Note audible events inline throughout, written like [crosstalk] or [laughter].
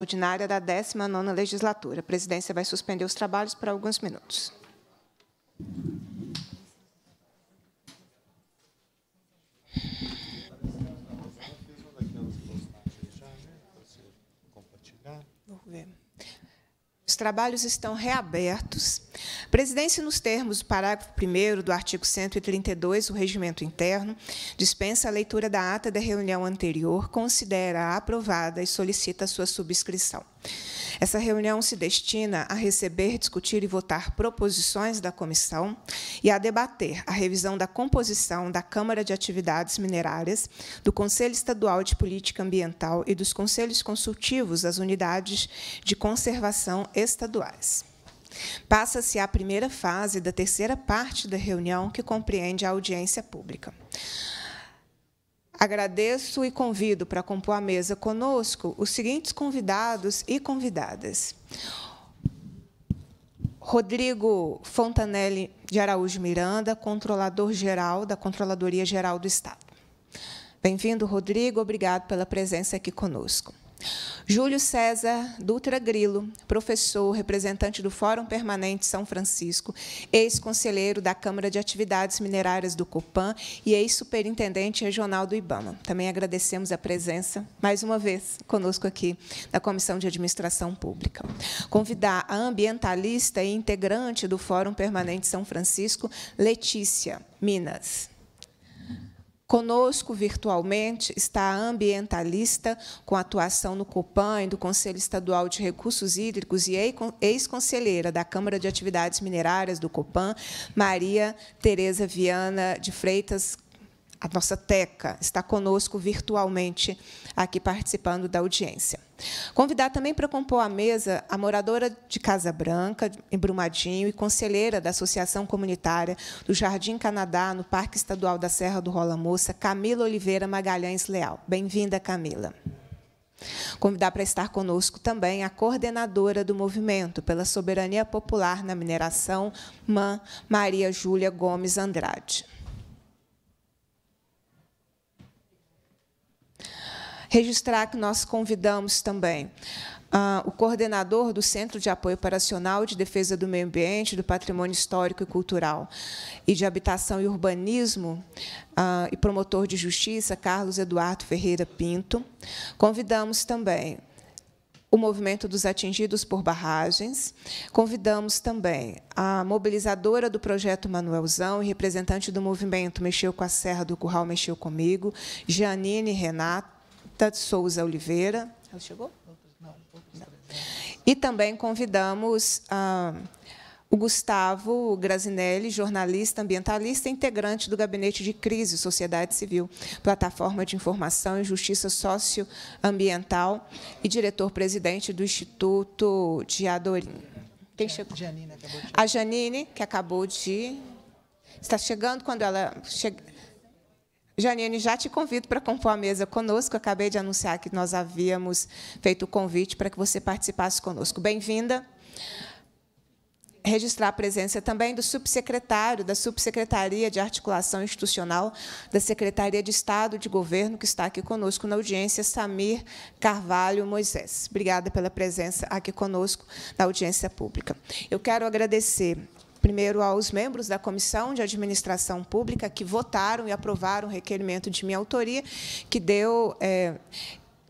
ordinária da 19ª legislatura. A presidência vai suspender os trabalhos por alguns minutos. Os trabalhos estão reabertos Presidência, nos termos do parágrafo 1 do artigo 132 do Regimento Interno, dispensa a leitura da ata da reunião anterior, considera aprovada e solicita sua subscrição. Essa reunião se destina a receber, discutir e votar proposições da comissão e a debater a revisão da composição da Câmara de Atividades Minerárias, do Conselho Estadual de Política Ambiental e dos conselhos consultivos das unidades de conservação estaduais. Passa-se à primeira fase da terceira parte da reunião, que compreende a audiência pública. Agradeço e convido para compor a mesa conosco os seguintes convidados e convidadas. Rodrigo Fontanelli de Araújo Miranda, controlador-geral da Controladoria Geral do Estado. Bem-vindo, Rodrigo. Obrigado pela presença aqui conosco. Júlio César Dutra Grilo, professor, representante do Fórum Permanente São Francisco, ex-conselheiro da Câmara de Atividades Minerárias do Copan e ex-superintendente regional do IBAMA. Também agradecemos a presença, mais uma vez, conosco aqui na Comissão de Administração Pública. Convidar a ambientalista e integrante do Fórum Permanente São Francisco, Letícia Minas. Conosco, virtualmente, está a ambientalista, com atuação no COPAN e do Conselho Estadual de Recursos Hídricos e ex-conselheira da Câmara de Atividades Minerárias do COPAN, Maria Tereza Viana de Freitas a nossa Teca está conosco virtualmente aqui participando da audiência. Convidar também para compor a mesa a moradora de Casa Branca, em Brumadinho, e conselheira da Associação Comunitária do Jardim Canadá, no Parque Estadual da Serra do Rola Moça, Camila Oliveira Magalhães Leal. Bem-vinda, Camila. Convidar para estar conosco também a coordenadora do movimento pela soberania popular na mineração, MAN, Maria Júlia Gomes Andrade. registrar que nós convidamos também ah, o coordenador do Centro de Apoio Operacional de Defesa do Meio Ambiente, do Patrimônio Histórico e Cultural e de Habitação e Urbanismo ah, e promotor de justiça, Carlos Eduardo Ferreira Pinto. Convidamos também o movimento dos atingidos por barragens. Convidamos também a mobilizadora do projeto Manuelzão e representante do movimento Mexeu com a Serra do Curral, Mexeu Comigo, Janine Renato Rita Souza Oliveira. Ela chegou? E também convidamos ah, o Gustavo Grazinelli, jornalista ambientalista, integrante do Gabinete de Crise Sociedade Civil, Plataforma de Informação e Justiça Socioambiental e diretor-presidente do Instituto de Adorim. Quem chegou? Janine, de... A Janine, que acabou de... Está chegando quando ela... Chega... Janine, já te convido para compor a mesa conosco. acabei de anunciar que nós havíamos feito o convite para que você participasse conosco. Bem-vinda. Registrar a presença também do subsecretário, da Subsecretaria de Articulação Institucional, da Secretaria de Estado de Governo, que está aqui conosco na audiência, Samir Carvalho Moisés. Obrigada pela presença aqui conosco na audiência pública. Eu quero agradecer primeiro aos membros da Comissão de Administração Pública que votaram e aprovaram o requerimento de minha autoria, que deu é,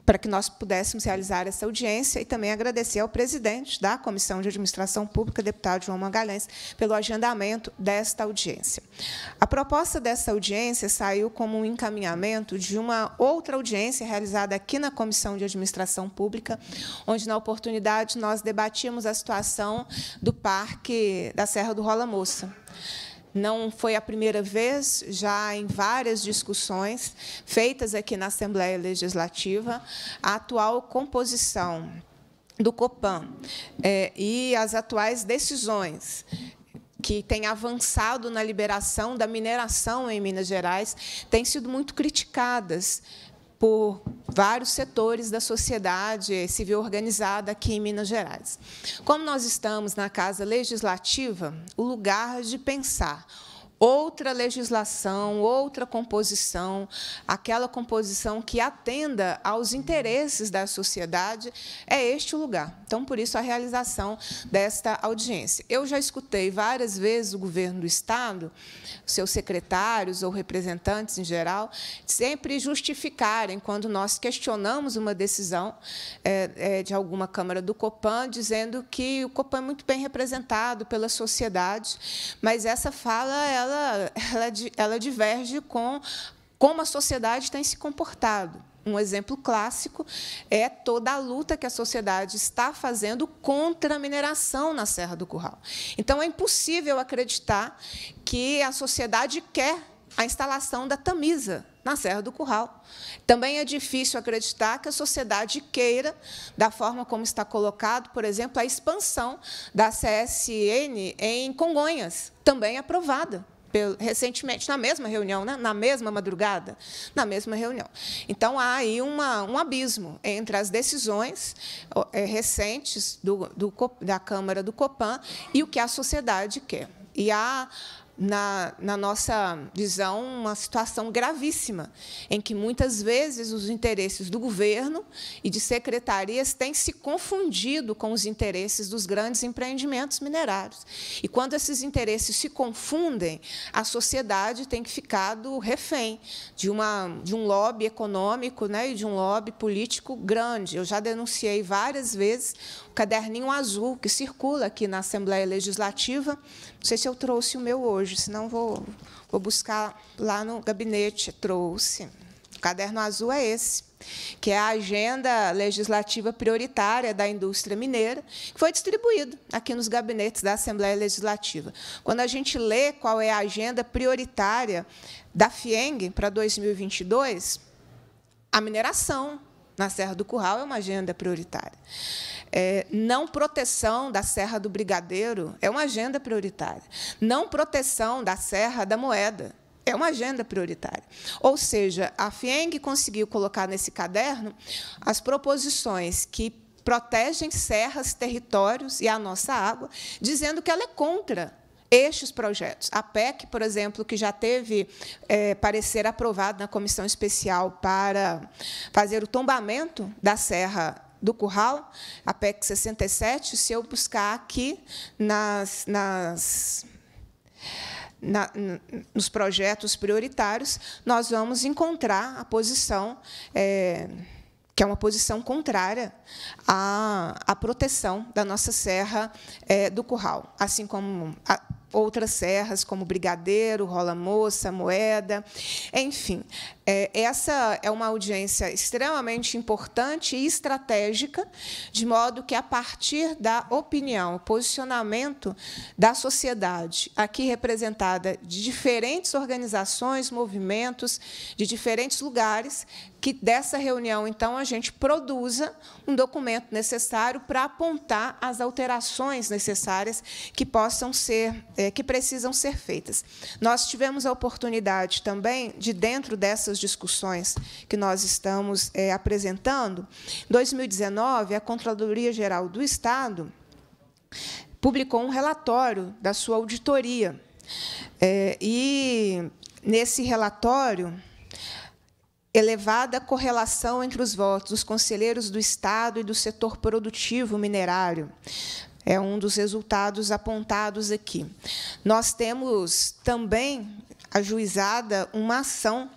para que nós pudéssemos realizar essa audiência e também agradecer ao presidente da Comissão de Administração Pública, deputado João Magalhães, pelo agendamento desta audiência. A proposta dessa audiência saiu como um encaminhamento de uma outra audiência realizada aqui na Comissão de Administração Pública, onde, na oportunidade, nós debatíamos a situação do Parque da Serra do Rola Moça. Não foi a primeira vez, já em várias discussões feitas aqui na Assembleia Legislativa, a atual composição do Copan é, e as atuais decisões que tem avançado na liberação da mineração em Minas Gerais têm sido muito criticadas por vários setores da sociedade civil organizada aqui em Minas Gerais. Como nós estamos na Casa Legislativa, o lugar de pensar outra legislação, outra composição, aquela composição que atenda aos interesses da sociedade, é este o lugar. Então, por isso, a realização desta audiência. Eu já escutei várias vezes o governo do Estado, seus secretários ou representantes em geral, sempre justificarem quando nós questionamos uma decisão é, é, de alguma Câmara do Copan, dizendo que o Copan é muito bem representado pela sociedade, mas essa fala ela ela, ela, é ela diverge com como a sociedade tem se comportado. Um exemplo clássico é toda a luta que a sociedade está fazendo contra a mineração na Serra do Curral. Então, é impossível acreditar que a sociedade quer a instalação da Tamisa na Serra do Curral. Também é difícil acreditar que a sociedade queira, da forma como está colocado, por exemplo, a expansão da CSN em Congonhas, também aprovada recentemente, na mesma reunião, né? na mesma madrugada, na mesma reunião. Então, há aí uma, um abismo entre as decisões é, recentes do, do, da Câmara do Copan e o que a sociedade quer. E há na, na, nossa visão, uma situação gravíssima, em que muitas vezes os interesses do governo e de secretarias têm se confundido com os interesses dos grandes empreendimentos minerários. E quando esses interesses se confundem, a sociedade tem ficado refém de, uma, de um lobby econômico né, e de um lobby político grande. Eu já denunciei várias vezes caderninho azul que circula aqui na Assembleia Legislativa. Não sei se eu trouxe o meu hoje, senão vou, vou buscar lá no gabinete. Trouxe. O caderno azul é esse, que é a agenda legislativa prioritária da indústria mineira, que foi distribuído aqui nos gabinetes da Assembleia Legislativa. Quando a gente lê qual é a agenda prioritária da FIENG para 2022, a mineração, na Serra do Curral é uma agenda prioritária. É, não proteção da Serra do Brigadeiro é uma agenda prioritária. Não proteção da Serra da Moeda é uma agenda prioritária. Ou seja, a FIENG conseguiu colocar nesse caderno as proposições que protegem serras, territórios e a nossa água, dizendo que ela é contra estes projetos. A PEC, por exemplo, que já teve é, parecer aprovado na comissão especial para fazer o tombamento da Serra do Curral, a PEC 67, se eu buscar aqui nas, nas na, nos projetos prioritários, nós vamos encontrar a posição, é, que é uma posição contrária à, à proteção da nossa serra é, do curral, assim como a, outras serras, como Brigadeiro, Rola Moça, Moeda. Enfim, é, essa é uma audiência extremamente importante e estratégica, de modo que, a partir da opinião, posicionamento da sociedade, aqui representada de diferentes organizações, movimentos, de diferentes lugares, que dessa reunião, então, a gente produza um documento necessário para apontar as alterações necessárias que possam ser é, que precisam ser feitas. Nós tivemos a oportunidade também de, dentro dessas discussões que nós estamos é, apresentando, em 2019, a Controladoria Geral do Estado publicou um relatório da sua auditoria. É, e, nesse relatório, elevada correlação entre os votos dos conselheiros do Estado e do setor produtivo minerário, é um dos resultados apontados aqui. Nós temos também ajuizada uma ação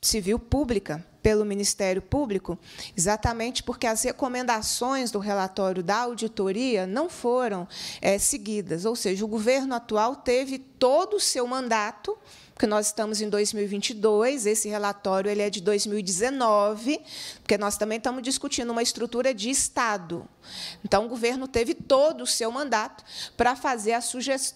civil pública pelo Ministério Público, exatamente porque as recomendações do relatório da auditoria não foram é, seguidas. Ou seja, o governo atual teve todo o seu mandato porque nós estamos em 2022, esse relatório ele é de 2019, porque nós também estamos discutindo uma estrutura de Estado. Então, o governo teve todo o seu mandato para fazer a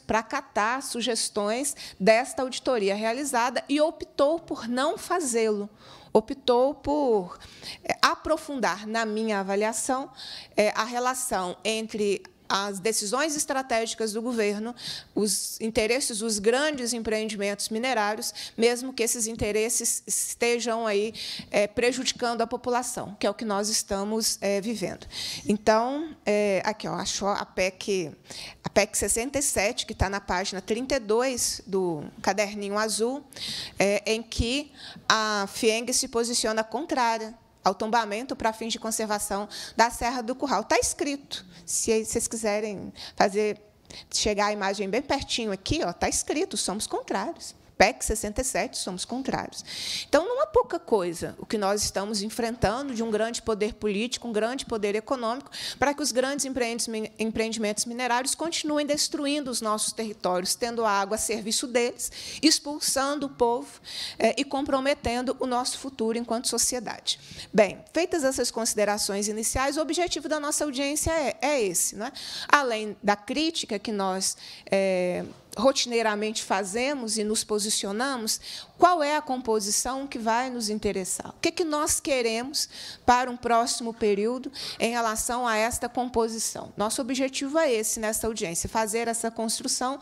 para acatar sugestões desta auditoria realizada e optou por não fazê-lo optou por eh, aprofundar, na minha avaliação, eh, a relação entre as decisões estratégicas do governo, os interesses dos grandes empreendimentos minerários, mesmo que esses interesses estejam aí é, prejudicando a população, que é o que nós estamos é, vivendo. Então, é, aqui, ó, a PEC, a PEC 67, que está na página 32 do caderninho azul, é, em que a FIENG se posiciona contrária ao tombamento para fins de conservação da Serra do Curral. Está escrito. Se vocês quiserem fazer chegar a imagem bem pertinho aqui, ó, está escrito, somos contrários. PEC 67, somos contrários. Então, não é pouca coisa o que nós estamos enfrentando de um grande poder político, um grande poder econômico, para que os grandes empreendimentos minerários continuem destruindo os nossos territórios, tendo a água a serviço deles, expulsando o povo eh, e comprometendo o nosso futuro enquanto sociedade. Bem, feitas essas considerações iniciais, o objetivo da nossa audiência é, é esse. Não é? Além da crítica que nós. Eh, rotineiramente fazemos e nos posicionamos, qual é a composição que vai nos interessar? O que, é que nós queremos para um próximo período em relação a esta composição? Nosso objetivo é esse nesta audiência, fazer essa construção.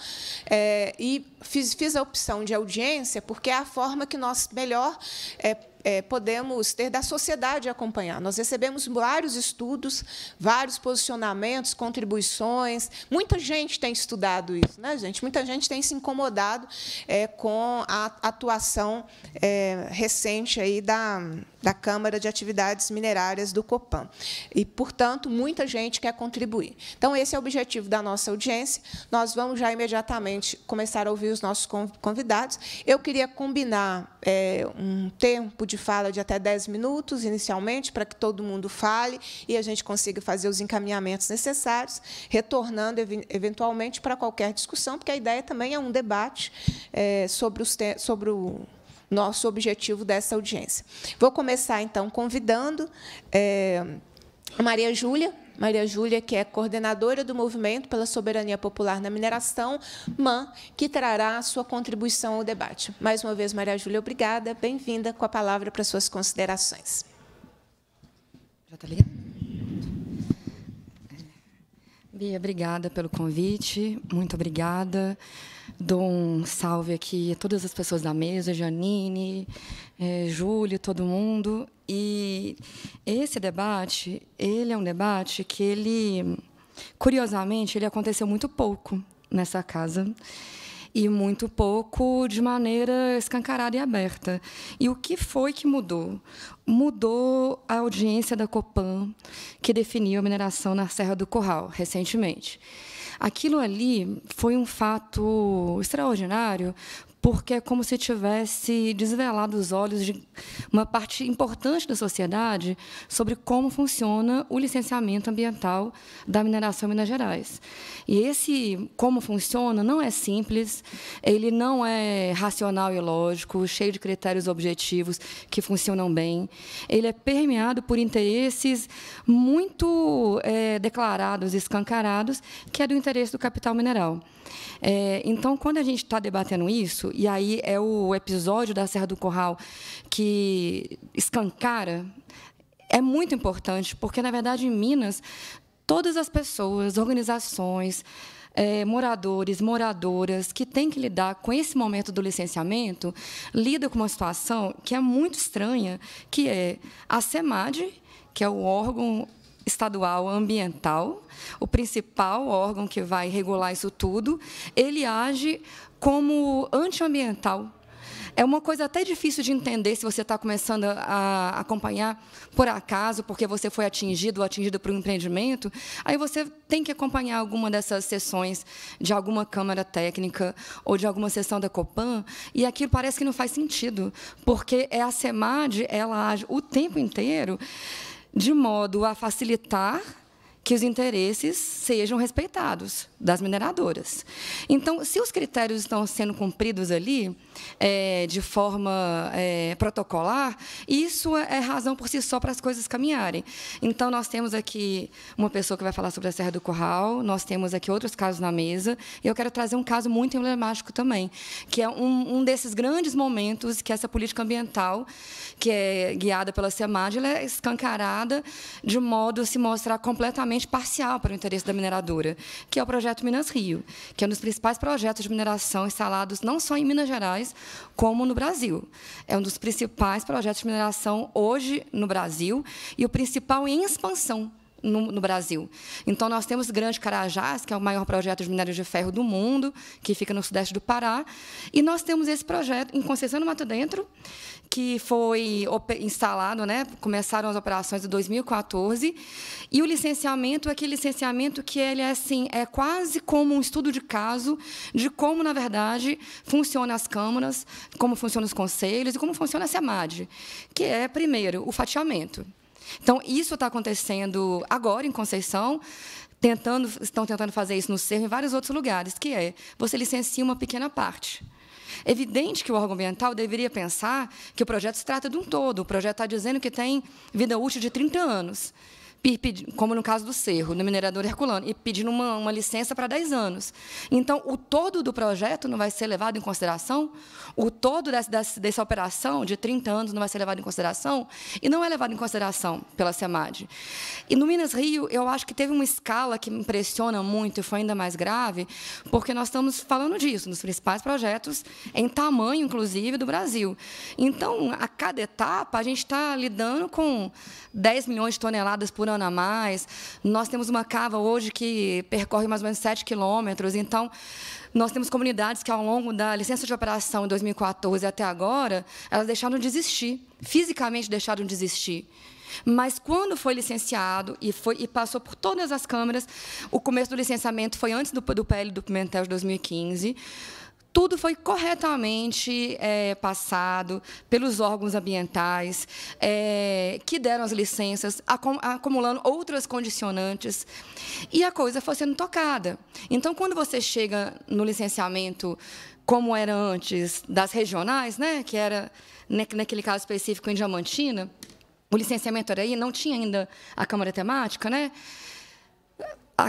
É, e fiz, fiz, a opção de audiência porque é a forma que nós melhor é, é, podemos ter da sociedade acompanhar. Nós recebemos vários estudos, vários posicionamentos, contribuições. Muita gente tem estudado isso, né, gente? Muita gente tem se incomodado é, com a atuação é, recente aí da da Câmara de Atividades Minerárias do Copan. E, portanto, muita gente quer contribuir. Então, esse é o objetivo da nossa audiência. Nós vamos já imediatamente começar a ouvir os nossos convidados. Eu queria combinar é, um tempo de fala de até 10 minutos, inicialmente, para que todo mundo fale e a gente consiga fazer os encaminhamentos necessários, retornando eventualmente para qualquer discussão, porque a ideia também é um debate é, sobre, os sobre o nosso objetivo dessa audiência. Vou começar, então, convidando é, Maria Júlia, Maria Júlia, que é coordenadora do Movimento pela Soberania Popular na Mineração, MAN, que trará a sua contribuição ao debate. Mais uma vez, Maria Júlia, obrigada. Bem-vinda com a palavra para suas considerações. Já está ligado? Bia, obrigada pelo convite. Muito obrigada dou um salve aqui a todas as pessoas da mesa, Janine, é, Júlio, todo mundo. E esse debate, ele é um debate que ele, curiosamente, ele aconteceu muito pouco nessa casa e muito pouco de maneira escancarada e aberta. E o que foi que mudou? Mudou a audiência da Copan que definiu a mineração na Serra do Corral recentemente. Aquilo ali foi um fato extraordinário, porque é como se tivesse desvelado os olhos de uma parte importante da sociedade sobre como funciona o licenciamento ambiental da mineração em Minas Gerais. E esse como funciona não é simples, ele não é racional e lógico, cheio de critérios objetivos que funcionam bem. Ele é permeado por interesses muito é, declarados, escancarados, que é do interesse do capital mineral. É, então, quando a gente está debatendo isso, e aí é o episódio da Serra do Corral que escancara, é muito importante, porque, na verdade, em Minas, todas as pessoas, organizações, é, moradores, moradoras que têm que lidar com esse momento do licenciamento, lida com uma situação que é muito estranha, que é a SEMAD, que é o órgão estadual ambiental, o principal órgão que vai regular isso tudo, ele age como antiambiental. É uma coisa até difícil de entender se você está começando a acompanhar por acaso, porque você foi atingido ou atingido por um empreendimento. Aí você tem que acompanhar alguma dessas sessões de alguma Câmara Técnica ou de alguma sessão da Copan, e aquilo parece que não faz sentido, porque é a SEMAD, ela age o tempo inteiro de modo a facilitar que os interesses sejam respeitados das mineradoras. Então, se os critérios estão sendo cumpridos ali é, de forma é, protocolar, isso é razão por si só para as coisas caminharem. Então, nós temos aqui uma pessoa que vai falar sobre a Serra do Curral, nós temos aqui outros casos na mesa, e eu quero trazer um caso muito emblemático também, que é um, um desses grandes momentos que essa política ambiental, que é guiada pela ela é escancarada de modo a se mostrar completamente extremamente parcial para o interesse da mineradora, que é o projeto Minas Rio, que é um dos principais projetos de mineração instalados não só em Minas Gerais, como no Brasil. É um dos principais projetos de mineração hoje no Brasil e o principal em expansão no, no, Brasil. Então, nós temos Grande Carajás, que é o maior projeto de minério de ferro do mundo, que fica no sudeste do Pará, e nós temos esse projeto em Conceição do Mato Dentro, que foi instalado, né? Começaram as operações em 2014 e o licenciamento é aquele licenciamento que ele é assim é quase como um estudo de caso de como na verdade funcionam as câmaras, como funcionam os conselhos e como funciona a SEMAD, que é primeiro o fatiamento. Então isso está acontecendo agora em Conceição. Tentando, estão tentando fazer isso no Cerro e em vários outros lugares, que é você licencia uma pequena parte. É evidente que o órgão ambiental deveria pensar que o projeto se trata de um todo. O projeto está dizendo que tem vida útil de 30 anos como no caso do Cerro, no Minerador Herculano, e pedindo uma, uma licença para 10 anos. Então, o todo do projeto não vai ser levado em consideração, o todo dessa, dessa operação de 30 anos não vai ser levado em consideração, e não é levado em consideração pela SEMAD. E no Minas Rio, eu acho que teve uma escala que me impressiona muito e foi ainda mais grave, porque nós estamos falando disso, nos principais projetos, em tamanho, inclusive, do Brasil. Então, a cada etapa, a gente está lidando com 10 milhões de toneladas por ano a mais. Nós temos uma cava hoje que percorre mais ou menos 7 quilômetros. Então, nós temos comunidades que, ao longo da licença de operação em 2014 até agora, elas deixaram de existir, fisicamente deixaram de existir. Mas quando foi licenciado e, foi, e passou por todas as câmaras, o começo do licenciamento foi antes do, do PL do Pimentel de 2015 tudo foi corretamente é, passado pelos órgãos ambientais é, que deram as licenças, acumulando outras condicionantes, e a coisa foi sendo tocada. Então, quando você chega no licenciamento como era antes das regionais, né, que era naquele caso específico em Diamantina, o licenciamento era aí, não tinha ainda a Câmara Temática, né?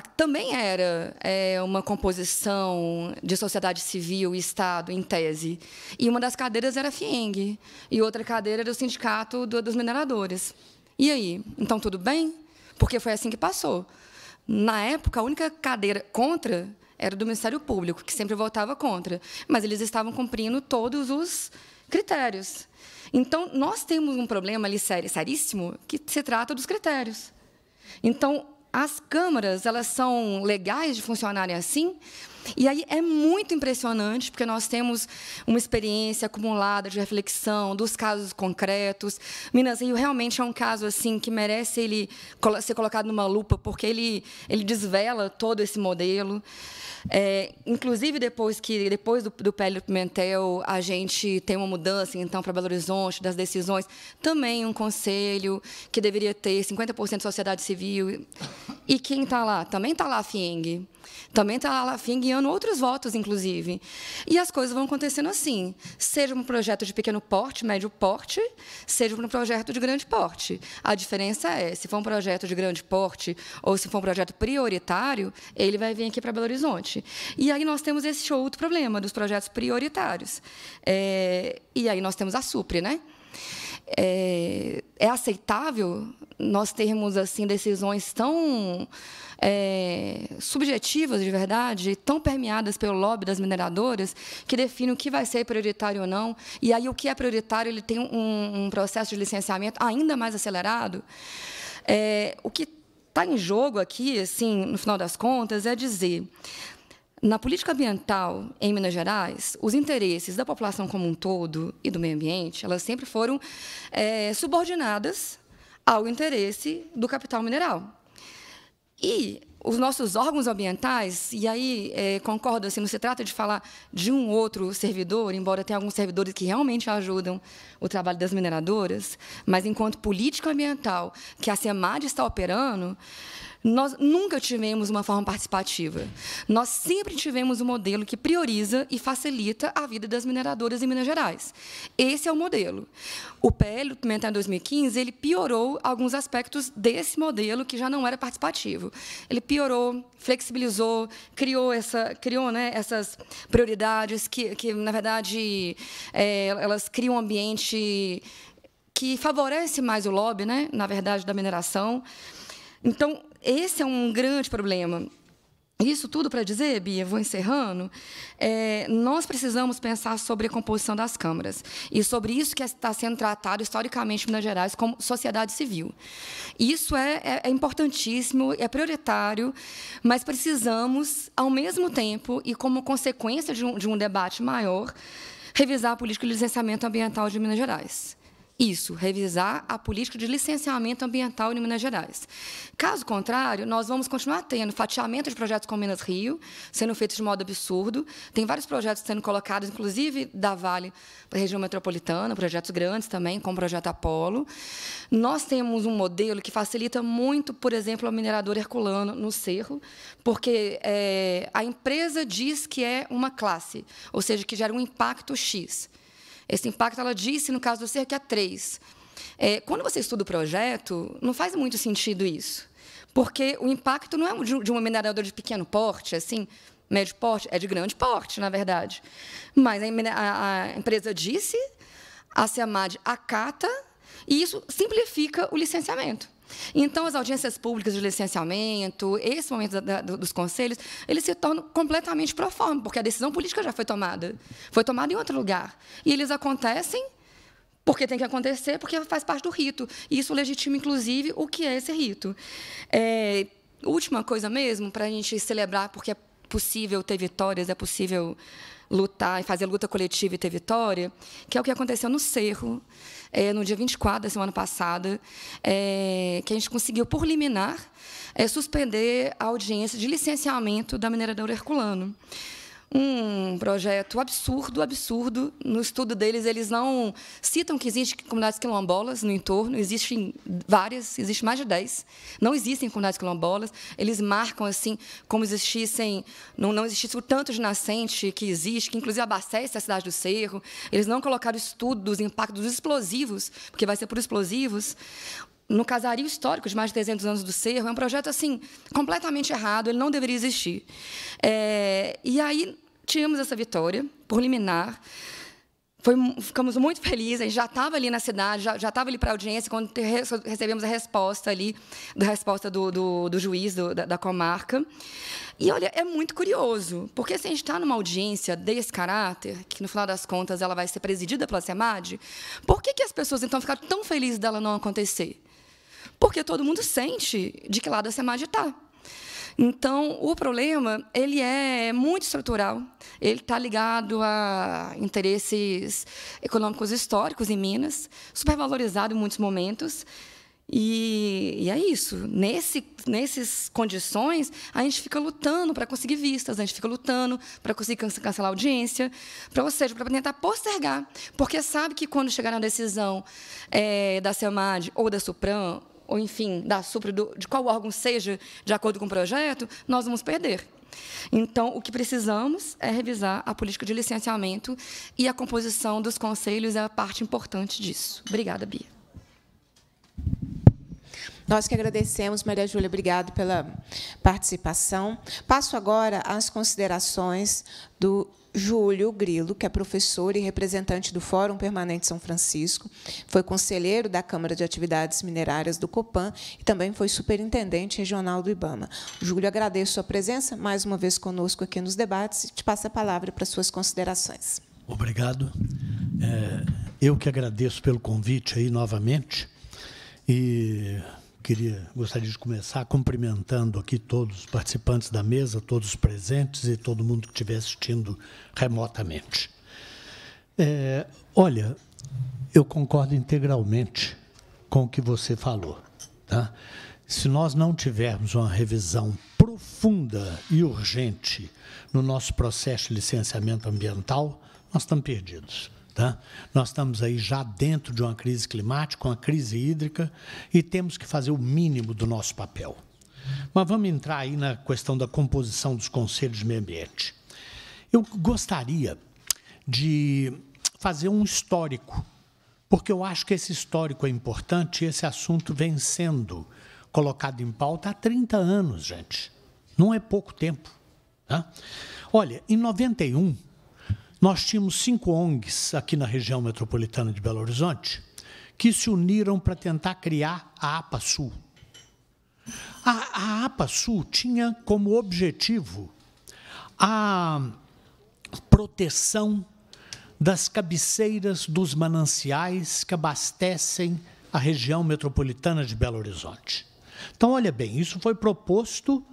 também era é, uma composição de sociedade civil e Estado, em tese. E uma das cadeiras era a FIENG, e outra cadeira era o Sindicato do, dos Mineradores. E aí? Então, tudo bem? Porque foi assim que passou. Na época, a única cadeira contra era do Ministério Público, que sempre votava contra. Mas eles estavam cumprindo todos os critérios. Então, nós temos um problema ali sério, seríssimo que se trata dos critérios. Então, as câmaras, elas são legais de funcionarem assim, e aí é muito impressionante, porque nós temos uma experiência acumulada de reflexão dos casos concretos. Minas Rio realmente é um caso assim que merece ele ser colocado numa lupa, porque ele, ele desvela todo esse modelo. É, inclusive, depois que depois do, do Pimentel, a gente tem uma mudança então para Belo Horizonte das decisões. Também um conselho que deveria ter 50% de sociedade civil. E quem está lá? Também está lá a FIENG. Também está lá a FIENG angariando outros votos, inclusive. E as coisas vão acontecendo assim, seja um projeto de pequeno porte, médio porte, seja um projeto de grande porte. A diferença é, se for um projeto de grande porte ou se for um projeto prioritário, ele vai vir aqui para Belo Horizonte. E aí nós temos esse outro problema dos projetos prioritários. É, e aí nós temos a Supre, né? é, é aceitável nós termos assim decisões tão é, subjetivas de verdade, tão permeadas pelo lobby das mineradoras, que definem o que vai ser prioritário ou não. E aí o que é prioritário ele tem um, um processo de licenciamento ainda mais acelerado. É, o que está em jogo aqui, assim, no final das contas, é dizer na política ambiental em Minas Gerais, os interesses da população como um todo e do meio ambiente, elas sempre foram é, subordinadas ao interesse do capital mineral. E os nossos órgãos ambientais, e aí é, concordo, assim, não se trata de falar de um outro servidor, embora tenha alguns servidores que realmente ajudam o trabalho das mineradoras, mas enquanto política ambiental que a SEMAD está operando, nós nunca tivemos uma forma participativa. Nós sempre tivemos um modelo que prioriza e facilita a vida das mineradoras em Minas Gerais. Esse é o modelo. O PL, implementado em 2015, ele piorou alguns aspectos desse modelo que já não era participativo. Ele piorou, flexibilizou, criou, essa, criou né, essas prioridades que, que na verdade, é, elas criam um ambiente que favorece mais o lobby, né, na verdade, da mineração. Então, esse é um grande problema. Isso tudo para dizer, Bia, vou encerrando, é, nós precisamos pensar sobre a composição das câmaras e sobre isso que está sendo tratado historicamente em Minas Gerais como sociedade civil. Isso é, é, é importantíssimo, é prioritário, mas precisamos, ao mesmo tempo e como consequência de um, de um debate maior, revisar a política de licenciamento ambiental de Minas Gerais. Isso, revisar a política de licenciamento ambiental em Minas Gerais. Caso contrário, nós vamos continuar tendo fatiamento de projetos com Minas Rio, sendo feitos de modo absurdo. Tem vários projetos sendo colocados, inclusive da Vale para a região metropolitana, projetos grandes também, como o projeto Apolo. Nós temos um modelo que facilita muito, por exemplo, o minerador herculano no Cerro, porque é, a empresa diz que é uma classe, ou seja, que gera um impacto X. Esse impacto, ela disse, no caso do cerco, que é 3. É, quando você estuda o projeto, não faz muito sentido isso, porque o impacto não é de uma mineradora de pequeno porte, assim, médio porte, é de grande porte, na verdade. Mas a, a empresa disse, a SEMAD acata, e isso simplifica o licenciamento. Então, as audiências públicas de licenciamento, esse momento da, da, dos conselhos, eles se tornam completamente proforme, porque a decisão política já foi tomada. Foi tomada em outro lugar. E eles acontecem porque tem que acontecer, porque faz parte do rito. E isso legitima, inclusive, o que é esse rito. É, última coisa mesmo, para a gente celebrar, porque é possível ter vitórias, é possível lutar e fazer luta coletiva e ter vitória, que é o que aconteceu no Cerro, é, no dia 24 da semana passada, é, que a gente conseguiu, por liminar, é, suspender a audiência de licenciamento da mineradora Herculano um projeto absurdo, absurdo. No estudo deles, eles não citam que existem comunidades quilombolas no entorno, existem várias, existem mais de 10. Não existem comunidades quilombolas. Eles marcam assim como existissem, não, não existisse o tanto de nascente que existe, que inclusive abastece a cidade do Cerro. Eles não colocaram estudo dos impactos dos explosivos, porque vai ser por explosivos no casario histórico de mais de 300 anos do Cerro, é um projeto assim completamente errado, ele não deveria existir. É, e aí tínhamos essa vitória por liminar. Foi, ficamos muito felizes, A gente já estava ali na cidade, já estava ali para a audiência, quando recebemos a resposta ali, da resposta do, do, do juiz do, da, da, comarca. E, olha, é muito curioso, porque se assim, a gente está numa audiência desse caráter, que, no final das contas, ela vai ser presidida pela SEMAD, por que, que as pessoas, então, ficaram tão felizes dela não acontecer? Porque todo mundo sente de que lado a SEMAD está. Então, o problema ele é muito estrutural. Ele está ligado a interesses econômicos históricos em Minas, supervalorizado em muitos momentos. E, e, é isso. Nesse, nessas condições, a gente fica lutando para conseguir vistas, a gente fica lutando para conseguir cancelar a audiência, para ou seja, para tentar postergar. Porque sabe que quando chegar na decisão é, da SEMAD ou da SUPRAM ou enfim, da supra de qual órgão seja de acordo com o projeto, nós vamos perder. Então, o que precisamos é revisar a política de licenciamento e a composição dos conselhos é a parte importante disso. Obrigada, Bia. Nós que agradecemos, Maria Júlia, obrigado pela participação. Passo agora às considerações do Júlio Grilo, que é professor e representante do Fórum Permanente São Francisco, foi conselheiro da Câmara de Atividades Minerárias do Copan e também foi superintendente regional do Ibama. Júlio, agradeço sua presença mais uma vez conosco aqui nos debates e te passo a palavra para suas considerações. Obrigado. É, eu que agradeço pelo convite aí novamente e queria gostaria de começar cumprimentando aqui todos os participantes da mesa, todos os presentes e todo mundo que estiver assistindo remotamente. É, olha, eu concordo integralmente com o que você falou. Tá? Se nós não tivermos uma revisão profunda e urgente no nosso processo de licenciamento ambiental, nós estamos perdidos. Tá? Nós estamos aí já dentro de uma crise climática, uma crise hídrica, e temos que fazer o mínimo do nosso papel. Mas vamos entrar aí na questão da composição dos conselhos de meio ambiente. Eu gostaria de fazer um histórico, porque eu acho que esse histórico é importante e esse assunto vem sendo colocado em pauta há 30 anos, gente. Não é pouco tempo. Tá? Olha, em 91, nós tínhamos cinco ONGs aqui na região metropolitana de Belo Horizonte que se uniram para tentar criar a APA Sul. A, a APA Sul tinha como objetivo a proteção das cabeceiras dos mananciais que abastecem a região metropolitana de Belo Horizonte. Então, olha bem, isso foi proposto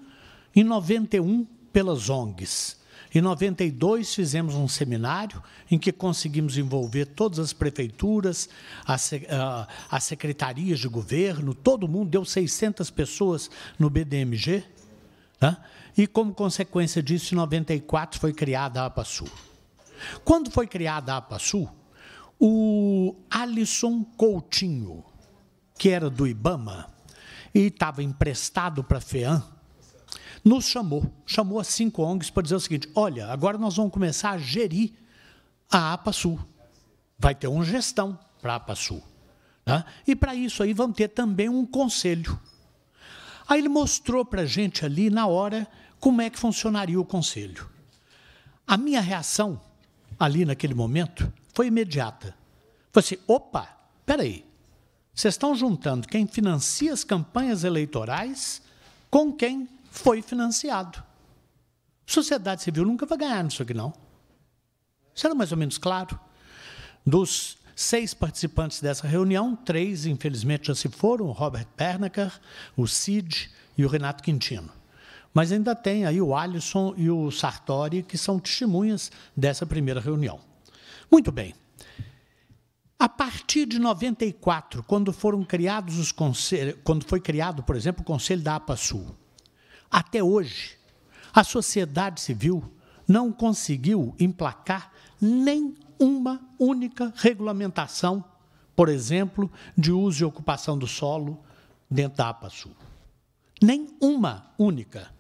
em 91 pelas ONGs. Em 92 fizemos um seminário em que conseguimos envolver todas as prefeituras, as, as secretarias de governo, todo mundo, deu 600 pessoas no BDMG. Né? E, como consequência disso, em 94 foi criada a Sul. Quando foi criada a Sul, o Alisson Coutinho, que era do IBAMA e estava emprestado para a FEAM, nos chamou, chamou as cinco ONGs para dizer o seguinte: olha, agora nós vamos começar a gerir a APA Sul. Vai ter uma gestão para a APA Sul. Né? E para isso aí vão ter também um conselho. Aí ele mostrou para a gente ali, na hora, como é que funcionaria o conselho. A minha reação ali naquele momento foi imediata. foi assim: opa, peraí. Vocês estão juntando quem financia as campanhas eleitorais com quem foi financiado. Sociedade civil nunca vai ganhar nisso aqui, não. Isso mais ou menos claro. Dos seis participantes dessa reunião, três, infelizmente, já se foram, o Robert Bernacker, o Cid e o Renato Quintino. Mas ainda tem aí o Alisson e o Sartori, que são testemunhas dessa primeira reunião. Muito bem. A partir de 94, quando foram criados os conselhos, quando foi criado, por exemplo, o Conselho da APA Sul, até hoje, a sociedade civil não conseguiu emplacar nem uma única regulamentação, por exemplo, de uso e ocupação do solo dentro da APA Sul. Nem uma única.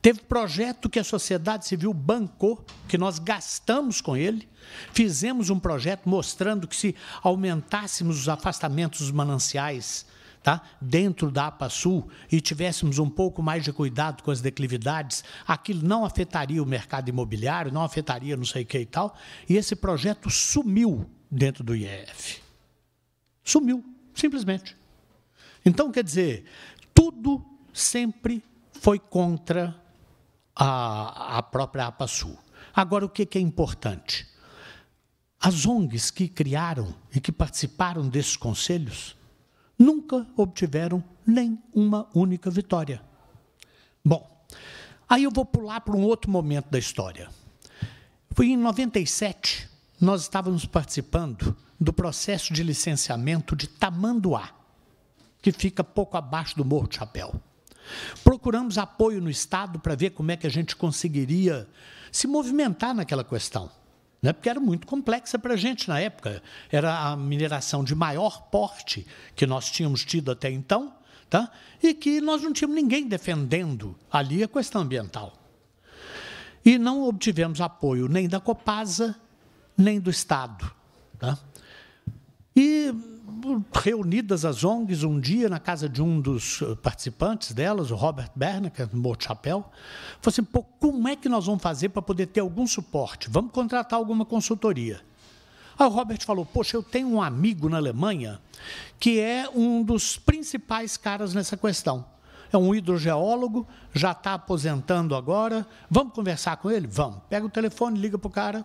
Teve projeto que a sociedade civil bancou, que nós gastamos com ele. Fizemos um projeto mostrando que se aumentássemos os afastamentos dos mananciais Tá? dentro da APA Sul e tivéssemos um pouco mais de cuidado com as declividades, aquilo não afetaria o mercado imobiliário, não afetaria não sei o que e tal. E esse projeto sumiu dentro do IEF. Sumiu, simplesmente. Então, quer dizer, tudo sempre foi contra a, a própria APA Sul. Agora, o que, que é importante? As ONGs que criaram e que participaram desses conselhos nunca obtiveram nem uma única vitória. Bom, aí eu vou pular para um outro momento da história. Foi em 97, nós estávamos participando do processo de licenciamento de Tamanduá, que fica pouco abaixo do Morro do Chapéu. Procuramos apoio no Estado para ver como é que a gente conseguiria se movimentar naquela questão né? porque era muito complexa para a gente na época. Era a mineração de maior porte que nós tínhamos tido até então, tá? e que nós não tínhamos ninguém defendendo ali a questão ambiental. E não obtivemos apoio nem da Copasa, nem do Estado. Tá? E reunidas as ONGs um dia na casa de um dos eh, participantes delas, o Robert Berner que é de Chapéu, falou assim, pô, como é que nós vamos fazer para poder ter algum suporte? Vamos contratar alguma consultoria. Aí o Robert falou, poxa, eu tenho um amigo na Alemanha que é um dos principais caras nessa questão. É um hidrogeólogo, já está aposentando agora. Vamos conversar com ele? Vamos. Pega o telefone, liga para o cara,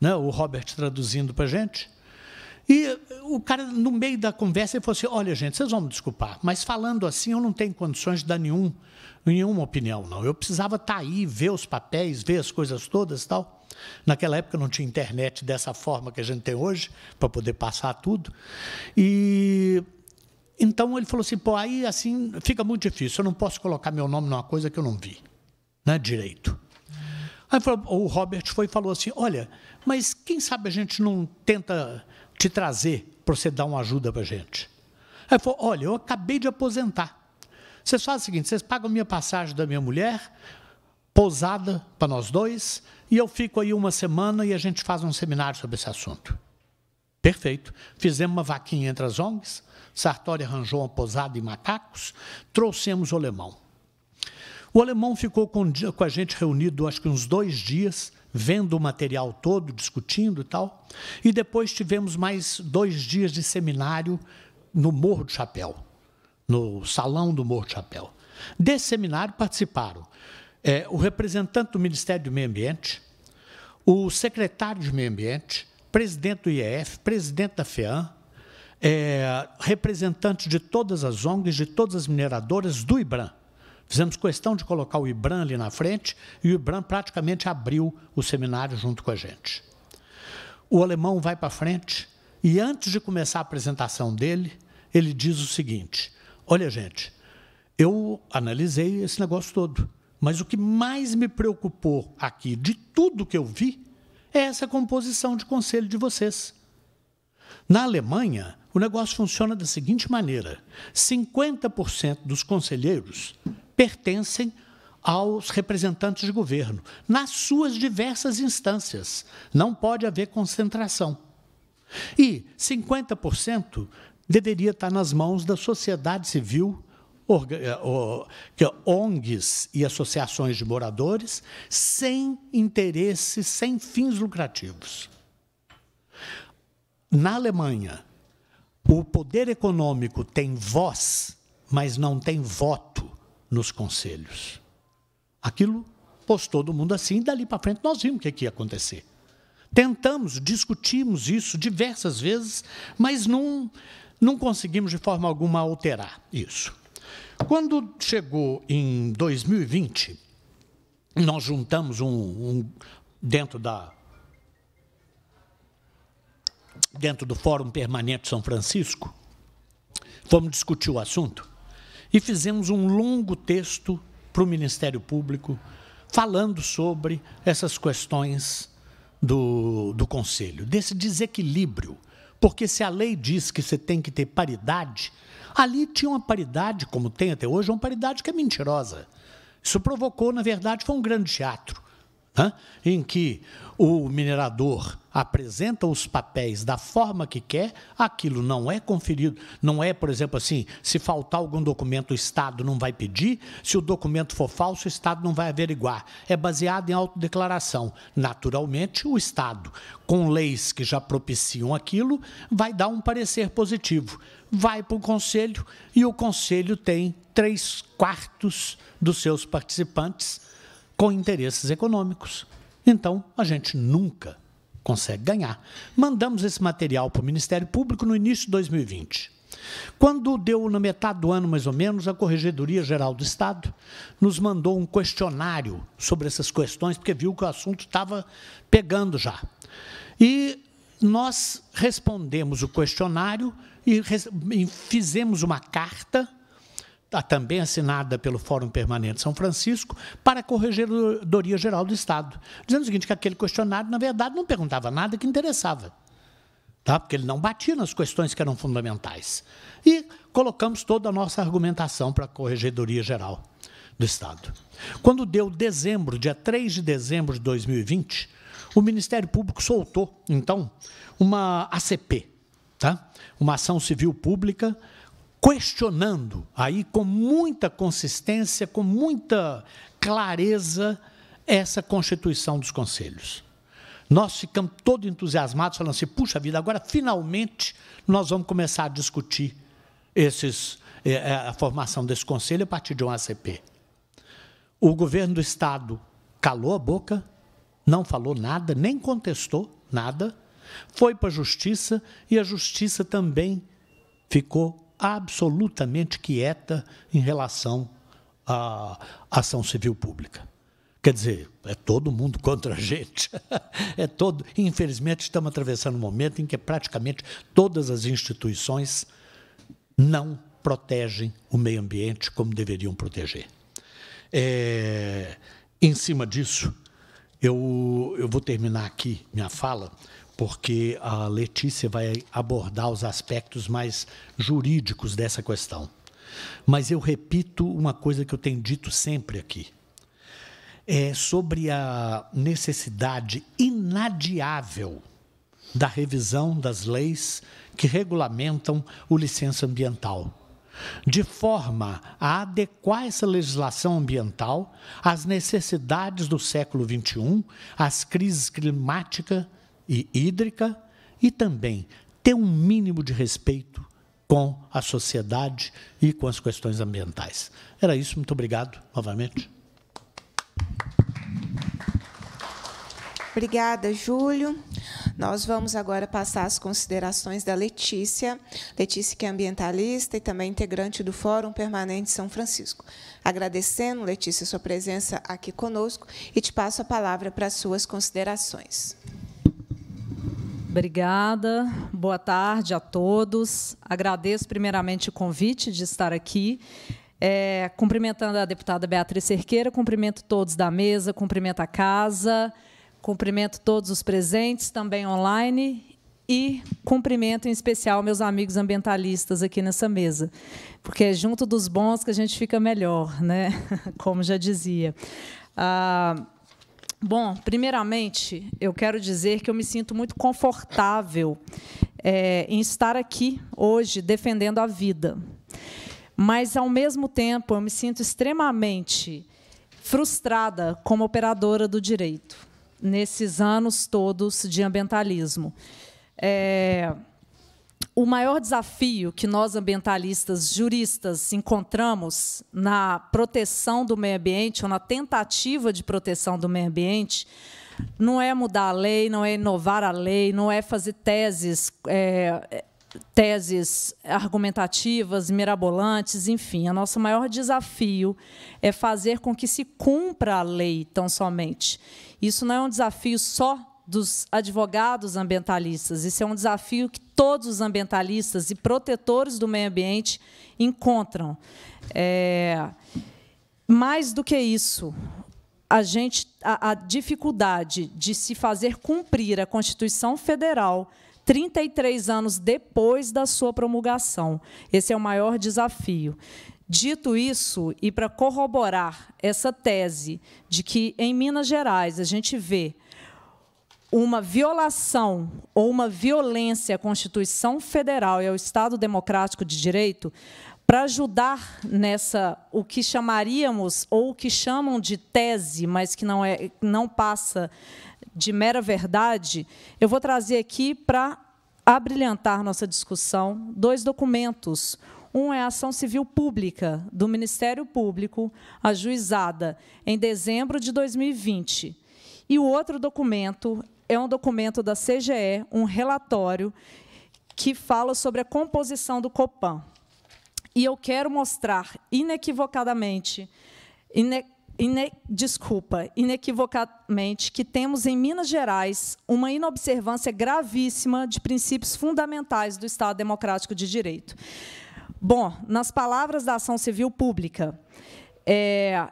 né, o Robert traduzindo para a gente. E o cara, no meio da conversa, ele falou assim: olha, gente, vocês vão me desculpar, mas falando assim, eu não tenho condições de dar nenhum, nenhuma opinião, não. Eu precisava estar tá aí, ver os papéis, ver as coisas todas tal. Naquela época não tinha internet dessa forma que a gente tem hoje, para poder passar tudo. E. Então ele falou assim: pô, aí assim fica muito difícil, eu não posso colocar meu nome numa coisa que eu não vi, né, direito. Aí falou, o Robert foi e falou assim: olha, mas quem sabe a gente não tenta te trazer para você dar uma ajuda para a gente? Aí falou: olha, eu acabei de aposentar. Vocês fazem o seguinte: vocês pagam minha passagem da minha mulher, pousada para nós dois, e eu fico aí uma semana e a gente faz um seminário sobre esse assunto. Perfeito. Fizemos uma vaquinha entre as ONGs, Sartori arranjou uma pousada em Macacos, trouxemos o alemão. O alemão ficou com a gente reunido, acho que uns dois dias, vendo o material todo, discutindo e tal. E depois tivemos mais dois dias de seminário no Morro do Chapéu, no Salão do Morro do Chapéu. Desse seminário participaram é, o representante do Ministério do Meio Ambiente, o secretário de Meio Ambiente, presidente do IEF, presidente da FEAM, é, representantes de todas as ONGs, de todas as mineradoras do IBRAM. Fizemos questão de colocar o IBRAM ali na frente e o IBRAM praticamente abriu o seminário junto com a gente. O alemão vai para frente e, antes de começar a apresentação dele, ele diz o seguinte: Olha, gente, eu analisei esse negócio todo, mas o que mais me preocupou aqui de tudo que eu vi é essa composição de conselho de vocês. Na Alemanha, o negócio funciona da seguinte maneira: 50% dos conselheiros pertencem aos representantes de governo, nas suas diversas instâncias. Não pode haver concentração. E 50% deveria estar nas mãos da sociedade civil, ONGs eh, é e associações de moradores, sem interesses, sem fins lucrativos. Na Alemanha, o poder econômico tem voz, mas não tem voto nos conselhos. Aquilo pôs todo mundo assim, e dali para frente nós vimos o que, que ia acontecer. Tentamos, discutimos isso diversas vezes, mas não, não conseguimos de forma alguma alterar isso. Quando chegou em 2020, nós juntamos um, um dentro da dentro do Fórum Permanente São Francisco, fomos discutir o assunto e fizemos um longo texto para o Ministério Público falando sobre essas questões do, do Conselho, desse desequilíbrio. Porque se a lei diz que você tem que ter paridade, ali tinha uma paridade, como tem até hoje, uma paridade que é mentirosa. Isso provocou, na verdade, foi um grande teatro, né? em que o minerador apresenta os papéis da forma que quer, aquilo não é conferido. Não é, por exemplo, assim, se faltar algum documento, o Estado não vai pedir, se o documento for falso, o Estado não vai averiguar. É baseado em autodeclaração. Naturalmente, o Estado, com leis que já propiciam aquilo, vai dar um parecer positivo. Vai para o Conselho e o Conselho tem três quartos dos seus participantes com interesses econômicos. Então, a gente nunca consegue ganhar. Mandamos esse material para o Ministério Público no início de 2020. Quando deu na metade do ano, mais ou menos, a Corregedoria Geral do Estado nos mandou um questionário sobre essas questões, porque viu que o assunto estava pegando já. E nós respondemos o questionário e fizemos uma carta Tá também assinada pelo Fórum Permanente São Francisco, para a Corregedoria Geral do Estado, dizendo o seguinte, que aquele questionário, na verdade, não perguntava nada que interessava, tá? porque ele não batia nas questões que eram fundamentais. E colocamos toda a nossa argumentação para a Corregedoria Geral do Estado. Quando deu dezembro, dia 3 de dezembro de 2020, o Ministério Público soltou, então, uma ACP, tá? uma ação civil pública questionando aí com muita consistência, com muita clareza essa constituição dos conselhos. Nós ficamos todos entusiasmados, falando assim: puxa vida, agora finalmente nós vamos começar a discutir esses, eh, eh, a formação desse conselho a partir de um ACP. O governo do Estado calou a boca, não falou nada, nem contestou nada, foi para a Justiça e a Justiça também ficou absolutamente quieta em relação à ação civil pública. Quer dizer, é todo mundo contra a gente. [laughs] É todo. Infelizmente, estamos atravessando um momento em que praticamente todas as instituições não protegem o meio ambiente como deveriam proteger. É, em cima disso, eu, eu vou terminar aqui minha fala porque a Letícia vai abordar os aspectos mais jurídicos dessa questão. Mas eu repito uma coisa que eu tenho dito sempre aqui. É sobre a necessidade inadiável da revisão das leis que regulamentam o licença ambiental, de forma a adequar essa legislação ambiental às necessidades do século XXI, às crises climáticas e hídrica e também ter um mínimo de respeito com a sociedade e com as questões ambientais. Era isso, muito obrigado novamente. Obrigada, Júlio. Nós vamos agora passar as considerações da Letícia. Letícia, que é ambientalista e também integrante do Fórum Permanente São Francisco. Agradecendo, Letícia, sua presença aqui conosco e te passo a palavra para as suas considerações. Obrigada, boa tarde a todos. Agradeço primeiramente o convite de estar aqui. É, cumprimentando a deputada Beatriz Cerqueira, cumprimento todos da mesa, cumprimento a casa, cumprimento todos os presentes, também online, e cumprimento em especial meus amigos ambientalistas aqui nessa mesa, porque é junto dos bons que a gente fica melhor, né? [laughs] como já dizia. Ah, Bom, primeiramente, eu quero dizer que eu me sinto muito confortável é, em estar aqui hoje defendendo a vida. Mas, ao mesmo tempo, eu me sinto extremamente frustrada como operadora do direito, nesses anos todos de ambientalismo. É, o maior desafio que nós ambientalistas juristas encontramos na proteção do meio ambiente ou na tentativa de proteção do meio ambiente não é mudar a lei, não é inovar a lei, não é fazer teses, é, teses argumentativas, mirabolantes, enfim. O nosso maior desafio é fazer com que se cumpra a lei tão somente. Isso não é um desafio só dos advogados ambientalistas. Isso é um desafio que todos os ambientalistas e protetores do meio ambiente encontram. É, mais do que isso, a gente a, a, dificuldade de se fazer cumprir a Constituição Federal 33 anos depois da sua promulgação. Esse é o maior desafio. Dito isso, e para corroborar essa tese de que em Minas Gerais a gente vê uma violação ou uma violência à Constituição Federal e ao Estado Democrático de Direito para ajudar nessa o que chamaríamos ou o que chamam de tese, mas que não é não passa de mera verdade, eu vou trazer aqui para abrilhantar nossa discussão dois documentos. Um é a ação civil pública do Ministério Público, ajuizada em dezembro de 2020. E o outro documento é um documento da CGE, um relatório que fala sobre a composição do Copan. E eu quero mostrar inequivocadamente, ine, ine, desculpa, inequivocadamente, que temos em Minas Gerais uma inobservância gravíssima de princípios fundamentais do Estado Democrático de Direito. Bom, nas palavras da Ação Civil Pública, é,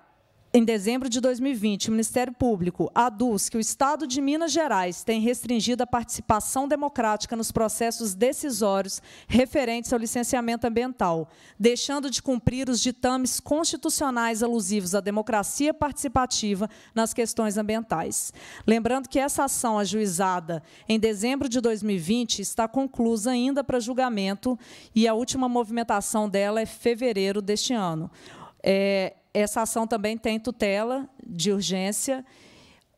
em dezembro de 2020, o Ministério Público aduz que o Estado de Minas Gerais tem restringido a participação democrática nos processos decisórios referentes ao licenciamento ambiental, deixando de cumprir os ditames constitucionais alusivos à democracia participativa nas questões ambientais. Lembrando que essa ação ajuizada em dezembro de 2020 está conclusa ainda para julgamento e a última movimentação dela é fevereiro deste ano. É, essa ação também tem tutela de urgência,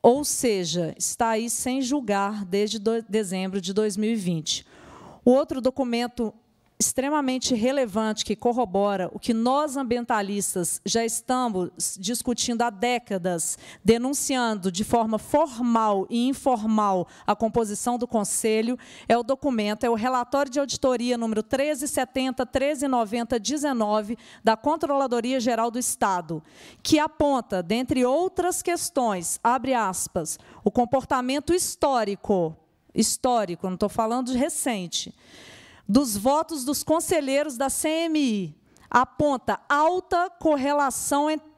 ou seja, está aí sem julgar desde dezembro de 2020. O outro documento extremamente relevante que corrobora o que nós ambientalistas já estamos discutindo há décadas, denunciando de forma formal e informal a composição do Conselho, é o documento, é o relatório de auditoria número 1370 1390 19 da Controladoria Geral do Estado, que aponta, dentre outras questões, abre aspas, o comportamento histórico, histórico, não estou falando de recente, dos votos dos conselheiros da CMI aponta alta correlação entre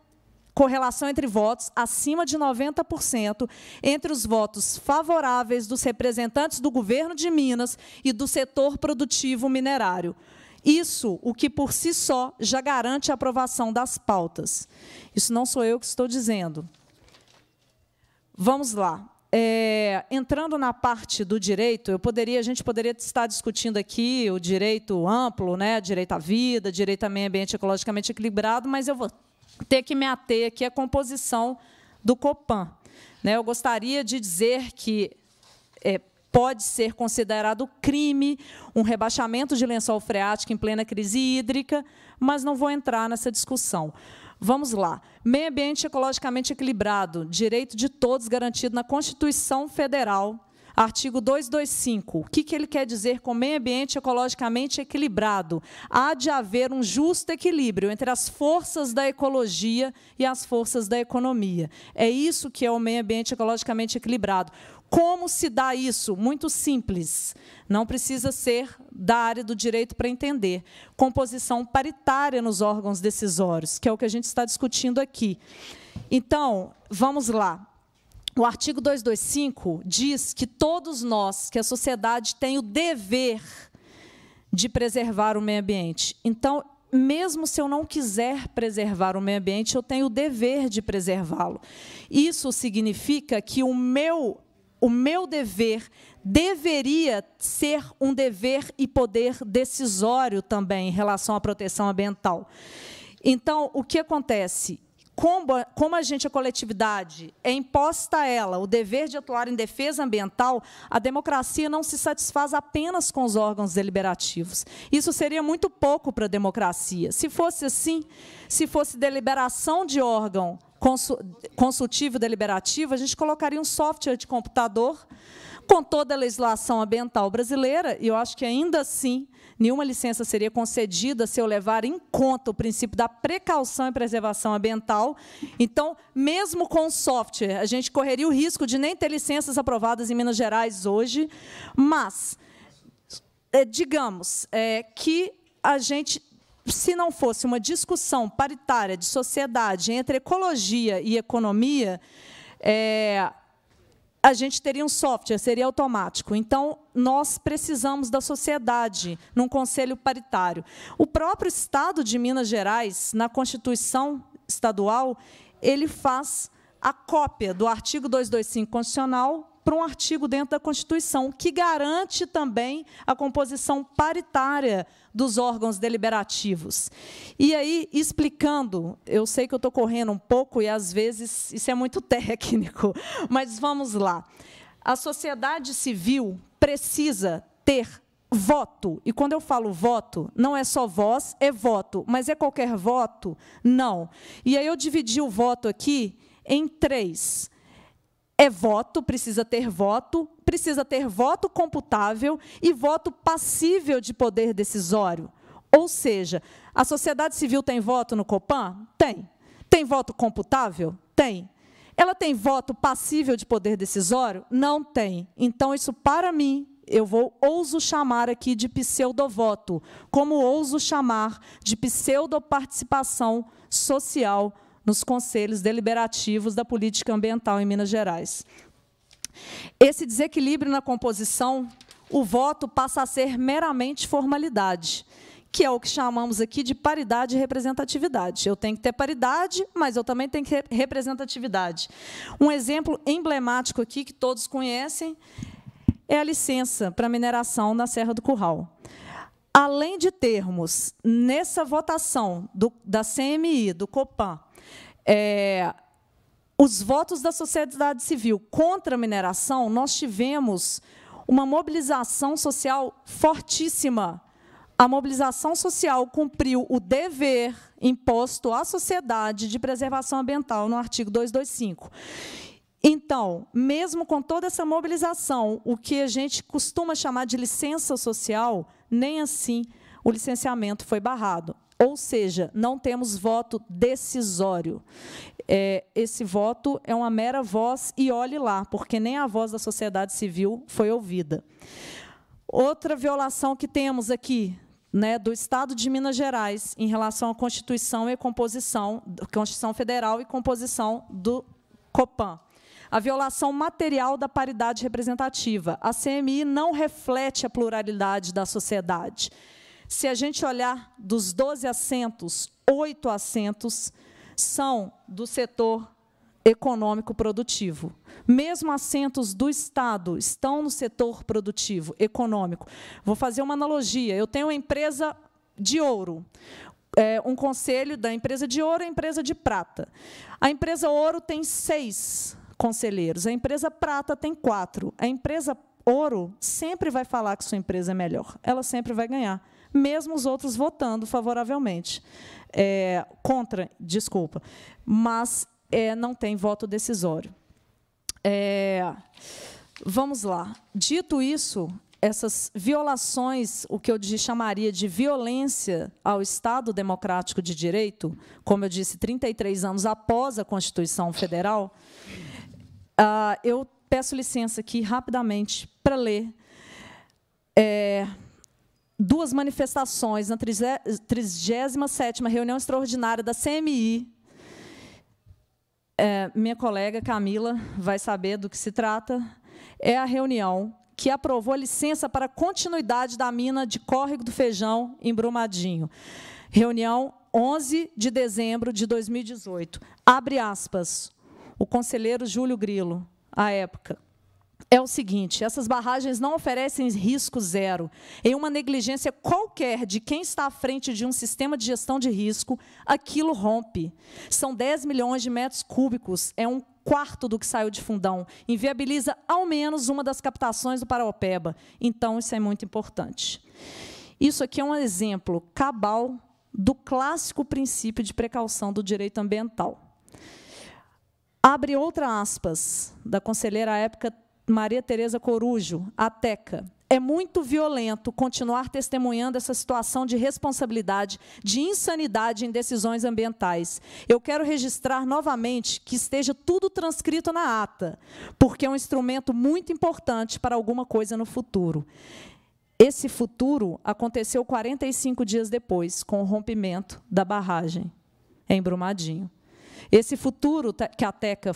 correlação entre votos acima de 90% entre os votos favoráveis dos representantes do governo de Minas e do setor produtivo minerário. Isso, o que por si só já garante a aprovação das pautas. Isso não sou eu que estou dizendo. Vamos lá. É, entrando na parte do direito, eu poderia, a gente poderia estar discutindo aqui o direito amplo, né, direito à vida, direito a meio ambiente ecologicamente equilibrado, mas eu vou ter que me ater aqui à composição do Copan. Né, eu gostaria de dizer que é, pode ser considerado crime um rebaixamento de lençol freático em plena crise hídrica, mas não vou entrar nessa discussão. Vamos lá. Meio ambiente ecologicamente equilibrado, direito de todos garantido na Constituição Federal, artigo 225. O que, que ele quer dizer com meio ambiente ecologicamente equilibrado? Há de haver um justo equilíbrio entre as forças da ecologia e as forças da economia. É isso que é o meio ambiente ecologicamente equilibrado. Como se dá isso? Muito simples. Não precisa ser da área do direito para entender. Composição paritária nos órgãos decisórios, que é o que a gente está discutindo aqui. Então, vamos lá. O artigo 225 diz que todos nós, que a sociedade tem o dever de preservar o meio ambiente. Então, mesmo se eu não quiser preservar o meio ambiente, eu tenho o dever de preservá-lo. Isso significa que o meu o meu dever deveria ser um dever e poder decisório também em relação à proteção ambiental. Então, o que acontece? como, a gente, a coletividade, é imposta a ela o dever de atuar em defesa ambiental, a democracia não se satisfaz apenas com os órgãos deliberativos. Isso seria muito pouco para a democracia. Se fosse assim, se fosse deliberação de órgão consultivo deliberativo, a gente colocaria um software de computador com toda a legislação ambiental brasileira, e eu acho que ainda assim nenhuma licença seria concedida se eu levar em conta o princípio da precaução e preservação ambiental. Então, mesmo com software, a gente correria o risco de nem ter licenças aprovadas em Minas Gerais hoje, mas eh, digamos é, que a gente se não fosse uma discussão paritária de sociedade entre ecologia e economia, é, a gente teria um software, seria automático. Então, nós precisamos da sociedade num conselho paritário. O próprio Estado de Minas Gerais, na Constituição Estadual, ele faz a cópia do artigo 225 constitucional para um artigo dentro da Constituição, que garante também a composição paritária dos órgãos deliberativos. E aí, explicando, eu sei que eu estou correndo um pouco e às vezes isso é muito [laughs] técnico, mas vamos lá. A sociedade civil precisa ter voto. E quando eu falo voto, não é só voz, é voto, mas é qualquer voto? Não. E aí eu dividi o voto aqui em três é voto, precisa ter voto, precisa ter voto computável e voto passível de poder decisório. Ou seja, a sociedade civil tem voto no Copan? Tem. Tem voto computável? Tem. Ela tem voto passível de poder decisório? Não tem. Então, isso, para mim, eu vou ouso chamar aqui de pseudovoto, como ouso chamar de pseudoparticipação social nos conselhos deliberativos da política ambiental em Minas Gerais. Esse desequilíbrio na composição, o voto passa a ser meramente formalidade, que é o que chamamos aqui de paridade e representatividade. Eu tenho que ter paridade, mas eu também tenho que ter representatividade. Um exemplo emblemático aqui que todos conhecem é a licença para mineração na Serra do Curral. Além de termos nessa votação do, da CMI, do Copan, é, os votos da sociedade civil contra a mineração, nós tivemos uma mobilização social fortíssima. A mobilização social cumpriu o dever imposto à sociedade de preservação ambiental no artigo 225. Então, mesmo com toda essa mobilização, o que a gente costuma chamar de licença social, nem assim o licenciamento foi barrado. Ou seja, não temos voto decisório. É, esse voto é uma mera voz e olhe lá, porque nem a voz da sociedade civil foi ouvida. Outra violação que temos aqui né, do Estado de Minas Gerais em relação à Constituição e composição, Constituição Federal e composição do Copan a violação material da paridade representativa. A CMI não reflete a pluralidade da sociedade. Se a gente olhar dos 12 assentos, oito assentos são do setor econômico produtivo. Mesmo assentos do Estado estão no setor produtivo econômico. Vou fazer uma analogia. Eu tenho uma empresa de ouro. É, um conselho da empresa de ouro e a empresa de prata. A empresa ouro tem seis conselheiros, a empresa prata tem quatro. A empresa ouro sempre vai falar que sua empresa é melhor, ela sempre vai ganhar mesmo os outros votando favoravelmente. É, contra, desculpa. Mas é, não tem voto decisório. É, vamos lá. Dito isso, essas violações, o que eu chamaria de violência ao Estado Democrático de Direito, como eu disse, 33 anos após a Constituição Federal, ah, eu peço licença aqui rapidamente para ler é, duas manifestações na 37ª reunião extraordinária da CMI. É, minha colega Camila vai saber do que se trata. É a reunião que aprovou a licença para continuidade da mina de Córrego do Feijão, em Brumadinho. Reunião 11 de dezembro de 2018. Abre aspas. O conselheiro Júlio Grilo, à época é o seguinte: essas barragens não oferecem risco zero. Em uma negligência qualquer de quem está à frente de um sistema de gestão de risco, aquilo rompe. São 10 milhões de metros cúbicos, é um quarto do que saiu de fundão. Inviabiliza ao menos uma das captações do Paraopeba. Então, isso é muito importante. Isso aqui é um exemplo cabal do clássico princípio de precaução do direito ambiental. Abre outra aspas, da conselheira à época Maria Tereza Corujo, Ateca. É muito violento continuar testemunhando essa situação de responsabilidade, de insanidade em decisões ambientais. Eu quero registrar novamente que esteja tudo transcrito na ata, porque é um instrumento muito importante para alguma coisa no futuro. Esse futuro aconteceu 45 dias depois, com o rompimento da barragem em Brumadinho. Esse futuro que a Teca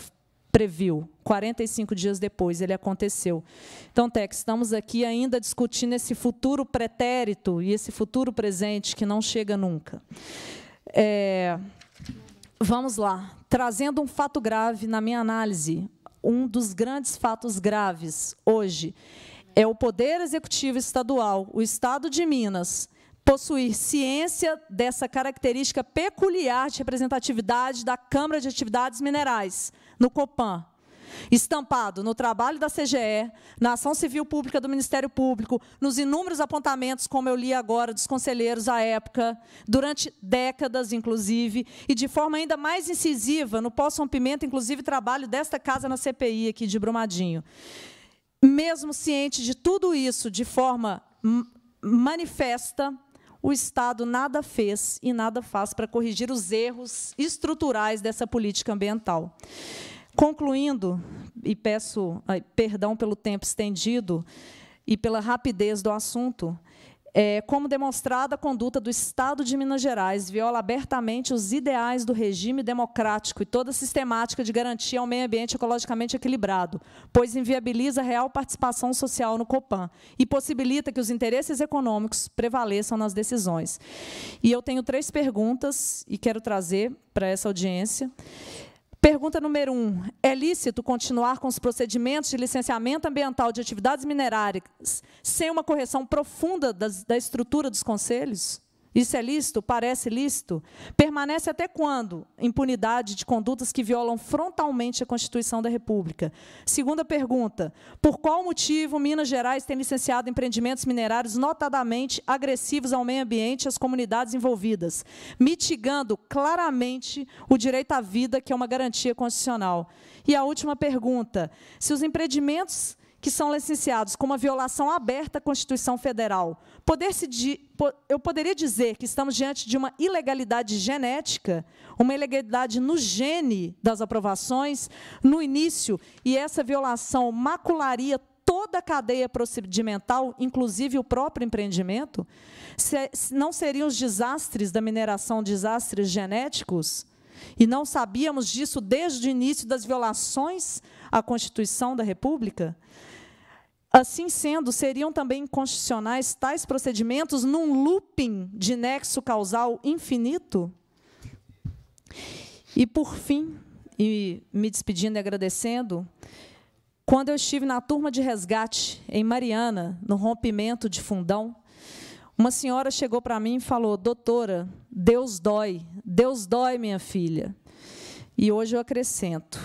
previu. 45 dias depois ele aconteceu. Então, Tex, estamos aqui ainda discutindo esse futuro pretérito e esse futuro presente que não chega nunca. É, vamos lá. Trazendo um fato grave, na minha análise, um dos grandes fatos graves hoje é o Poder Executivo Estadual, o Estado de Minas, possuir ciência dessa característica peculiar de representatividade da Câmara de Atividades Minerais no Copan, estampado no trabalho da CGE, na ação civil pública do Ministério Público, nos inúmeros apontamentos, como eu li agora, dos conselheiros à época, durante décadas, inclusive, e de forma ainda mais incisiva, no pós-rompimento, inclusive, trabalho desta casa na CPI aqui de Brumadinho. Mesmo ciente de tudo isso de forma manifesta, o Estado nada fez e nada faz para corrigir os erros estruturais dessa política ambiental. Concluindo, e peço perdão pelo tempo estendido e pela rapidez do assunto, é, como demonstrada a conduta do Estado de Minas Gerais, viola abertamente os ideais do regime democrático e toda a sistemática de garantia ao meio ambiente ecologicamente equilibrado, pois inviabiliza a real participação social no COPAN e possibilita que os interesses econômicos prevaleçam nas decisões. E eu tenho três perguntas e quero trazer para essa audiência. Pergunta número Um, é lícito continuar com os procedimentos de licenciamento ambiental de atividades minerárias sem uma correção profunda das, da estrutura dos conselhos? Isso é lícito? Parece lícito? Permanece até quando? Impunidade de condutas que violam frontalmente a Constituição da República. Segunda pergunta: por qual motivo Minas Gerais tem licenciado empreendimentos minerários notadamente agressivos ao meio ambiente e às comunidades envolvidas, mitigando claramente o direito à vida, que é uma garantia constitucional? E a última pergunta: se os empreendimentos que são licenciados com uma violação aberta à Constituição Federal. Poder -se di, eu poderia dizer que estamos diante de uma ilegalidade genética, uma ilegalidade no gene das aprovações, no início, e essa violação macularia toda a cadeia procedimental, inclusive o próprio empreendimento? Se, não seriam os desastres da mineração desastres genéticos? E não sabíamos disso desde o início das violações à Constituição da República? Assim sendo, seriam também inconstitucionais tais procedimentos num looping de nexo causal infinito? E, por fim, e me despedindo e agradecendo, quando eu estive na turma de resgate em Mariana, no rompimento de fundão, uma senhora chegou para mim e falou: Doutora, Deus dói, Deus dói, minha filha. E hoje eu acrescento: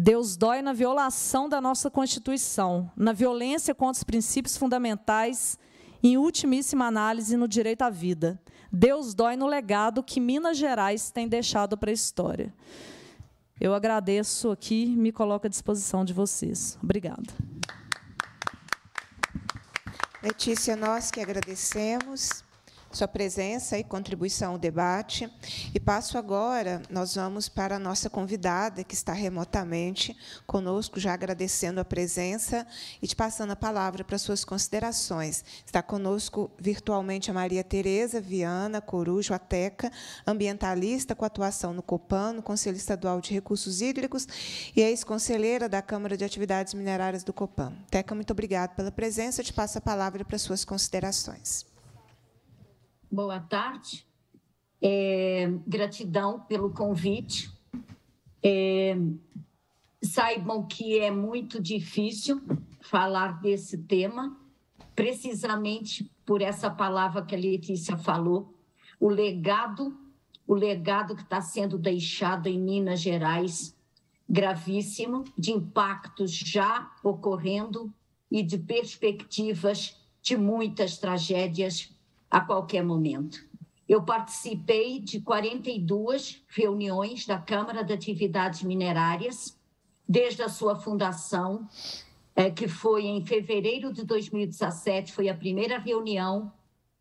Deus dói na violação da nossa Constituição, na violência contra os princípios fundamentais, em ultimíssima análise, no direito à vida. Deus dói no legado que Minas Gerais tem deixado para a história. Eu agradeço aqui, me coloco à disposição de vocês. Obrigada. Letícia, nós que agradecemos sua presença e contribuição ao debate. E passo agora, nós vamos para a nossa convidada, que está remotamente conosco, já agradecendo a presença e te passando a palavra para suas considerações. Está conosco virtualmente a Maria Tereza Viana Corujo Ateca, ambientalista com atuação no Copan, no Conselho Estadual de Recursos Hídricos e ex-conselheira da Câmara de Atividades Minerárias do Copan. Teca, muito obrigada pela presença. Eu te passo a palavra para suas considerações boa tarde. É, gratidão pelo convite. É, saibam que é muito difícil falar desse tema, precisamente por essa palavra que a Letícia falou, o legado, o legado que está sendo deixado em Minas Gerais, gravíssimo, de impactos já ocorrendo e de perspectivas de muitas tragédias a qualquer momento. Eu participei de 42 reuniões da Câmara de Atividades Minerárias, desde a sua fundação, é, que foi em fevereiro de 2017, foi a primeira reunião,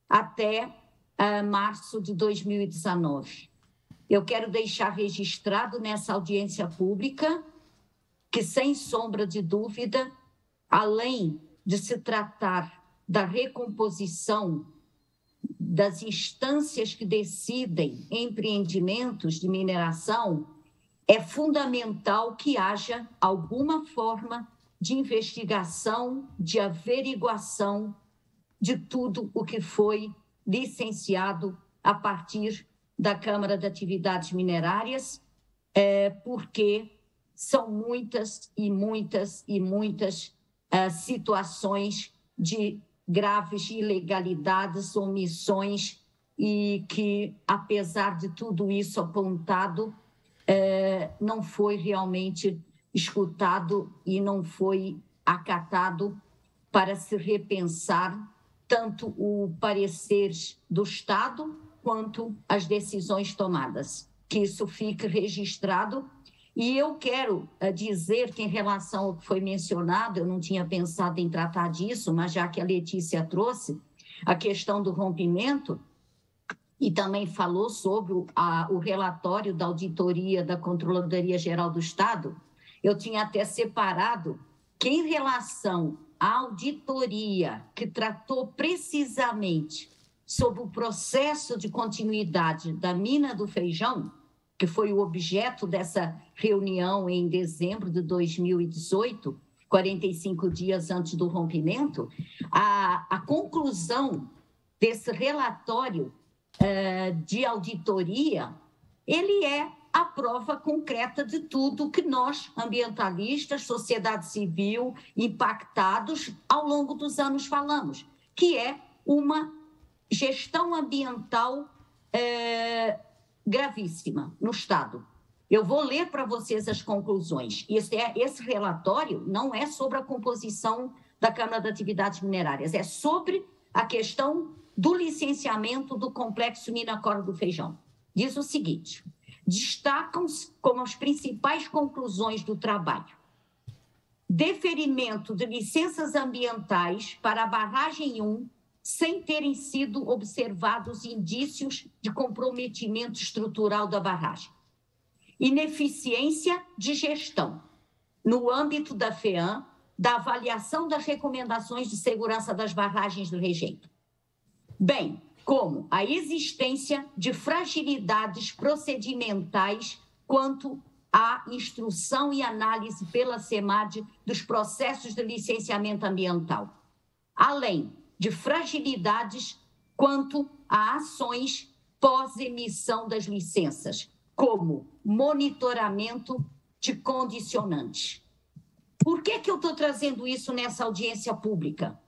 até é, março de 2019. Eu quero deixar registrado nessa audiência pública que, sem sombra de dúvida, além de se tratar da recomposição das instâncias que decidem empreendimentos de mineração, é fundamental que haja alguma forma de investigação, de averiguação de tudo o que foi licenciado a partir da Câmara de Atividades Minerárias, é, porque são muitas e muitas e muitas é, situações de graves ilegalidades, omissões e que, apesar de tudo isso apontado, é, não foi realmente escutado e não foi acatado para se repensar tanto o parecer do Estado quanto as decisões tomadas. Que isso fique registrado e eu quero eh, dizer que, em relação ao que foi mencionado, eu não tinha pensado em tratar disso, mas já que a Letícia trouxe a questão do rompimento, e também falou sobre o, a, o relatório da auditoria da Controladoria Geral do Estado, eu tinha até separado que, em relação à auditoria que tratou precisamente sobre o processo de continuidade da mina do feijão, que foi o objeto dessa reunião em dezembro de 2018, 45 dias antes do rompimento, a, a conclusão desse relatório eh, de auditoria, ele é a prova concreta de tudo que nós, ambientalistas, sociedade civil, impactados ao longo dos anos falamos, que é uma gestão ambiental eh, gravíssima no Estado. Eu vou ler para vocês as conclusões. Esse, é, esse relatório não é sobre a composição da Câmara de Atividades Minerárias, é sobre a questão do licenciamento do complexo Minacora do Feijão. Diz o seguinte: destacam-se como as principais conclusões do trabalho deferimento de licenças ambientais para a barragem 1 sem terem sido observados indícios de comprometimento estrutural da barragem. Ineficiência de gestão. No âmbito da FEAM, da avaliação das recomendações de segurança das barragens do rejeito. Bem, como a existência de fragilidades procedimentais quanto à instrução e análise pela SEMAD dos processos de licenciamento ambiental, além de fragilidades quanto a ações pós-emissão das licenças, como monitoramento de condicionantes. Por que, que eu estou trazendo isso nessa audiência pública?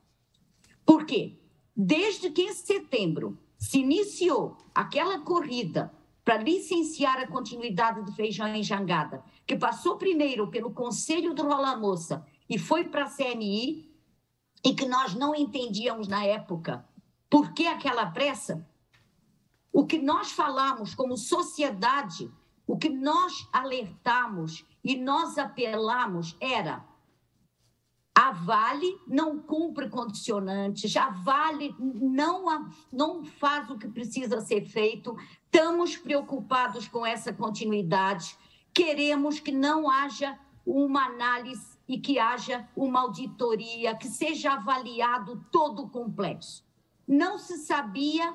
Porque desde que em setembro se iniciou aquela corrida para licenciar a continuidade do feijão em Jangada, que passou primeiro pelo Conselho do Rola Moça e foi para a CNI, e que nós não entendíamos na época. Por que aquela pressa? O que nós falamos como sociedade, o que nós alertamos e nós apelamos era a Vale não cumpre condicionantes, a Vale não, não faz o que precisa ser feito, estamos preocupados com essa continuidade, queremos que não haja uma análise e que haja uma auditoria, que seja avaliado todo o complexo. Não se sabia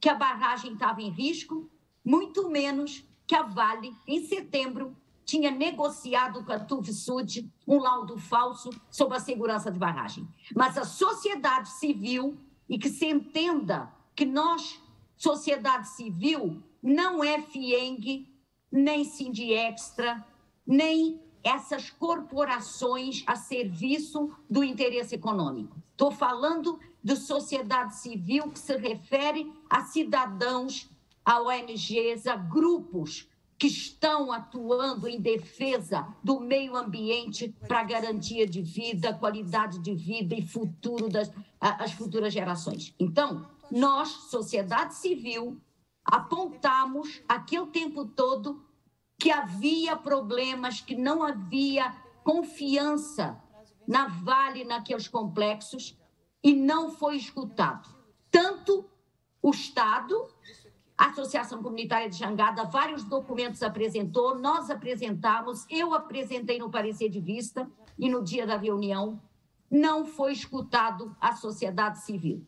que a barragem estava em risco, muito menos que a Vale, em setembro, tinha negociado com a Tuvisud um laudo falso sobre a segurança de barragem. Mas a sociedade civil, e que se entenda que nós, sociedade civil, não é FIENG, nem Sindextra nem essas corporações a serviço do interesse econômico. Estou falando de sociedade civil que se refere a cidadãos, a ONGs, a grupos que estão atuando em defesa do meio ambiente para garantia de vida, qualidade de vida e futuro das as futuras gerações. Então, nós, sociedade civil, apontamos aqui o tempo todo que havia problemas, que não havia confiança na Vale, naqueles complexos, e não foi escutado. Tanto o Estado, a Associação Comunitária de Jangada, vários documentos apresentou, nós apresentamos, eu apresentei no parecer de vista e no dia da reunião, não foi escutado a sociedade civil.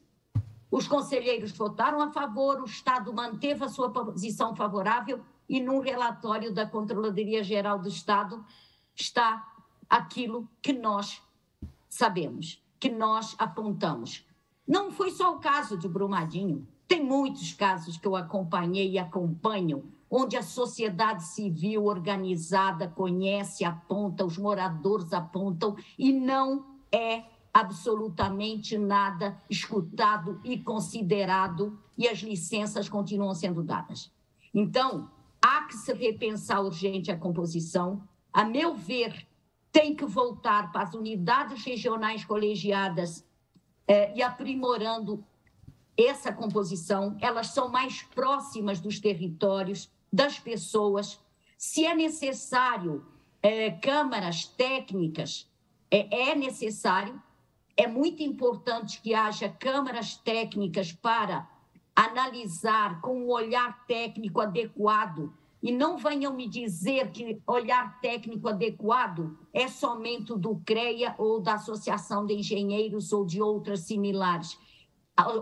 Os conselheiros votaram a favor, o Estado manteve a sua posição favorável e num relatório da Controladoria Geral do Estado está aquilo que nós sabemos, que nós apontamos. Não foi só o caso de Brumadinho, tem muitos casos que eu acompanhei e acompanho, onde a sociedade civil organizada conhece, aponta, os moradores apontam e não é absolutamente nada escutado e considerado e as licenças continuam sendo dadas. Então, que se repensar urgente a composição. A meu ver, tem que voltar para as unidades regionais colegiadas é, e aprimorando essa composição. Elas são mais próximas dos territórios, das pessoas. Se é necessário é, câmaras técnicas, é, é necessário. É muito importante que haja câmaras técnicas para analisar com um olhar técnico adequado e não venham me dizer que olhar técnico adequado é somente do CREA ou da Associação de Engenheiros ou de outras similares.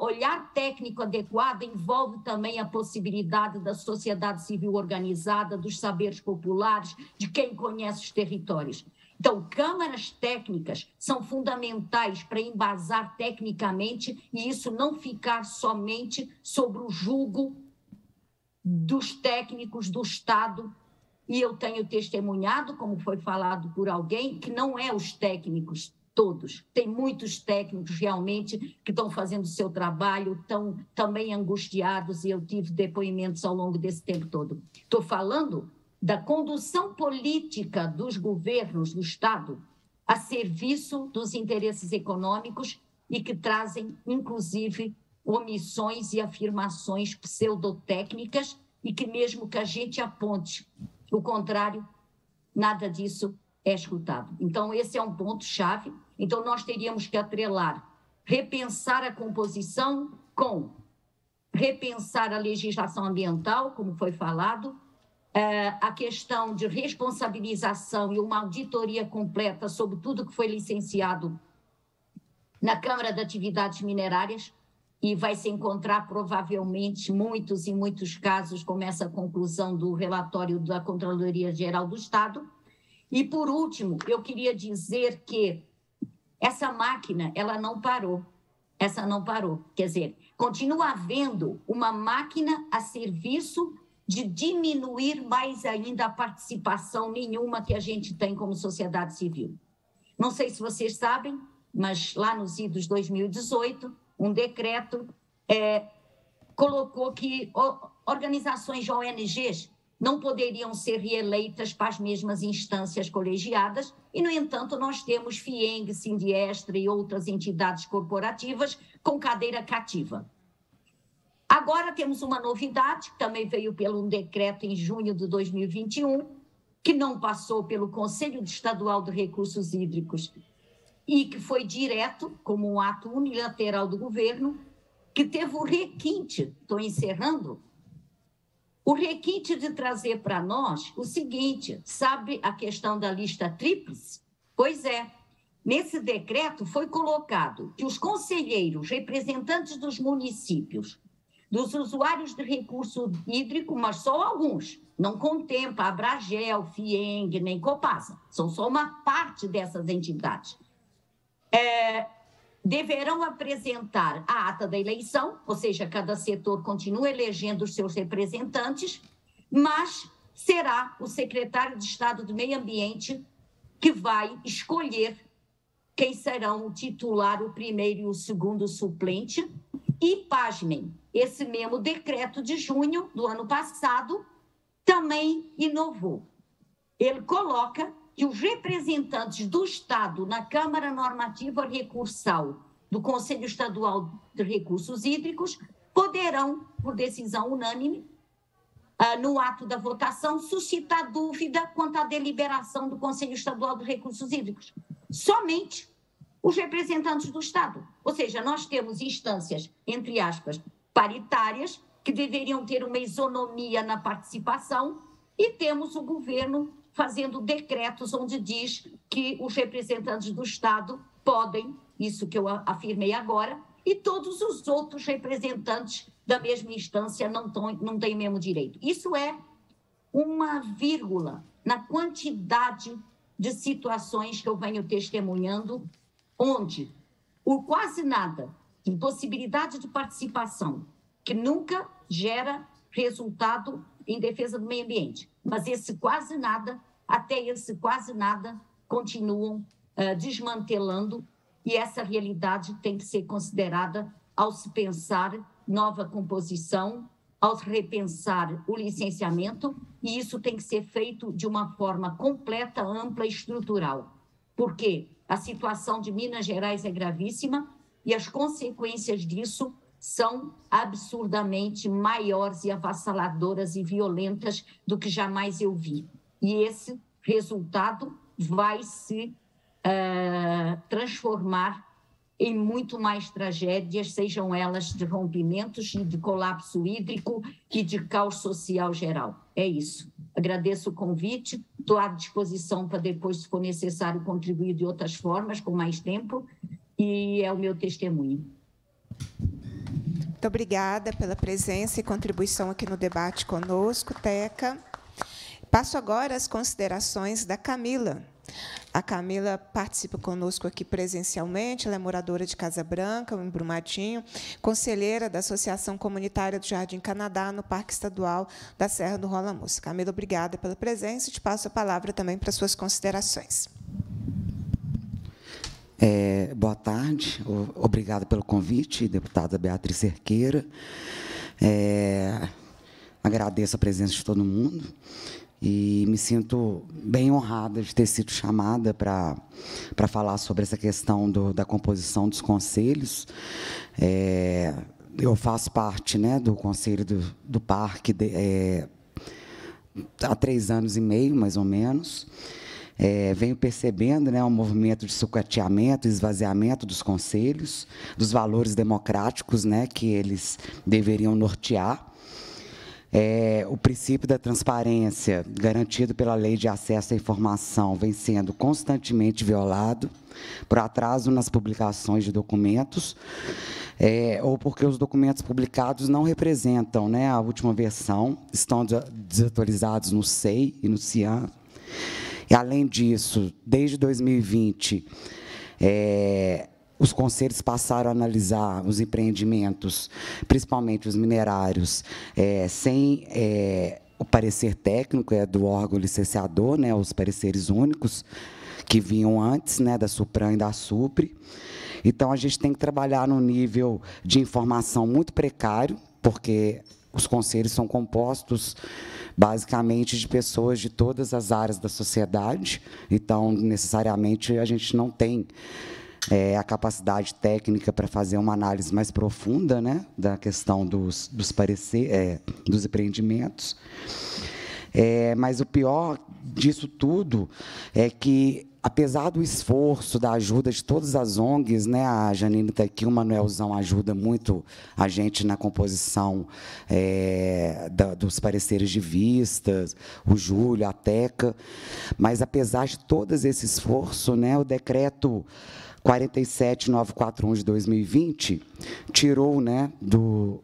Olhar técnico adequado envolve também a possibilidade da sociedade civil organizada, dos saberes populares, de quem conhece os territórios. Então, câmaras técnicas são fundamentais para embasar tecnicamente e isso não ficar somente sobre o julgo dos técnicos do Estado, e eu tenho testemunhado, como foi falado por alguém, que não é os técnicos todos. Tem muitos técnicos realmente que estão fazendo seu trabalho, estão também angustiados, e eu tive depoimentos ao longo desse tempo todo. Estou falando da condução política dos governos do Estado a serviço dos interesses econômicos e que trazem, inclusive, omissões e afirmações pseudotécnicas e que mesmo que a gente aponte o contrário, nada disso é escutado. Então, esse é um ponto-chave. Então, nós teríamos que atrelar, repensar a composição com repensar a legislação ambiental, como foi falado, eh, a questão de responsabilização e uma auditoria completa sobre tudo que foi licenciado na Câmara de Atividades Minerárias, e vai se encontrar provavelmente muitos e muitos casos, como essa conclusão do relatório da Controladoria Geral do Estado. E por último, eu queria dizer que essa máquina, ela não parou. Essa não parou. Quer dizer, continua havendo uma máquina a serviço de diminuir mais ainda a participação nenhuma que a gente tem como sociedade civil. Não sei se vocês sabem, mas lá nos idos 2018, um decreto, é, colocou que organizações de ONGs não poderiam ser reeleitas para as mesmas instâncias colegiadas, e, no entanto, nós temos FIENG, Sindiestra e outras entidades corporativas com cadeira cativa. Agora temos uma novidade, que também veio pelo um decreto em junho de 2021, que não passou pelo Conselho Estadual de Recursos Hídricos e que foi direto, como um ato unilateral do governo, que teve o requinte, estou encerrando, o requinte de trazer para nós o seguinte: sabe a questão da lista tríplice? Pois é. Nesse decreto foi colocado que os conselheiros, representantes dos municípios, dos usuários de recurso hídrico, mas só alguns, não contempla a Bragel, FIENG, nem Copasa, são só uma parte dessas entidades é, deverão apresentar a ata da eleição, ou seja, cada setor continua elegendo os seus representantes, mas será o secretário de Estado do Meio Ambiente que vai escolher quem serão o titular, o primeiro e o segundo suplente. E, pasmem, esse mesmo decreto de junho do ano passado também inovou. Ele coloca e os representantes do Estado na Câmara Normativa Recursal do Conselho Estadual de Recursos Hídricos poderão, por decisão unânime, ah, no ato da votação, suscitar dúvida quanto à deliberação do Conselho Estadual de Recursos Hídricos. Somente os representantes do Estado. Ou seja, nós temos instâncias, entre aspas, paritárias, que deveriam ter uma isonomia na participação, e temos o governo fazendo decretos onde diz que os representantes do Estado podem, isso que eu afirmei agora, e todos os outros representantes da mesma instância não, tão, não têm mesmo direito. Isso é uma vírgula na quantidade de situações que eu venho testemunhando, onde o quase nada, impossibilidade de participação, que nunca gera resultado em defesa do meio ambiente, mas esse quase nada até esse quase nada continuam uh, desmantelando e essa realidade tem que ser considerada ao se pensar nova composição, ao se repensar o licenciamento, e isso tem que ser feito de uma forma completa, ampla e estrutural, porque a situação de Minas Gerais é gravíssima e as consequências disso são absurdamente maiores e avassaladoras e violentas do que jamais eu vi e esse resultado vai se uh, transformar em muito mais tragédias, sejam elas de rompimentos e de colapso hídrico e de caos social geral. É isso. Agradeço o convite, estou à disposição para depois, se for necessário, contribuir de outras formas, com mais tempo, e é o meu testemunho. Muito obrigada pela presença e contribuição aqui no debate conosco, Teca. Passo agora às considerações da Camila. A Camila participa conosco aqui presencialmente, ela é moradora de Casa Branca, em Brumadinho, conselheira da Associação Comunitária do Jardim Canadá, no Parque Estadual da Serra do Rola Moça. Camila, obrigada pela presença e te passo a palavra também para suas considerações. É, boa tarde, obrigada pelo convite, deputada Beatriz Cerqueira. É, agradeço a presença de todo mundo. E me sinto bem honrada de ter sido chamada para falar sobre essa questão do, da composição dos conselhos. É, eu faço parte né, do conselho do, do parque de, é, há três anos e meio, mais ou menos. É, venho percebendo né, um movimento de sucateamento, esvaziamento dos conselhos, dos valores democráticos né, que eles deveriam nortear. É, o princípio da transparência, garantido pela lei de acesso à informação, vem sendo constantemente violado por atraso nas publicações de documentos, é, ou porque os documentos publicados não representam né, a última versão, estão desatualizados no SEI e no CIAN. E, além disso, desde 2020, é, os conselhos passaram a analisar os empreendimentos, principalmente os minerários, é, sem é, o parecer técnico é do órgão licenciador, né, os pareceres únicos que vinham antes, né, da Supran e da Supre. Então a gente tem que trabalhar num nível de informação muito precário, porque os conselhos são compostos basicamente de pessoas de todas as áreas da sociedade, então necessariamente a gente não tem é, a capacidade técnica para fazer uma análise mais profunda né, da questão dos, dos, parecer, é, dos empreendimentos. É, mas o pior disso tudo é que, apesar do esforço, da ajuda de todas as ONGs, né, a Janine está aqui, o Manuelzão ajuda muito a gente na composição é, da, dos pareceres de vistas, o Júlio, a Teca, mas apesar de todo esse esforço, né, o decreto 47941 de 2020 tirou né, do,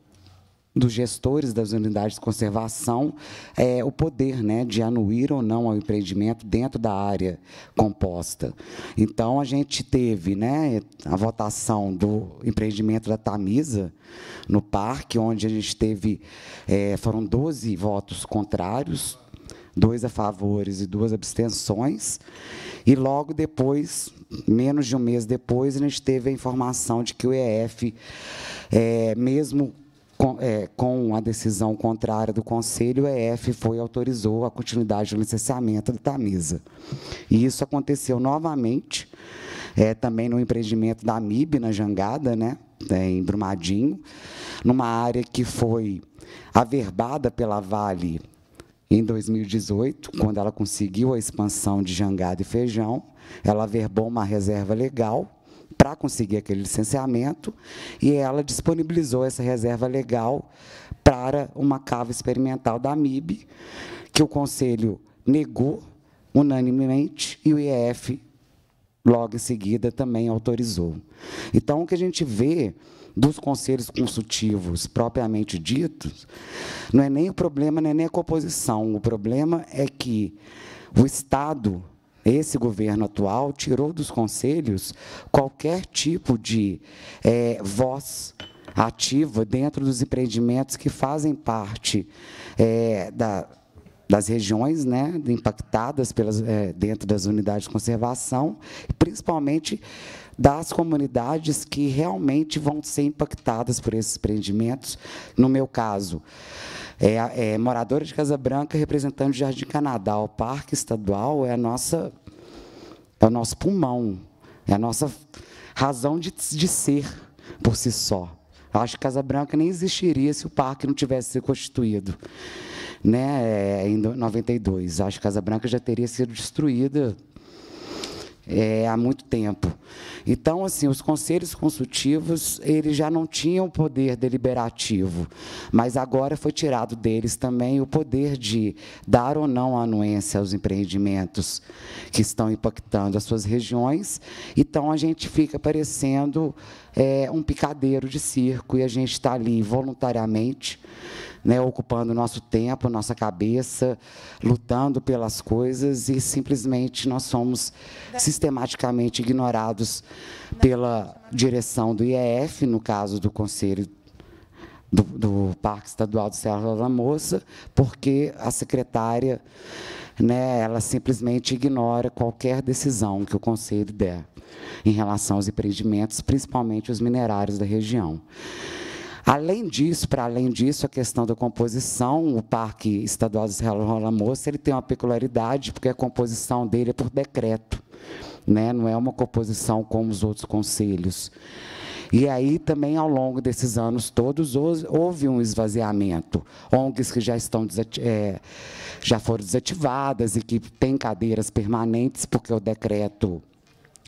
dos gestores das unidades de conservação é, o poder né, de anuir ou não ao empreendimento dentro da área composta. Então, a gente teve né, a votação do empreendimento da Tamisa no parque, onde a gente teve, é, foram 12 votos contrários, dois a favores e duas abstenções. E logo depois, menos de um mês depois, a gente teve a informação de que o EF, é, mesmo com, é, com, a decisão contrária do Conselho, o EF foi autorizou a continuidade do licenciamento do Tamisa. E isso aconteceu novamente, é, também no empreendimento da MIB, na Jangada, né, é, em Brumadinho, numa área que foi averbada pela Vale em 2018, quando ela conseguiu a expansão de Jangada e Feijão, ela averbou uma reserva legal para conseguir aquele licenciamento e ela disponibilizou essa reserva legal para uma cava experimental da MIB, que o Conselho negou unanimemente e o IEF logo em seguida também autorizou. Então o que a gente vê dos conselhos consultivos propriamente ditos, não é nem o problema, não é nem a composição. O problema é que o Estado, esse governo atual, tirou dos conselhos qualquer tipo de é, voz ativa dentro dos empreendimentos que fazem parte é, da das regiões né, impactadas pelas, é, dentro das unidades de conservação, principalmente das comunidades que realmente vão ser impactadas por esses empreendimentos. No meu caso, é, é moradora de Casa Branca, representante do Jardim Canadá. O Parque Estadual é, a nossa, é o nosso pulmão, é a nossa razão de, de ser por si só. Acho que Casa Branca nem existiria se o parque não tivesse sido constituído né, é, em 92. Acho que Casa Branca já teria sido destruída é, há muito tempo. Então, assim, os conselhos consultivos eles já não tinham poder deliberativo, mas agora foi tirado deles também o poder de dar ou não anuência aos empreendimentos que estão impactando as suas regiões. Então, a gente fica parecendo é, um picadeiro de circo e a gente está ali voluntariamente né, ocupando nosso tempo, nossa cabeça, lutando pelas coisas e simplesmente nós somos sistematicamente ignorados pela direção do IEF, no caso do Conselho do, do Parque Estadual do Serra da Moça, porque a secretária né, ela simplesmente ignora qualquer decisão que o Conselho der em relação aos empreendimentos, principalmente os minerários da região. Além disso, para além disso, a questão da composição, o Parque Estadual de Israel Rola Moça, ele tem uma peculiaridade, porque a composição dele é por decreto, né? não é uma composição como os outros conselhos. E aí também, ao longo desses anos todos, houve um esvaziamento. ONGs que já, estão, é, já foram desativadas e que têm cadeiras permanentes, porque o decreto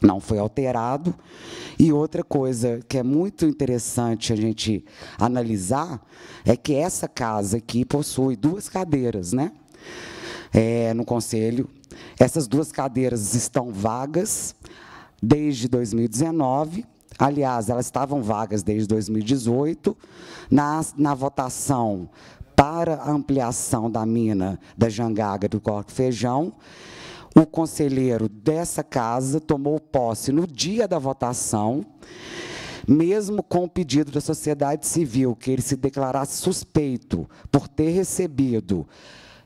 não foi alterado. E outra coisa que é muito interessante a gente analisar é que essa casa aqui possui duas cadeiras, né? É, no conselho. Essas duas cadeiras estão vagas desde 2019. Aliás, elas estavam vagas desde 2018. Na, na votação para a ampliação da mina da Jangaga do Corte Feijão, o conselheiro dessa casa tomou posse no dia da votação, mesmo com o pedido da sociedade civil que ele se declarasse suspeito por ter recebido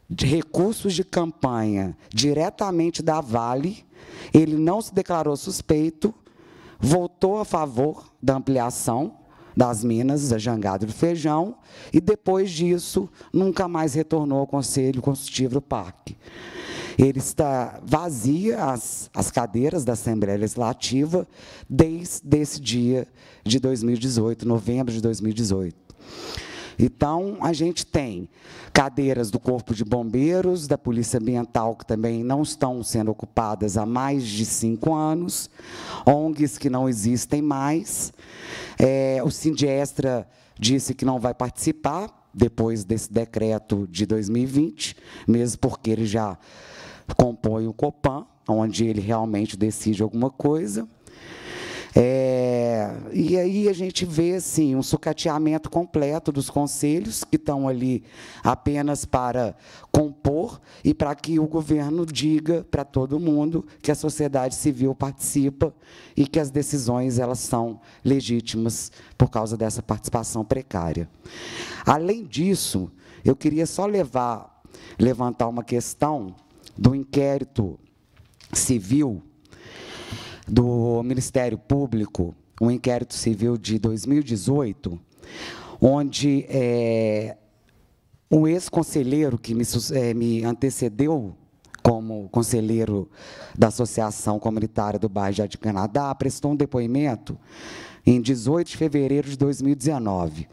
de recursos de campanha diretamente da Vale, ele não se declarou suspeito, votou a favor da ampliação das minas, da Jangada do Feijão, e depois disso nunca mais retornou ao Conselho Consultivo do Parque. Ele está vazia as, as cadeiras da Assembleia Legislativa desde esse dia de 2018, novembro de 2018. Então, a gente tem cadeiras do Corpo de Bombeiros, da Polícia Ambiental, que também não estão sendo ocupadas há mais de cinco anos, ONGs que não existem mais. É, o Sindiestra disse que não vai participar depois desse decreto de 2020, mesmo porque ele já compõe o Copan, onde ele realmente decide alguma coisa. É, e aí a gente vê assim, um sucateamento completo dos conselhos, que estão ali apenas para compor e para que o governo diga para todo mundo que a sociedade civil participa e que as decisões elas são legítimas por causa dessa participação precária. Além disso, eu queria só levar, levantar uma questão do inquérito civil do Ministério Público, um inquérito civil de 2018, onde é, um ex-conselheiro que me, é, me antecedeu como conselheiro da Associação Comunitária do Bairro de Canadá, prestou um depoimento em 18 de fevereiro de 2019,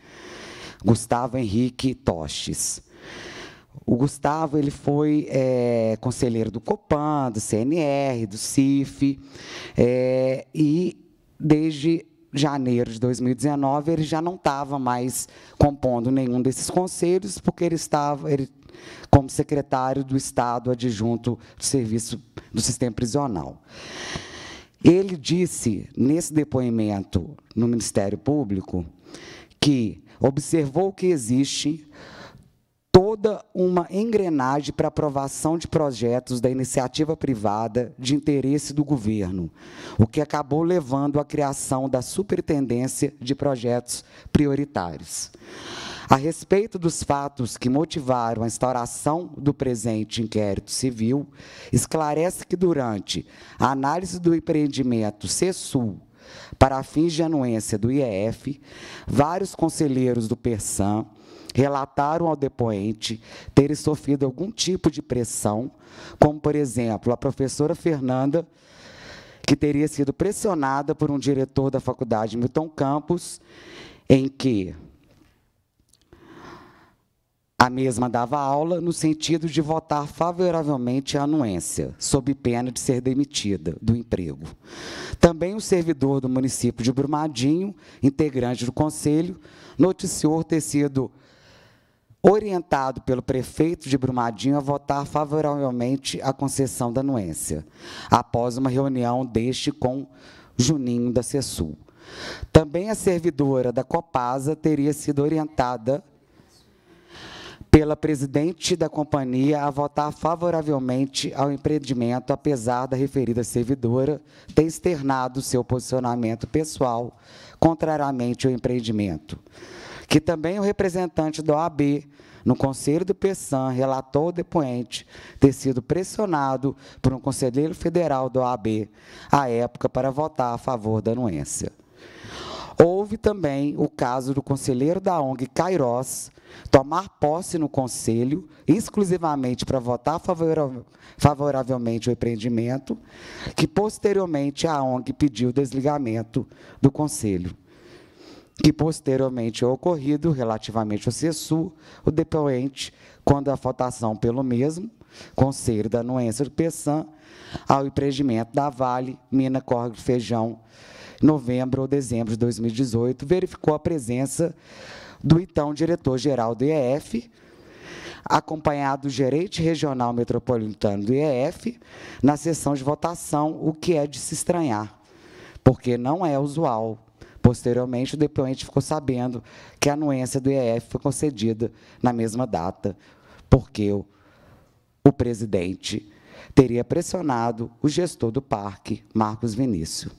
Gustavo Henrique Toches. O Gustavo ele foi é, conselheiro do Copan, do CNR, do CIF, é, e desde janeiro de 2019 ele já não estava mais compondo nenhum desses conselhos, porque ele estava ele, como secretário do Estado adjunto do Serviço do Sistema Prisional. Ele disse nesse depoimento no Ministério Público que observou que existe toda uma engrenagem para aprovação de projetos da iniciativa privada de interesse do governo, o que acabou levando à criação da superintendência de projetos prioritários. A respeito dos fatos que motivaram a instauração do presente inquérito civil, esclarece que, durante a análise do empreendimento CESUL para fins de anuência do IEF, vários conselheiros do PERSAM relataram ao depoente terem sofrido algum tipo de pressão, como, por exemplo, a professora Fernanda, que teria sido pressionada por um diretor da faculdade Milton Campos, em que a mesma dava aula no sentido de votar favoravelmente a anuência, sob pena de ser demitida do emprego. Também o um servidor do município de Brumadinho, integrante do conselho, noticiou ter sido orientado pelo prefeito de Brumadinho a votar favoravelmente a concessão da anuência, após uma reunião deste com Juninho da Cesul. Também a servidora da Copasa teria sido orientada pela presidente da companhia a votar favoravelmente ao empreendimento, apesar da referida servidora ter externado seu posicionamento pessoal contrariamente ao empreendimento que também o representante da OAB no Conselho do PESAN relatou o depoente ter sido pressionado por um conselheiro federal da OAB à época para votar a favor da anuência. Houve também o caso do conselheiro da ONG Cairós tomar posse no conselho exclusivamente para votar favoravelmente o empreendimento, que posteriormente a ONG pediu desligamento do conselho que posteriormente é ocorrido relativamente ao CESU, o depoente, quando a votação pelo mesmo, conselho da anuência do PESAM, ao empreendimento da Vale, Mina Corre Feijão, novembro ou dezembro de 2018, verificou a presença do então diretor-geral do IEF, acompanhado do gerente regional metropolitano do IEF, na sessão de votação, o que é de se estranhar, porque não é usual Posteriormente, o depoente ficou sabendo que a anuência do IEF foi concedida na mesma data, porque o, o presidente teria pressionado o gestor do parque, Marcos Vinícius.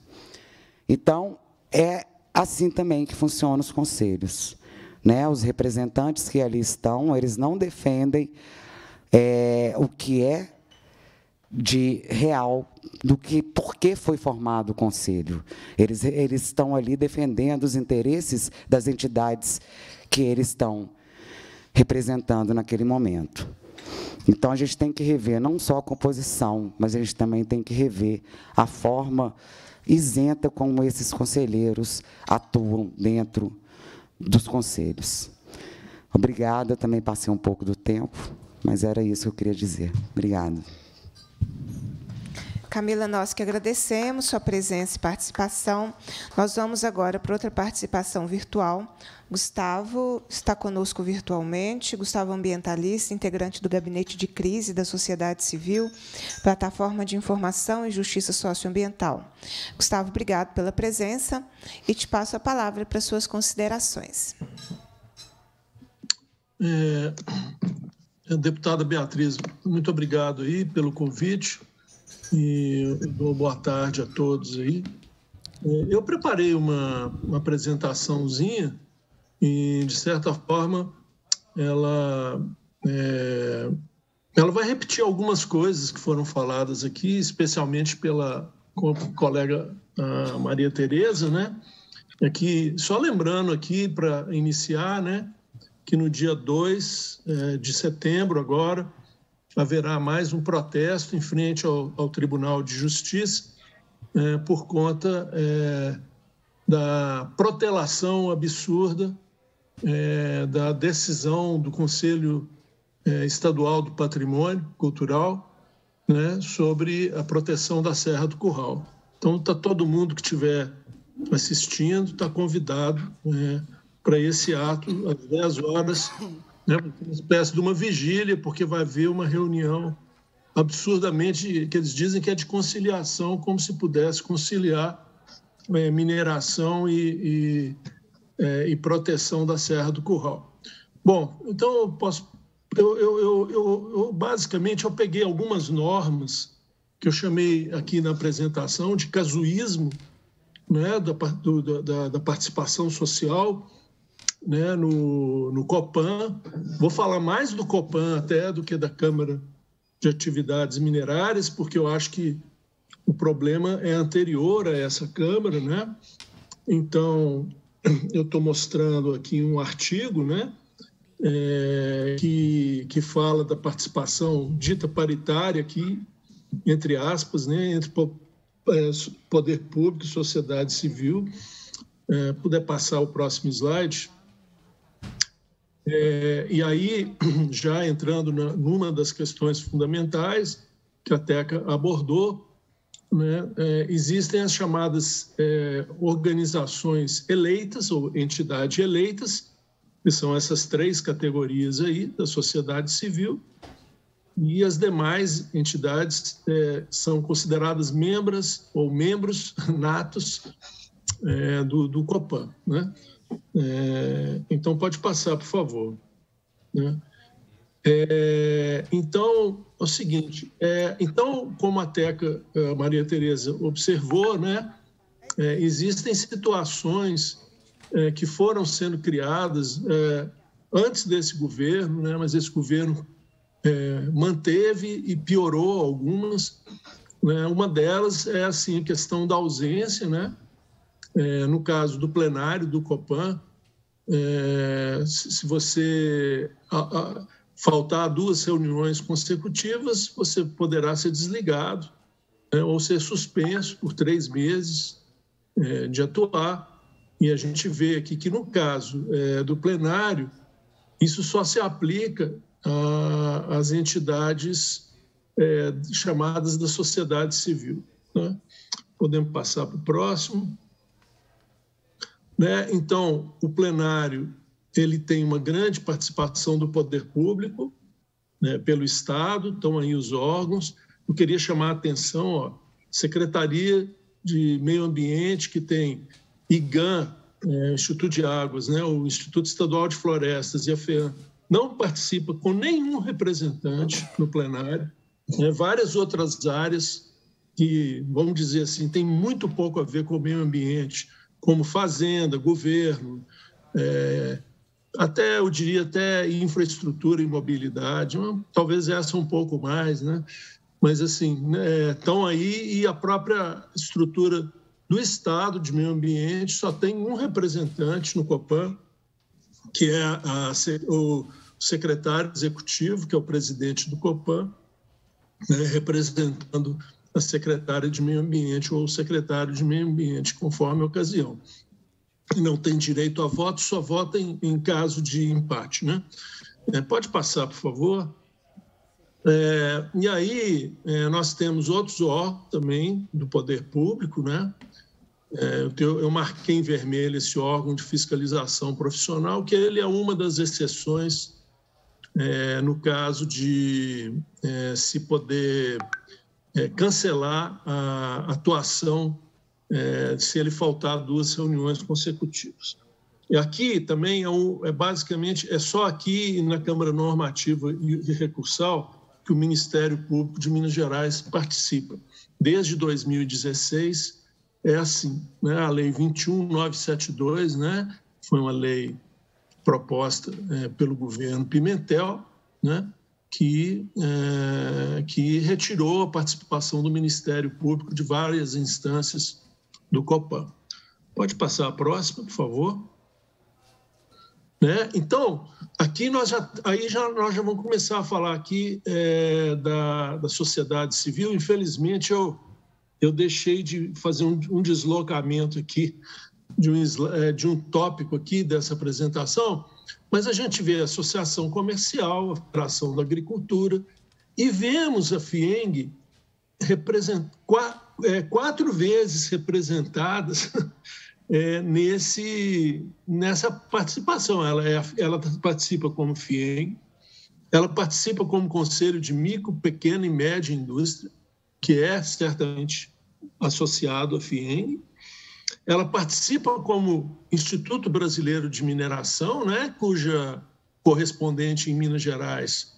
Então, é assim também que funcionam os conselhos. Né? Os representantes que ali estão, eles não defendem é, o que é de real do que por que foi formado o conselho. Eles, eles estão ali defendendo os interesses das entidades que eles estão representando naquele momento. Então a gente tem que rever não só a composição, mas a gente também tem que rever a forma isenta como esses conselheiros atuam dentro dos conselhos. Obrigada, também passei um pouco do tempo, mas era isso que eu queria dizer. Obrigado. Camila, nós que agradecemos sua presença e participação. Nós vamos agora para outra participação virtual. Gustavo está conosco virtualmente. Gustavo ambientalista, integrante do Gabinete de Crise da Sociedade Civil, Plataforma de Informação e Justiça Socioambiental. Gustavo, obrigado pela presença e te passo a palavra para suas considerações. É, [clears throat] deputada Beatriz, muito obrigado aí pelo convite e dou boa tarde a todos aí. É, eu preparei uma, uma apresentaçãozinha e, de certa forma, ela, é, ela vai repetir algumas coisas que foram faladas aqui, especialmente pela colega Maria Tereza, né? É que, só lembrando aqui, para iniciar, né, que no dia 2 é, de setembro agora, haverá mais um protesto em frente ao, ao Tribunal de Justiça é, por conta é, da protelação absurda é, da decisão do Conselho é, Estadual do Patrimônio Cultural né, sobre a proteção da Serra do Curral. Então, está todo mundo que estiver assistindo, está convidado é, para esse ato às 10 horas né, uma espécie de uma vigília, porque vai haver uma reunião absurdamente, que eles dizem que é de conciliação, como se pudesse conciliar é, mineração e, e, é, e, proteção da Serra do Curral. Bom, então eu posso. Eu, eu, eu, eu, basicamente eu peguei algumas normas que eu chamei aqui na apresentação de casuísmo né, da, do, da, da participação social né, no, no Copan. Vou falar mais do Copan até do que da Câmara de Atividades Minerárias, porque eu acho que o problema é anterior a essa Câmara, né? Então, [clears throat] eu estou mostrando aqui um artigo, né? É, que, que fala da participação dita paritária aqui, entre aspas, né, entre é, poder público e sociedade civil. É, puder passar o próximo slide. É, e aí, [clears throat] já entrando na, numa das questões fundamentais que a TECA abordou, né, é, existem as chamadas é, organizações eleitas ou entidades eleitas, que são essas três categorias aí da sociedade civil, e as demais entidades é, são consideradas membros ou membros natos é, do, do COPAN, né? É, então, pode passar, por favor. Né? É, então, é o seguinte: é, então, como a Teca a Maria Tereza observou, né, é, existem situações é, que foram sendo criadas é, antes desse governo, né, mas esse governo manteve e piorou algumas. Né? Uma delas é assim, a questão da ausência, né? É, no caso do plenário do Copan, é, se você a, a, faltar duas reuniões consecutivas, você poderá ser desligado né, ou ser suspenso por três meses é, de atuar. E a gente vê aqui que, no caso é, do plenário, isso só se aplica às entidades é, chamadas da sociedade civil. Né? Podemos passar para o próximo. Né? Então, o plenário ele tem uma grande participação do poder público, né, pelo Estado, estão aí os órgãos. Eu queria chamar a atenção, ó, Secretaria de Meio Ambiente, que tem IGAN, é, Instituto de Águas, né, o Instituto Estadual de Florestas e a FEAM, não participa com nenhum representante no plenário. Né, várias outras áreas que, vamos dizer assim, tem muito pouco a ver com o meio ambiente, como fazenda, governo, é, até eu diria até infraestrutura e mobilidade, talvez essa um pouco mais, né? Mas assim é, né, estão aí e a própria estrutura do Estado de meio ambiente só tem um representante no Copan, que é a, o secretário executivo, que é o presidente do Copan, né, representando a secretária de Meio Ambiente ou o secretário de Meio Ambiente, conforme a ocasião. não tem direito a voto, só vota em, em caso de empate. Né? É, pode passar, por favor. É, e aí é, nós temos outros órgãos também do poder público, né? É, eu, eu, marquei em vermelho esse órgão de fiscalização profissional, que ele é uma das exceções é, no caso de é, se poder é, cancelar a atuação é, se ele faltar duas reuniões consecutivas. E aqui também é, um, é basicamente é só aqui na Câmara Normativa e, Recursal que o Ministério Público de Minas Gerais participa. Desde 2016 é assim, né? A Lei 21972, né? Foi uma lei proposta é, pelo governo Pimentel, né? que, é, que retirou a participação do Ministério Público de várias instâncias do COPAN. Pode passar a próxima, por favor. Né? Então, aqui nós já, aí já, nós já vamos começar a falar aqui é, da, da sociedade civil. Infelizmente, eu, eu deixei de fazer um, um deslocamento aqui de um, eh, de um tópico aqui dessa apresentação, mas a gente vê a Associação Comercial, a fração da Agricultura, e vemos a FIENG quatro, é, quatro vezes representadas [laughs] é, nesse, nessa participação. Ela, é, ela participa como FIENG, ela participa como Conselho de Micro, Pequena e Média Indústria, que é certamente associado à FIENG, ela participa como Instituto Brasileiro de Mineração, né, cuja correspondente em Minas Gerais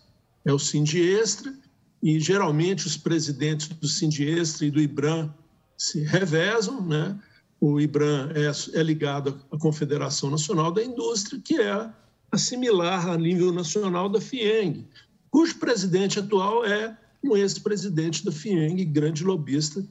é o Sindiestra, e geralmente os presidentes do Sindiestra e do IBRAM se revezam, né? O IBRAM é, é ligado à Confederação Nacional da Indústria, que é assimilar a nível nacional da FIENG, cujo presidente atual é um ex-presidente da FIENG, grande lobista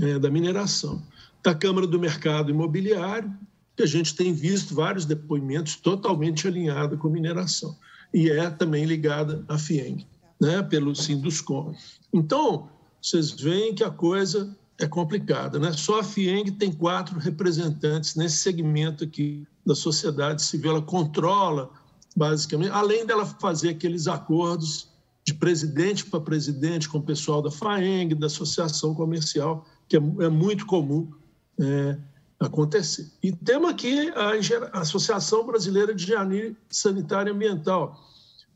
é, da mineração da Câmara do Mercado Imobiliário, que a gente tem visto vários depoimentos totalmente alinhados com mineração, e é também ligada à FIENG, né, pelo Sinduscom. Então, vocês veem que a coisa é complicada. Né? Só a FIENG tem quatro representantes nesse segmento aqui da sociedade civil, ela controla, basicamente, além dela fazer aqueles acordos de presidente para presidente com o pessoal da FAENG, da Associação Comercial, que é, é muito comum é, acontecer. E temos aqui a Associação Brasileira de Engenharia Sanitária e Ambiental.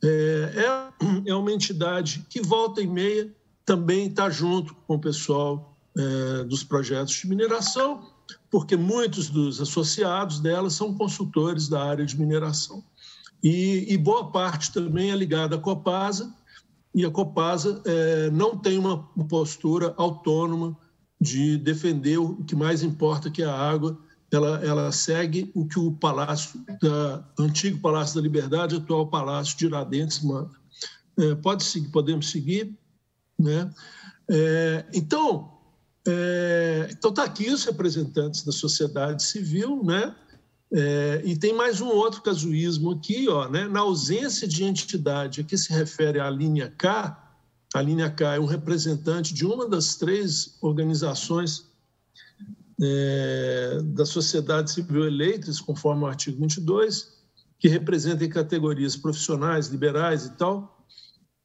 É, é, é, uma entidade que volta e meia também está junto com o pessoal é, dos projetos de mineração, porque muitos dos associados dela são consultores da área de mineração. E, e boa parte também é ligada à Copasa, e a Copasa é, não tem uma postura autônoma de defender o que mais importa, que é a água. Ela, ela segue o que o Palácio, da, antigo Palácio da Liberdade, atual Palácio de Iradentes, manda. É, pode seguir, podemos seguir, né? É, então, é, então tá aqui os representantes da sociedade civil, né? É, e tem mais um outro casuísmo aqui, ó, né? Na ausência de entidade a que se refere a linha K, a linha K é um representante de uma das três organizações é, da sociedade civil eleitas, conforme o artigo 22, que representem categorias profissionais, liberais e tal,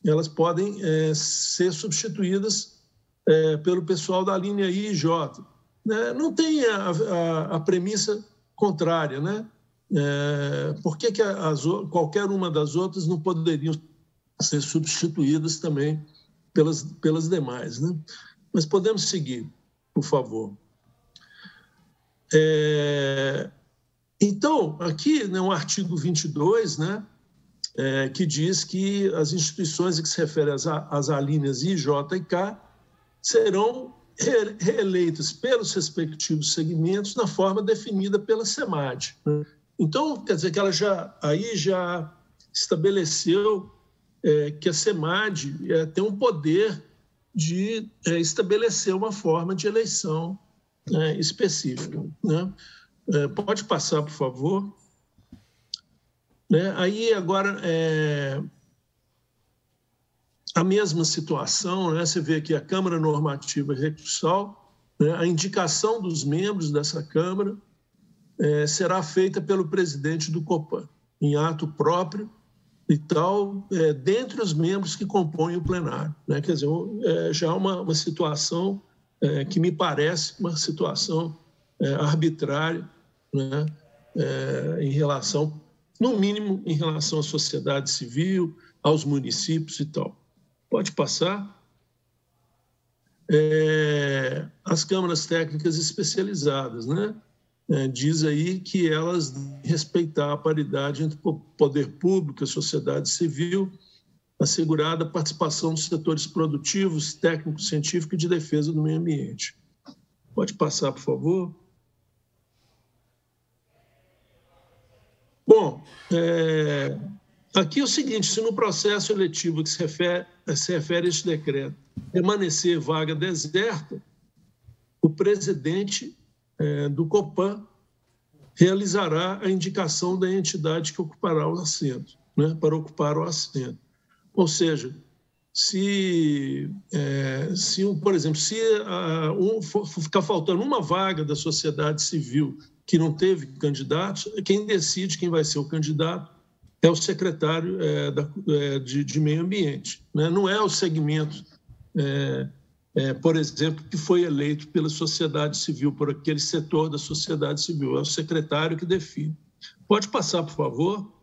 elas podem é, ser substituídas é, pelo pessoal da linha I e J. É, não tem a, a, a, premissa contrária, né? É, por que, que as, qualquer uma das outras não poderiam ser substituídas também pelas, pelas demais. Né? Mas podemos seguir, por favor. É, então, aqui, né, um artigo 22, né, é, que diz que as instituições a que se referem às, às alíneas I, J e K serão reeleitas pelos respectivos segmentos na forma definida pela SEMAD. Né? Então, quer dizer que ela já aí já estabeleceu é, que a SEMAD é, tem um poder de é, estabelecer uma forma de eleição né, específica. Né? É, pode passar, por favor. Né? Aí, agora, é, a mesma situação, né? você vê que a Câmara Normativa Recursal, né? a indicação dos membros dessa Câmara é, será feita pelo presidente do COPAN, em ato próprio, e então, tal, é, dentre os membros que compõem o plenário. Né? Quer dizer, é, já é uma, uma situação é, que me parece uma situação é, arbitrária né? É, em relação, no mínimo, em relação à sociedade civil, aos municípios e tal. Pode passar. É, as câmaras técnicas especializadas, né? É, diz aí que elas respeitar a paridade entre o poder público e a sociedade civil, assegurada a participação dos setores produtivos, técnicos, científicos e de defesa do meio ambiente. Pode passar, por favor. Bom, é, aqui é o seguinte: se no processo eletivo que se refere, se refere a este decreto permanecer vaga deserta, o presidente é, do Copan realizará a indicação da entidade que ocupará o assento, né, para ocupar o assento. Ou seja, se, é, se por exemplo, se a, um, for, ficar faltando uma vaga da sociedade civil que não teve candidato, quem decide quem vai ser o candidato é o secretário é, da, é, de, de, meio ambiente. Né? Não é o segmento é, é, por exemplo, que foi eleito pela sociedade civil, por aquele setor da sociedade civil. É o secretário que define. Pode passar, por favor.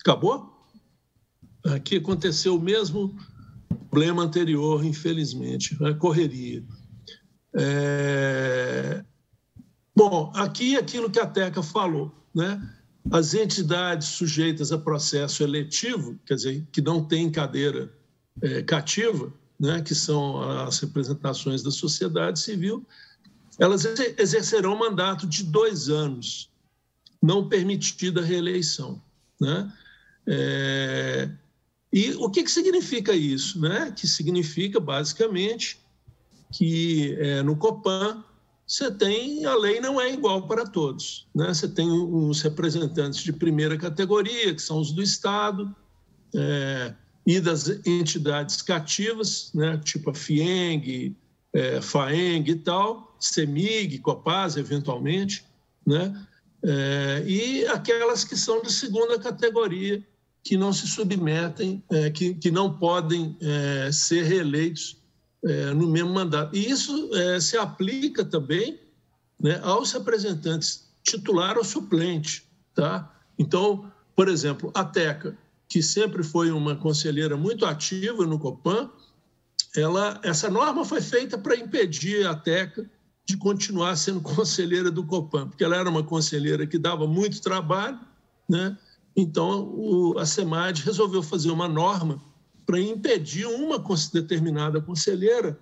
Acabou? Aqui aconteceu o mesmo problema anterior, infelizmente, né? correria. É... Bom, aqui é aquilo que a Teca falou, né? As entidades sujeitas a processo eletivo, quer dizer, que não têm cadeira é, cativa, né, que são as representações da sociedade civil, elas exercerão mandato de dois anos, não permitida reeleição. Né? É... E o que, que significa isso? Né? Que significa, basicamente, que é, no Copan você tem a lei não é igual para todos. Né? Você tem os representantes de primeira categoria, que são os do Estado, é, e das entidades cativas, né? tipo a FIENG, é, FAENG e tal, Semig, COPAS, eventualmente, né? É, e aquelas que são de segunda categoria, que não se submetem, é, que, que não podem é, ser reeleitos é, no mesmo mandato. E isso é, se aplica também né, aos representantes titular ou suplente. Tá? Então, por exemplo, a Teca, que sempre foi uma conselheira muito ativa no Copan, ela, essa norma foi feita para impedir a Teca de continuar sendo [laughs] conselheira do Copan, porque ela era uma conselheira que dava muito trabalho, né? Então o, a SEMAD resolveu fazer uma norma para impedir uma determinada conselheira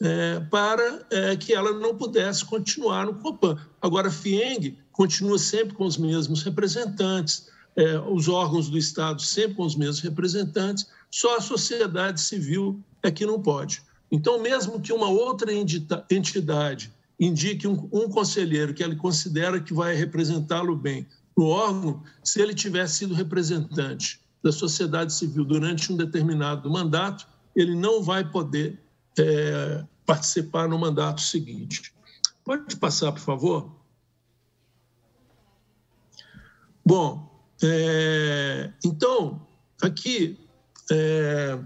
é, para é, que ela não pudesse continuar no Copan. Agora, a FIENG continua sempre com os mesmos representantes, é, os órgãos do Estado sempre com os mesmos representantes, só a sociedade civil é que não pode. Então, mesmo que uma outra entidade indique um, um conselheiro que ele considera que vai representá-lo bem no órgão, se ele tiver sido representante da sociedade civil durante um determinado mandato, ele não vai poder é, participar no mandato seguinte. Pode passar, por favor? Bom, é, então, aqui, é,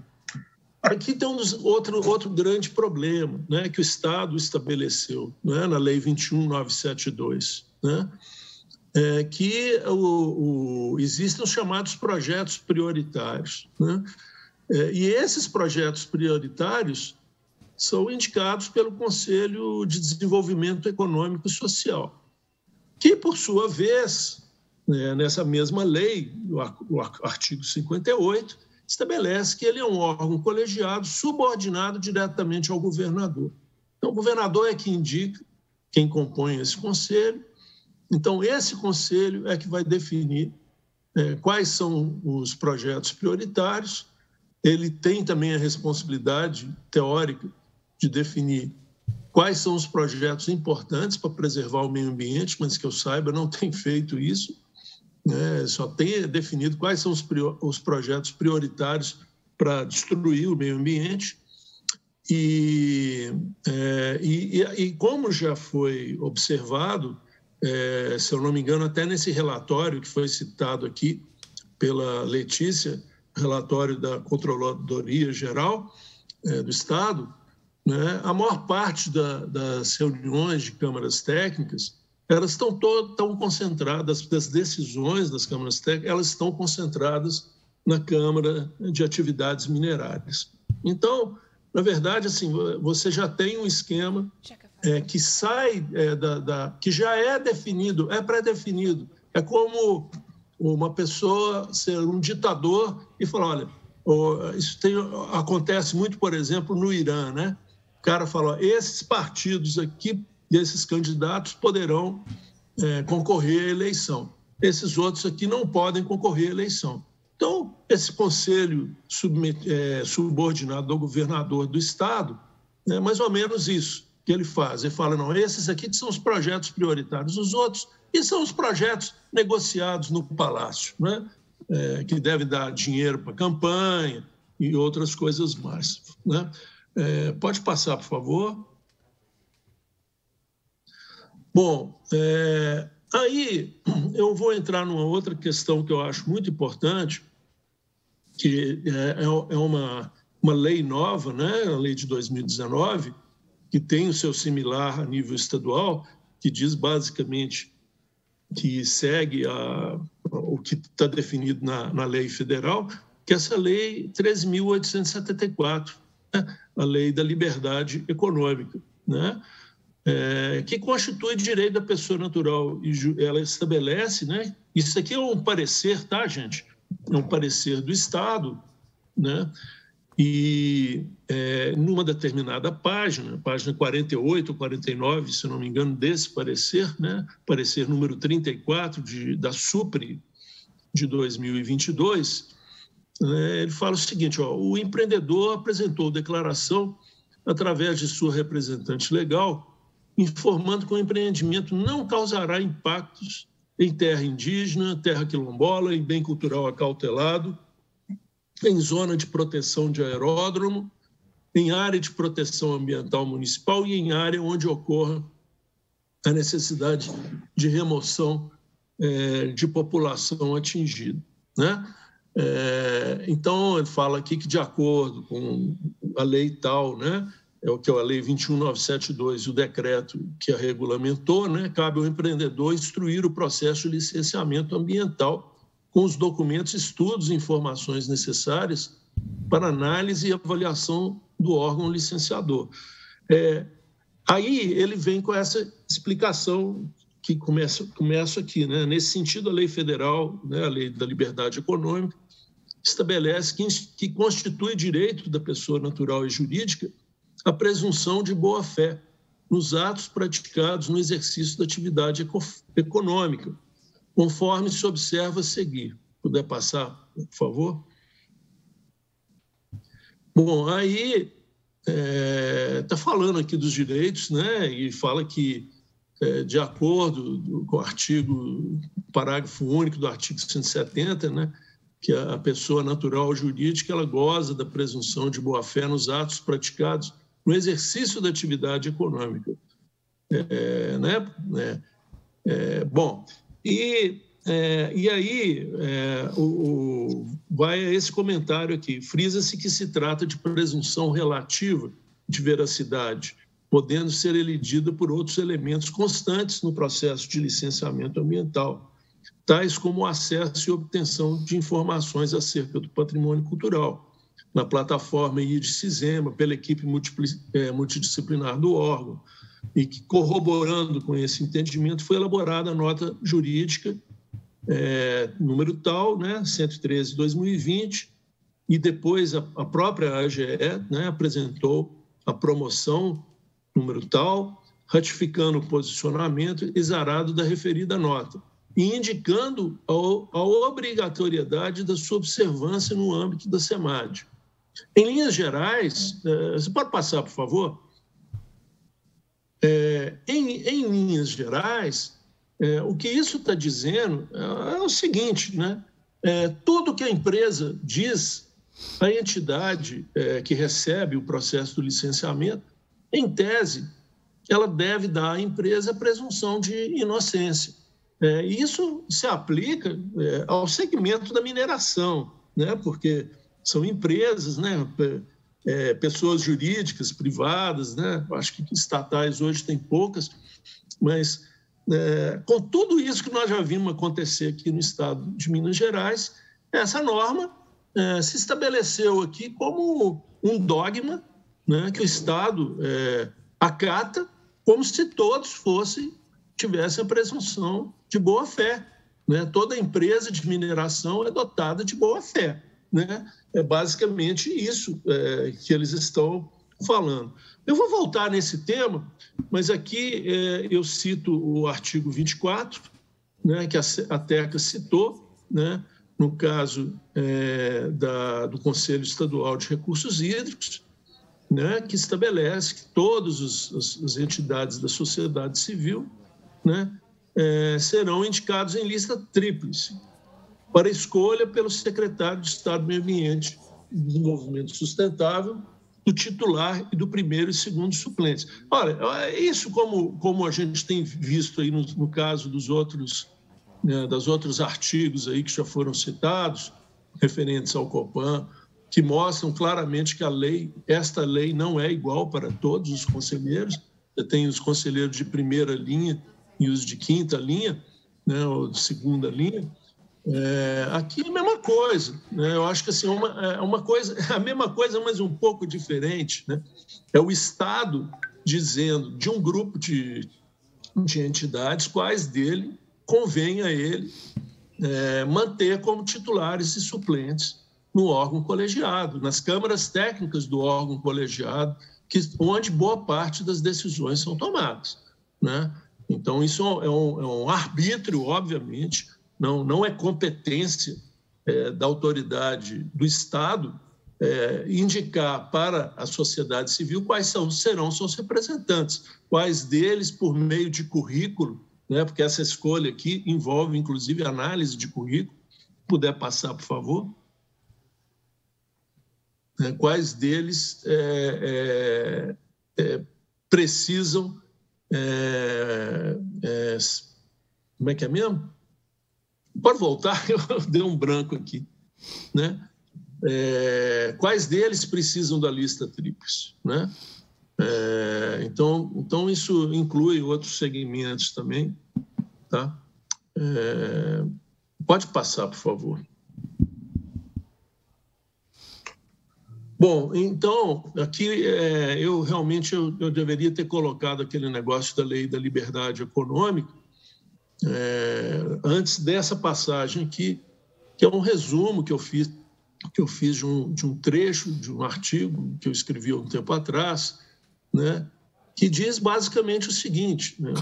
aqui tem um dos, outro, outro grande problema né, que o Estado estabeleceu né, na Lei 21972. Né? é, que o, o, existem os chamados projetos prioritários. Né? É, e esses projetos prioritários são indicados pelo Conselho de Desenvolvimento Econômico e Social, que, por sua vez, né, nessa mesma lei, o artigo 58, estabelece que ele é um órgão colegiado subordinado diretamente ao governador. Então, o governador é que indica quem compõe esse conselho, então, esse conselho é que vai definir é, quais são os projetos prioritários. Ele tem também a responsabilidade teórica de definir quais são os projetos importantes para preservar o meio ambiente, mas que eu saiba, não tem feito isso. Né? Só tem definido quais são os, prior, os projetos prioritários para destruir o meio ambiente. E, é, e, e, e como já foi observado, é, se eu não me engano, até nesse relatório que foi citado aqui pela Letícia, relatório da Controladoria Geral é, do Estado, né, a maior parte da, das reuniões de câmaras técnicas, elas estão tão concentradas, das decisões das câmaras técnicas, elas estão concentradas na Câmara de Atividades Minerárias. Então, na verdade, assim, você já tem um esquema é, que sai é, da, da, que já é definido, é pré-definido. É como uma pessoa ser um ditador e falar, olha, isso tem, acontece muito, por exemplo, no Irã, né? O cara fala, esses partidos aqui, esses candidatos poderão é, concorrer à eleição. Esses outros aqui não podem concorrer à eleição. Então, esse conselho é, subordinado ao governador do estado, né, é mais ou menos isso que ele faz e fala: não, esses aqui são os projetos prioritários, os outros, e são os projetos negociados no Palácio, né? É, que deve dar dinheiro para campanha e outras coisas mais. Né? É, pode passar, por favor. Bom, é, aí eu vou entrar numa outra questão que eu acho muito importante, que é, é, é uma, uma lei nova, né? a lei de 2019 que tem o seu similar a nível estadual, que diz basicamente que segue a, o que está definido na, na, lei federal, que é essa lei 3.874, né? a lei da liberdade econômica, né? É, que constitui direito da pessoa natural e ela estabelece, né? Isso aqui é um parecer, tá, gente? É um parecer do Estado, né? E é, numa determinada página, página 48 ou 49, se não me engano, desse parecer, né, parecer número 34 de, da SUPRE de 2022, né, ele fala o seguinte: ó, o empreendedor apresentou declaração através de sua representante legal, informando que o empreendimento não causará impactos em terra indígena, terra quilombola, em bem cultural acautelado tem zona de proteção de aeródromo, em área de proteção ambiental municipal e em área onde ocorra a necessidade de remoção é, de população atingida. Né? É, então, ele fala aqui que, de acordo com a lei tal, né, é o que é a Lei 21972, o decreto que a regulamentou, né, cabe ao empreendedor instruir o processo de licenciamento ambiental com os documentos, estudos e informações necessárias para análise e avaliação do órgão licenciador. É, aí ele vem com essa explicação que começa, começa aqui. Né? Nesse sentido, a lei federal, né, a lei da liberdade econômica, estabelece que, que constitui direito da pessoa natural e jurídica a presunção de boa-fé nos atos praticados no exercício da atividade econômica, conforme se observa a seguir. Puder passar, por favor? Bom, aí está é, tá falando aqui dos direitos, né? E fala que, é, de acordo com o artigo, parágrafo único do artigo 170, né? Que a pessoa natural ou jurídica ela goza da presunção de boa-fé nos atos praticados no exercício da atividade econômica. É, né? É, é bom, e, é, e aí é, o, o, vai esse comentário aqui. Frisa-se que se trata de presunção relativa de veracidade, podendo ser elidida por outros elementos constantes no processo de licenciamento ambiental, tais como o acesso e obtenção de informações acerca do patrimônio cultural, na plataforma Sisema pela equipe é, multidisciplinar do órgão, e que, corroborando com esse entendimento, foi elaborada a nota jurídica é, número tal, né, 113/2020, e depois a, a própria AGE né, apresentou a promoção número tal, ratificando o posicionamento exarado da referida nota e indicando a, a obrigatoriedade da sua observância no âmbito da SEMAD. Em linhas gerais, é, você pode passar, por favor? É, em, em, linhas gerais, é, o que isso está dizendo é, é, o seguinte, né? É, tudo que a empresa diz, a entidade é, que recebe o processo do licenciamento, em tese, ela deve dar à empresa a presunção de inocência. É, isso se aplica ao segmento da mineração, né? porque são empresas, né? é, pessoas jurídicas, privadas, né? acho que estatais hoje tem poucas, mas é, com tudo isso que nós já vimos acontecer aqui no estado de Minas Gerais, essa norma é, se estabeleceu aqui como um dogma né, que o Estado é, acata, como se todos fossem, tivessem a presunção de boa-fé. Né? Toda empresa de mineração é dotada de boa-fé. Né? É basicamente isso é, que eles estão falando. Eu vou voltar nesse tema, mas aqui é, eu cito o artigo 24, né, que a, Teca citou, né, no caso é, da, do Conselho Estadual de Recursos Hídricos, né, que estabelece que todas as, entidades da sociedade civil né, é, serão indicados em lista tríplice para escolha pelo secretário de Estado do Meio Ambiente e Desenvolvimento Sustentável, do titular e do primeiro e segundo suplentes. Olha, é isso como, como a gente tem visto aí no, no caso dos outros, né, das outros artigos aí que já foram citados, referentes ao Copan, que mostram claramente que a lei, esta lei não é igual para todos os conselheiros. Você tem os conselheiros de primeira linha e os de quinta linha, né, ou de segunda linha. É, aqui é a mesma coisa, né? eu acho que assim, uma, é uma coisa, [laughs] a mesma coisa, mas um pouco diferente. Né? É o Estado dizendo de um grupo de, de entidades quais dele convém a ele é, manter como titulares e suplentes no órgão colegiado, nas câmaras técnicas do órgão colegiado, que, onde boa parte das decisões são tomadas. Né? Então, isso é um, é um é arbítrio, obviamente, não, não é competência é, da autoridade do Estado é, indicar para a sociedade civil quais são, serão seus representantes, quais deles, por meio de currículo, né, porque essa escolha aqui envolve, inclusive, análise de currículo, se puder passar, por favor. Né, quais deles é, é, é precisam. É, como é que é mesmo? Pode voltar, [laughs] eu dei um branco aqui. Né? É, quais deles precisam da lista TRIPS? Né? É, então, então, isso inclui outros segmentos também. Tá? É, pode passar, por favor. Bom, então, aqui é, eu realmente eu, eu, deveria ter colocado aquele negócio da lei da liberdade econômica, é, antes dessa passagem aqui, que é um resumo que eu fiz, que eu fiz de um, de um trecho de um artigo que eu escrevi há um tempo atrás, né, que diz basicamente o seguinte: né,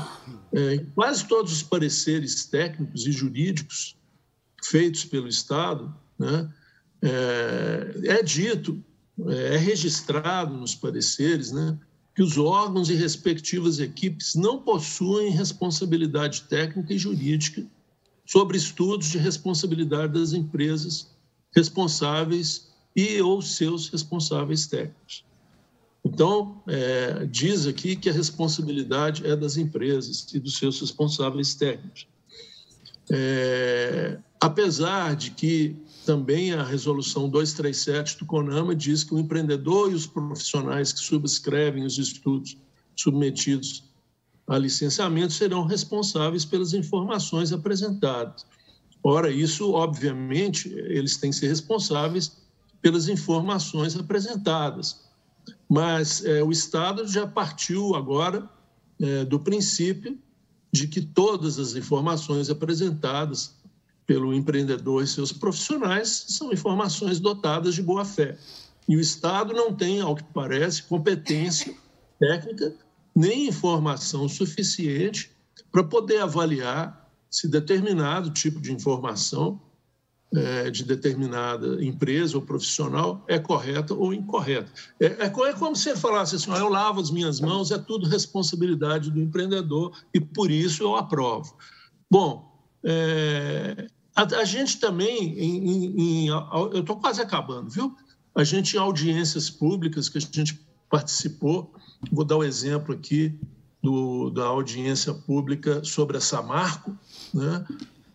é, quase todos os pareceres técnicos e jurídicos feitos pelo Estado, né, é, é dito, é registrado nos pareceres, né, que os órgãos e respectivas equipes não possuem responsabilidade técnica e jurídica sobre estudos de responsabilidade das empresas responsáveis e ou seus responsáveis técnicos. Então, é, diz aqui que a responsabilidade é das empresas e dos seus responsáveis técnicos. É, apesar de que também a resolução 237 do CONAMA diz que o empreendedor e os profissionais que subscrevem os estudos submetidos a licenciamento serão responsáveis pelas informações apresentadas. Ora, isso, obviamente, eles têm que ser responsáveis pelas informações apresentadas. Mas é, o Estado já partiu agora é, do princípio de que todas as informações apresentadas pelo empreendedor e seus profissionais são informações dotadas de boa-fé. E o Estado não tem, ao que parece, competência [laughs] técnica nem informação suficiente para poder avaliar se determinado tipo de informação é, de determinada empresa ou profissional é correta ou incorreta. É, é, é como se falasse assim: eu lavo as minhas mãos, é tudo responsabilidade do empreendedor e por isso eu aprovo. Bom, é, a, a gente também, em, em, em eu estou quase acabando, viu? A gente, em audiências públicas que a gente participou, vou dar o um exemplo aqui do, da audiência pública sobre a Samarco, né?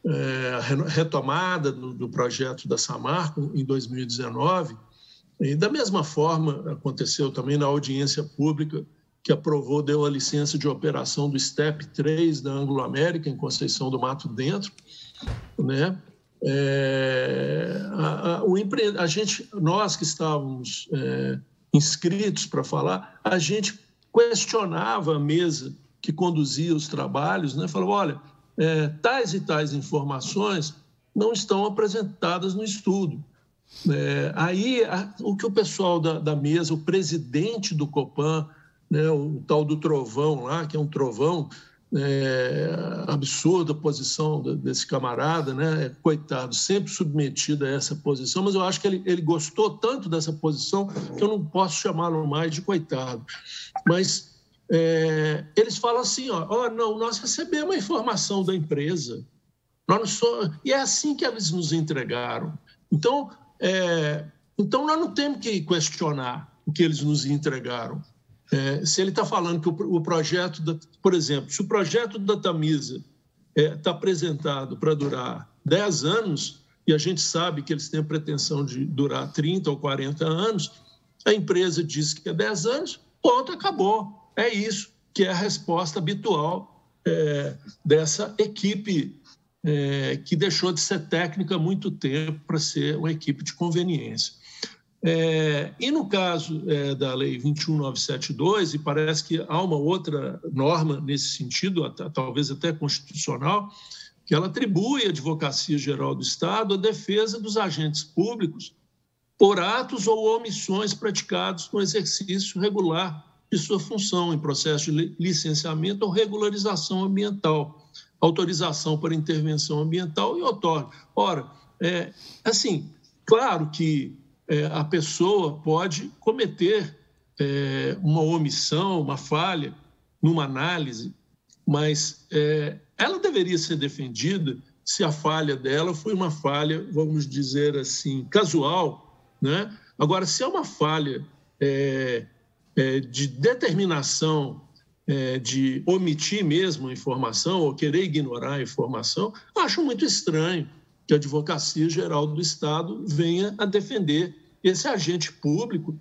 É, retomada do, do, projeto da Samarco em 2019. E da mesma forma aconteceu também na audiência pública que aprovou, deu a licença de operação do STEP 3 da Anglo-América, em Conceição do Mato Dentro, né? É, a, a, o empre... a gente, nós que estávamos é, inscritos para falar, a gente questionava a mesa que conduzia os trabalhos, né? falou olha, é, tais e tais informações não estão apresentadas no estudo. É, aí, a, o que o pessoal da, da mesa, o presidente do Copan, né, o tal do trovão lá, que é um trovão, é, absurda posição desse camarada, né? coitado, sempre submetido a essa posição, mas eu acho que ele, ele gostou tanto dessa posição que eu não posso chamá-lo mais de coitado. Mas é, eles falam assim: ó, oh, não, nós recebemos a informação da empresa, nós somos... e é assim que eles nos entregaram. Então, é, então, nós não temos que questionar o que eles nos entregaram. É, se ele está falando que o, o projeto, da, por exemplo, se o projeto da Tamisa está é, tá apresentado para durar 10 anos, e a gente sabe que eles têm a pretensão de durar 30 ou 40 anos, a empresa diz que é 10 anos, ponto, acabou. É isso que é a resposta habitual é, dessa equipe é, que deixou de ser técnica há muito tempo para ser uma equipe de conveniência. É, e no caso é, da Lei 21972, e parece que há uma outra norma nesse sentido, até, talvez até constitucional, que ela atribui à Advocacia Geral do Estado a defesa dos agentes públicos por atos ou omissões praticados no exercício regular de sua função em processo de licenciamento ou regularização ambiental, autorização para intervenção ambiental e outorga. Ora, é, assim, claro que é, a pessoa pode cometer é, uma omissão, uma falha numa análise, mas é, ela deveria ser defendida se a falha dela foi uma falha, vamos dizer assim, casual. Né? Agora, se é uma falha é, é, de determinação é, de omitir mesmo a informação ou querer ignorar a informação, acho muito estranho que a Advocacia Geral do Estado venha a defender esse agente público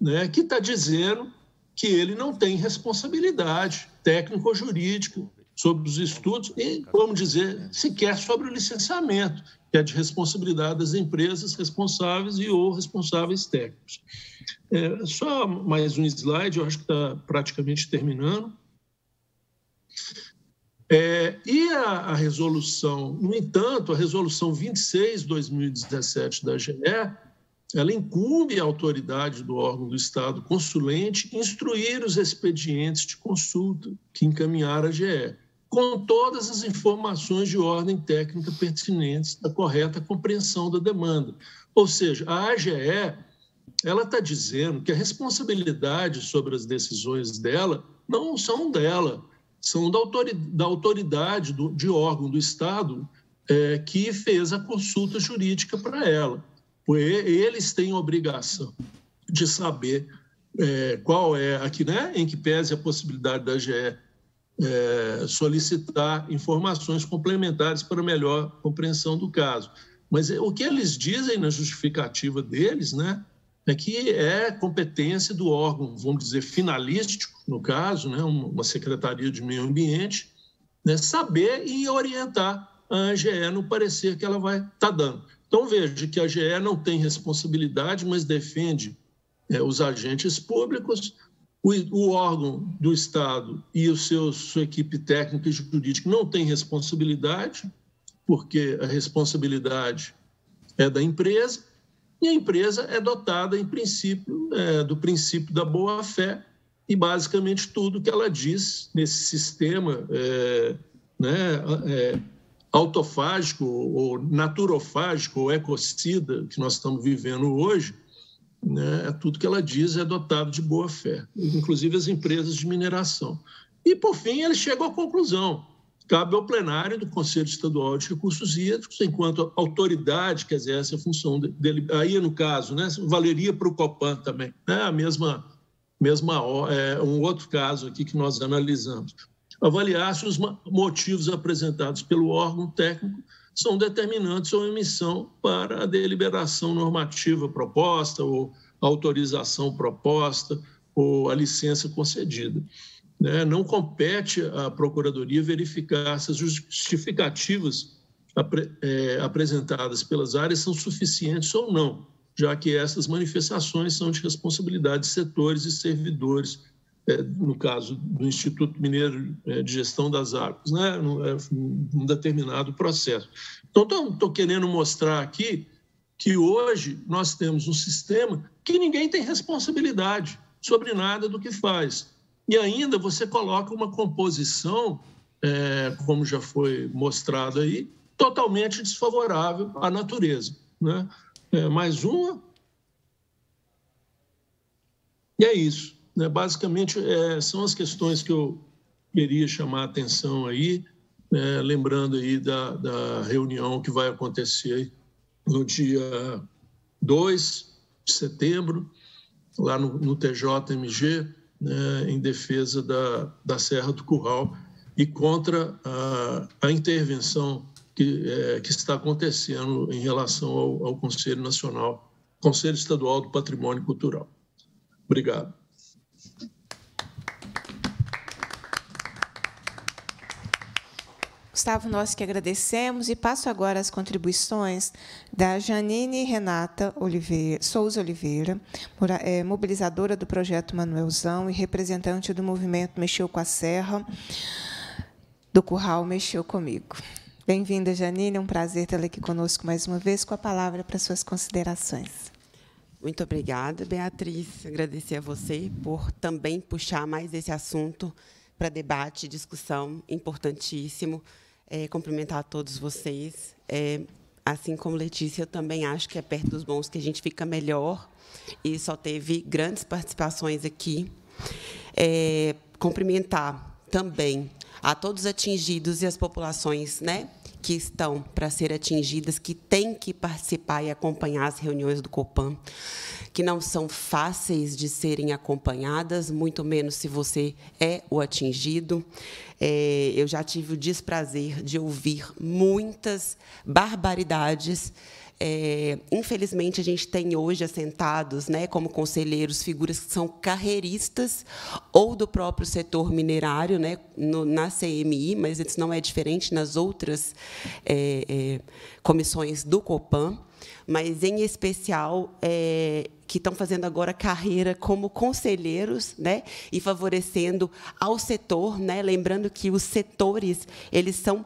né, que está dizendo que ele não tem responsabilidade técnico-jurídica sobre os estudos e, vamos dizer, sequer sobre o licenciamento, que é de responsabilidade das empresas responsáveis e ou responsáveis técnicos. É, só mais um slide, eu acho que está praticamente terminando. É, e a, a, resolução, no entanto, a resolução 26/2017 da GE, ela incumbe à autoridade do órgão do Estado consulente instruir os expedientes de consulta que encaminhar a GE, com todas as informações de ordem técnica pertinentes da correta compreensão da demanda. Ou seja, a AGE ela está dizendo que a responsabilidade sobre as decisões dela não são dela são da autoridade, da autoridade do, de órgão do Estado é, que fez a consulta jurídica para ela. Eles têm obrigação de saber é, qual é aqui, né, em que pese a possibilidade da GE é, solicitar informações complementares para melhor compreensão do caso. Mas é, o que eles dizem na justificativa deles, né, é que é competência do órgão, vamos dizer, finalístico, no caso, né, uma Secretaria de Meio Ambiente, né, saber e orientar a AGE no parecer que ela vai estar tá dando. Então, veja que a AGE não tem responsabilidade, mas defende é, os agentes públicos, o, o, órgão do Estado e o seu, sua equipe técnica e jurídica não tem responsabilidade, porque a responsabilidade é da empresa, e a empresa é dotada, em princípio, é, do princípio da boa-fé, e basicamente tudo que ela diz nesse sistema é, né, é, autofágico ou naturofágico ou ecocida que nós estamos vivendo hoje, né, é tudo que ela diz é dotado de boa fé, inclusive as empresas de mineração. E, por fim, ele chegou à conclusão cabe ao plenário do Conselho Estadual de Recursos Hídricos, enquanto autoridade que exerce a função dele. Aí, no caso, né, valeria para o Copan também, né, a mesma, mesma é, um outro caso aqui que nós analisamos. Avaliar se os motivos apresentados pelo órgão técnico são determinantes ou emissão para a deliberação normativa proposta ou autorização proposta ou a licença concedida. Né? Não compete à Procuradoria verificar se as justificativas apre, é, apresentadas pelas áreas são suficientes ou não, já que essas manifestações são de responsabilidade de setores e servidores, é, no caso do Instituto Mineiro é, de Gestão das Águas, né? É, num, determinado processo. Então, estou querendo mostrar aqui que hoje nós temos um sistema que ninguém tem responsabilidade sobre nada do que faz. E ainda você coloca uma composição, é, como já foi mostrado aí, totalmente desfavorável à natureza. Né? É, mais uma. E é isso. Né? Basicamente, é, são as questões que eu queria chamar a atenção aí, né? lembrando aí da, da reunião que vai acontecer no dia 2 de setembro, lá no, no TJMG, né, em defesa da, da Serra do Curral e contra a, a intervenção que, é, que, está acontecendo em relação ao, ao Conselho Nacional, Conselho Estadual do Patrimônio Cultural. Obrigado. Gustavo, nós que agradecemos e passo agora as contribuições da Janine Renata Oliveira, Souza Oliveira, é, mobilizadora do projeto Manuelzão e representante do movimento Mexeu com a Serra, do Curral Mexeu Comigo. Bem-vinda, Janine, é um prazer tê-la aqui conosco mais uma vez, com a palavra para suas considerações. Muito obrigada, Beatriz. Agradecer a você por também puxar mais esse assunto para debate, discussão importantíssimo é, cumprimentar todos vocês. É, assim como Letícia, eu também acho que é perto dos bons que a gente fica melhor. E só teve grandes participações aqui. É, cumprimentar também a todos atingidos e as populações né, que estão para ser atingidas, que têm que participar e acompanhar as reuniões do Copan, que não são fáceis de serem acompanhadas, muito menos se você é o atingido. É, eu já tive o desprazer de ouvir muitas barbaridades é, infelizmente, a gente tem hoje assentados né, como conselheiros figuras que são carreiristas ou do próprio setor minerário, né, no, na CMI, mas isso não é diferente nas outras é, é, comissões do COPAN, mas, em especial, é, que estão fazendo agora carreira como conselheiros, né, e favorecendo ao setor, né, lembrando que os setores eles são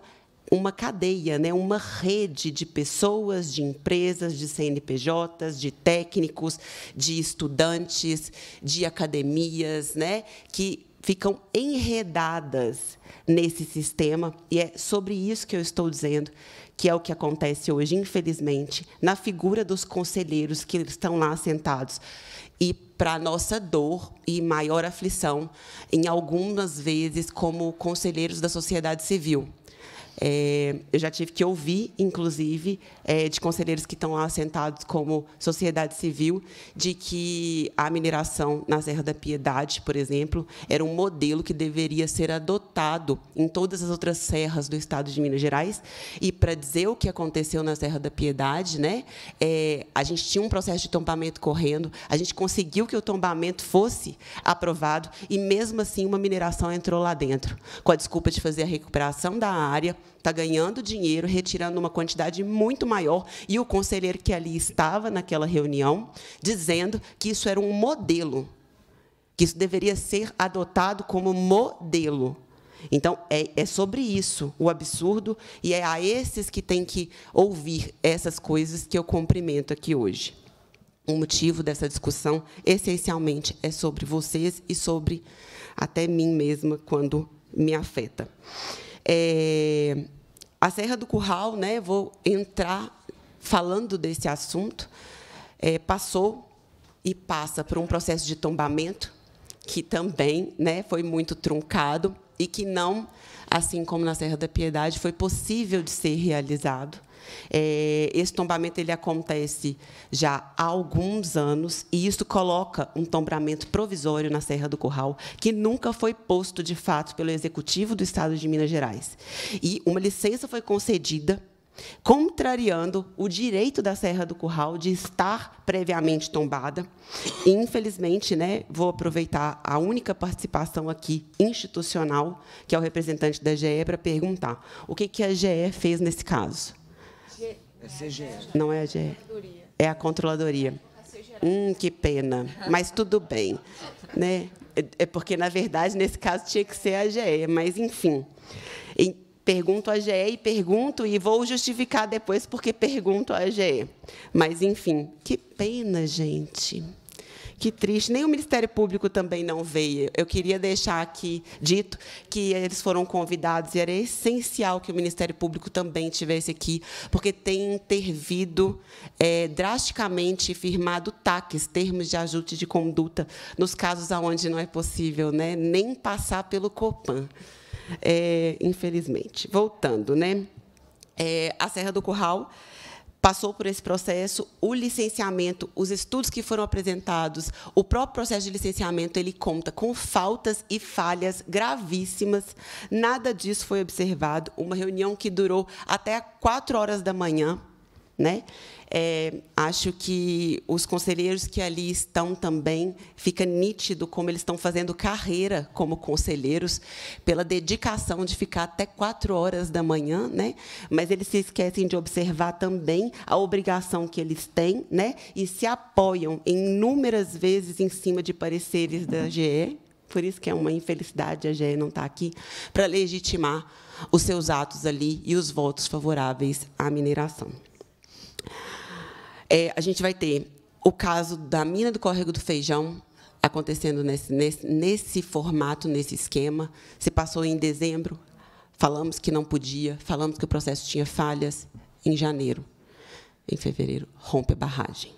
uma cadeia, né, uma rede de pessoas, de empresas, de CNPJs, de técnicos, de estudantes, de academias, né, que ficam enredadas nesse sistema e é sobre isso que eu estou dizendo que é o que acontece hoje, infelizmente, na figura dos conselheiros que estão lá sentados. E para nossa dor e maior aflição, em algumas vezes como conselheiros da sociedade civil é, eu já tive que ouvir, inclusive, é, de conselheiros que estão lá sentados como sociedade civil, de que a mineração na Serra da Piedade, por exemplo, era um modelo que deveria ser adotado em todas as outras serras do estado de Minas Gerais. E para dizer o que aconteceu na Serra da Piedade, né, é, a gente tinha um processo de tombamento correndo, a gente conseguiu que o tombamento fosse aprovado, e mesmo assim uma mineração entrou lá dentro, com a desculpa de fazer a recuperação da área está ganhando dinheiro, retirando uma quantidade muito maior, e o conselheiro que ali estava naquela reunião, dizendo que isso era um modelo, que isso deveria ser adotado como modelo. Então, é, é, sobre isso o absurdo, e é a esses que tem que ouvir essas coisas que eu cumprimento aqui hoje. O motivo dessa discussão, essencialmente, é sobre vocês e sobre até mim mesma, quando me afeta. É, a Serra do Curral, né, vou entrar falando desse assunto, é, passou e passa por um processo de tombamento que também né, foi muito truncado e que não, assim como na Serra da Piedade, foi possível de ser realizado. É, esse tombamento ele acontece já há alguns anos e isso coloca um tombamento provisório na Serra do Curral que nunca foi posto de fato pelo executivo do Estado de Minas Gerais. E uma licença foi concedida contrariando o direito da Serra do Curral de estar previamente tombada. E, infelizmente, né, vou aproveitar a única participação aqui institucional, que é o representante da GE, para perguntar o que, que a GE fez nesse caso. CGE. Não é a GE. É a controladoria. Hum, que pena. Mas tudo bem. Né? É, é porque, na verdade, nesse caso tinha que ser a GE, mas enfim. pergunto à GE e pergunto, e vou justificar depois porque pergunto à GE. Mas, enfim, que pena, gente que triste. Nem o Ministério Público também não veio. Eu queria deixar aqui dito que eles foram convidados e era essencial que o Ministério Público também tivesse aqui, porque tem intervido é, drasticamente firmado taques, termos de ajuste de conduta, nos casos aonde não é possível né, nem passar pelo COPAN. É, infelizmente. Voltando, né? É, a Serra do Curral passou por esse processo, o licenciamento, os estudos que foram apresentados, o próprio processo de licenciamento, ele conta com faltas e falhas gravíssimas. Nada disso foi observado. Uma reunião que durou até 4 horas da manhã, né? É, acho que os conselheiros que ali estão também, fica nítido como eles estão fazendo carreira como conselheiros, pela dedicação de ficar até quatro horas da manhã, né? mas eles se esquecem de observar também a obrigação que eles têm né? e se apoiam inúmeras vezes em cima de pareceres da GE, por isso que é uma infelicidade a GE não estar tá aqui, para legitimar os seus atos ali e os votos favoráveis à mineração. É, a gente vai ter o caso da mina do Córrego do Feijão acontecendo nesse, nesse, nesse formato, nesse esquema. Se passou em dezembro, falamos que não podia, falamos que o processo tinha falhas. Em janeiro, em fevereiro, rompe a barragem.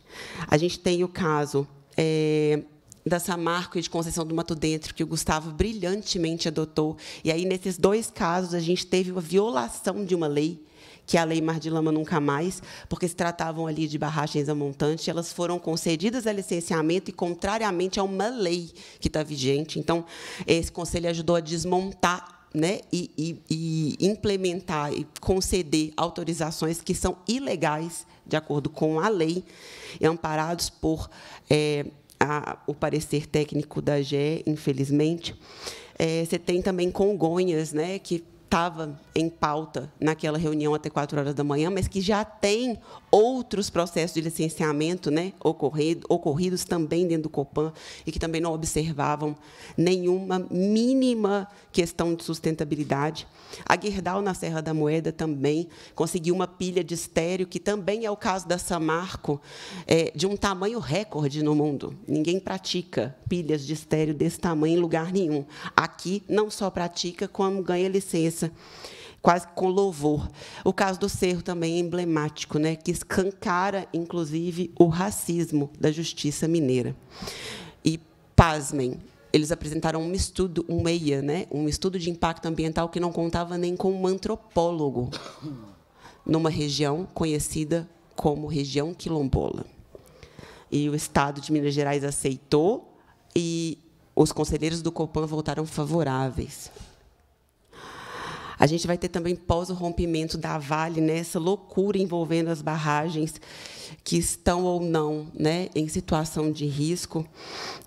A gente tem o caso é, da Samarco e de Conceição do Mato Dentro, que o Gustavo brilhantemente adotou. E aí, nesses dois casos, a gente teve uma violação de uma lei que é a Lei Mar de Lama Nunca Mais, porque se tratavam ali de barragens a montante, elas foram concedidas a licenciamento e contrariamente a uma lei que está vigente. Então, esse conselho ajudou a desmontar né, e, e, e, implementar e conceder autorizações que são ilegais, de acordo com a lei, amparados por é, a, o parecer técnico da GE, infelizmente. É, você tem também Congonhas, né, que estava em pauta naquela reunião até 4 horas da manhã, mas que já tem outros processos de licenciamento né, ocorrido, ocorridos também dentro do Copan e que também não observavam nenhuma mínima questão de sustentabilidade. A Guerdal, na Serra da Moeda, também conseguiu uma pilha de estéreo, que também é o caso da Samarco, é, de um tamanho recorde no mundo. Ninguém pratica pilhas de estéreo desse tamanho em lugar nenhum. Aqui, não só pratica, como ganha licença quase com louvor. O caso do Cerro também é emblemático, né, que escancara, inclusive, o racismo da justiça mineira. E, pasmem, eles apresentaram um estudo, um EIA, né? um estudo de impacto ambiental que não contava nem com um antropólogo, numa região conhecida como região quilombola. E o Estado de Minas Gerais aceitou e os conselheiros do Copan votaram favoráveis. A gente vai ter também pós o rompimento da Vale, né, essa loucura envolvendo as barragens que estão ou não né, em situação de risco.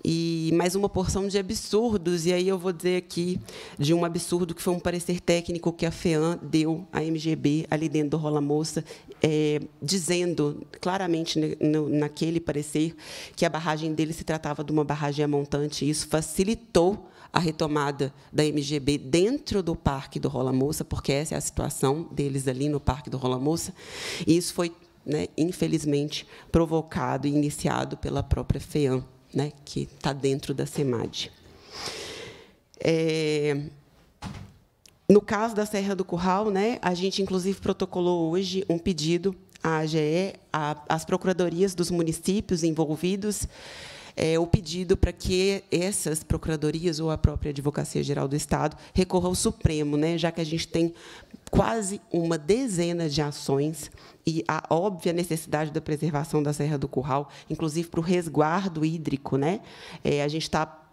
E mais uma porção de absurdos. E aí eu vou dizer aqui de um absurdo que foi um parecer técnico que a FEAM deu à MGB ali dentro do Rola Moça, é, dizendo claramente no, naquele parecer que a barragem dele se tratava de uma barragem montante. Isso facilitou a retomada da MGB dentro do Parque do Rola Moça, porque essa é a situação deles ali no Parque do Rola Moça. E isso foi, né, infelizmente, provocado e iniciado pela própria FEAM, né, que está dentro da SEMAD. É... No caso da Serra do Curral, né, a gente, inclusive, protocolou hoje um pedido à AGE, às procuradorias dos municípios envolvidos, é, o pedido para que essas procuradorias ou a própria Advocacia Geral do Estado recorra ao Supremo, né, já que a gente tem quase uma dezena de ações e a óbvia necessidade da preservação da Serra do Curral, inclusive para o resguardo hídrico. Né? É, a gente está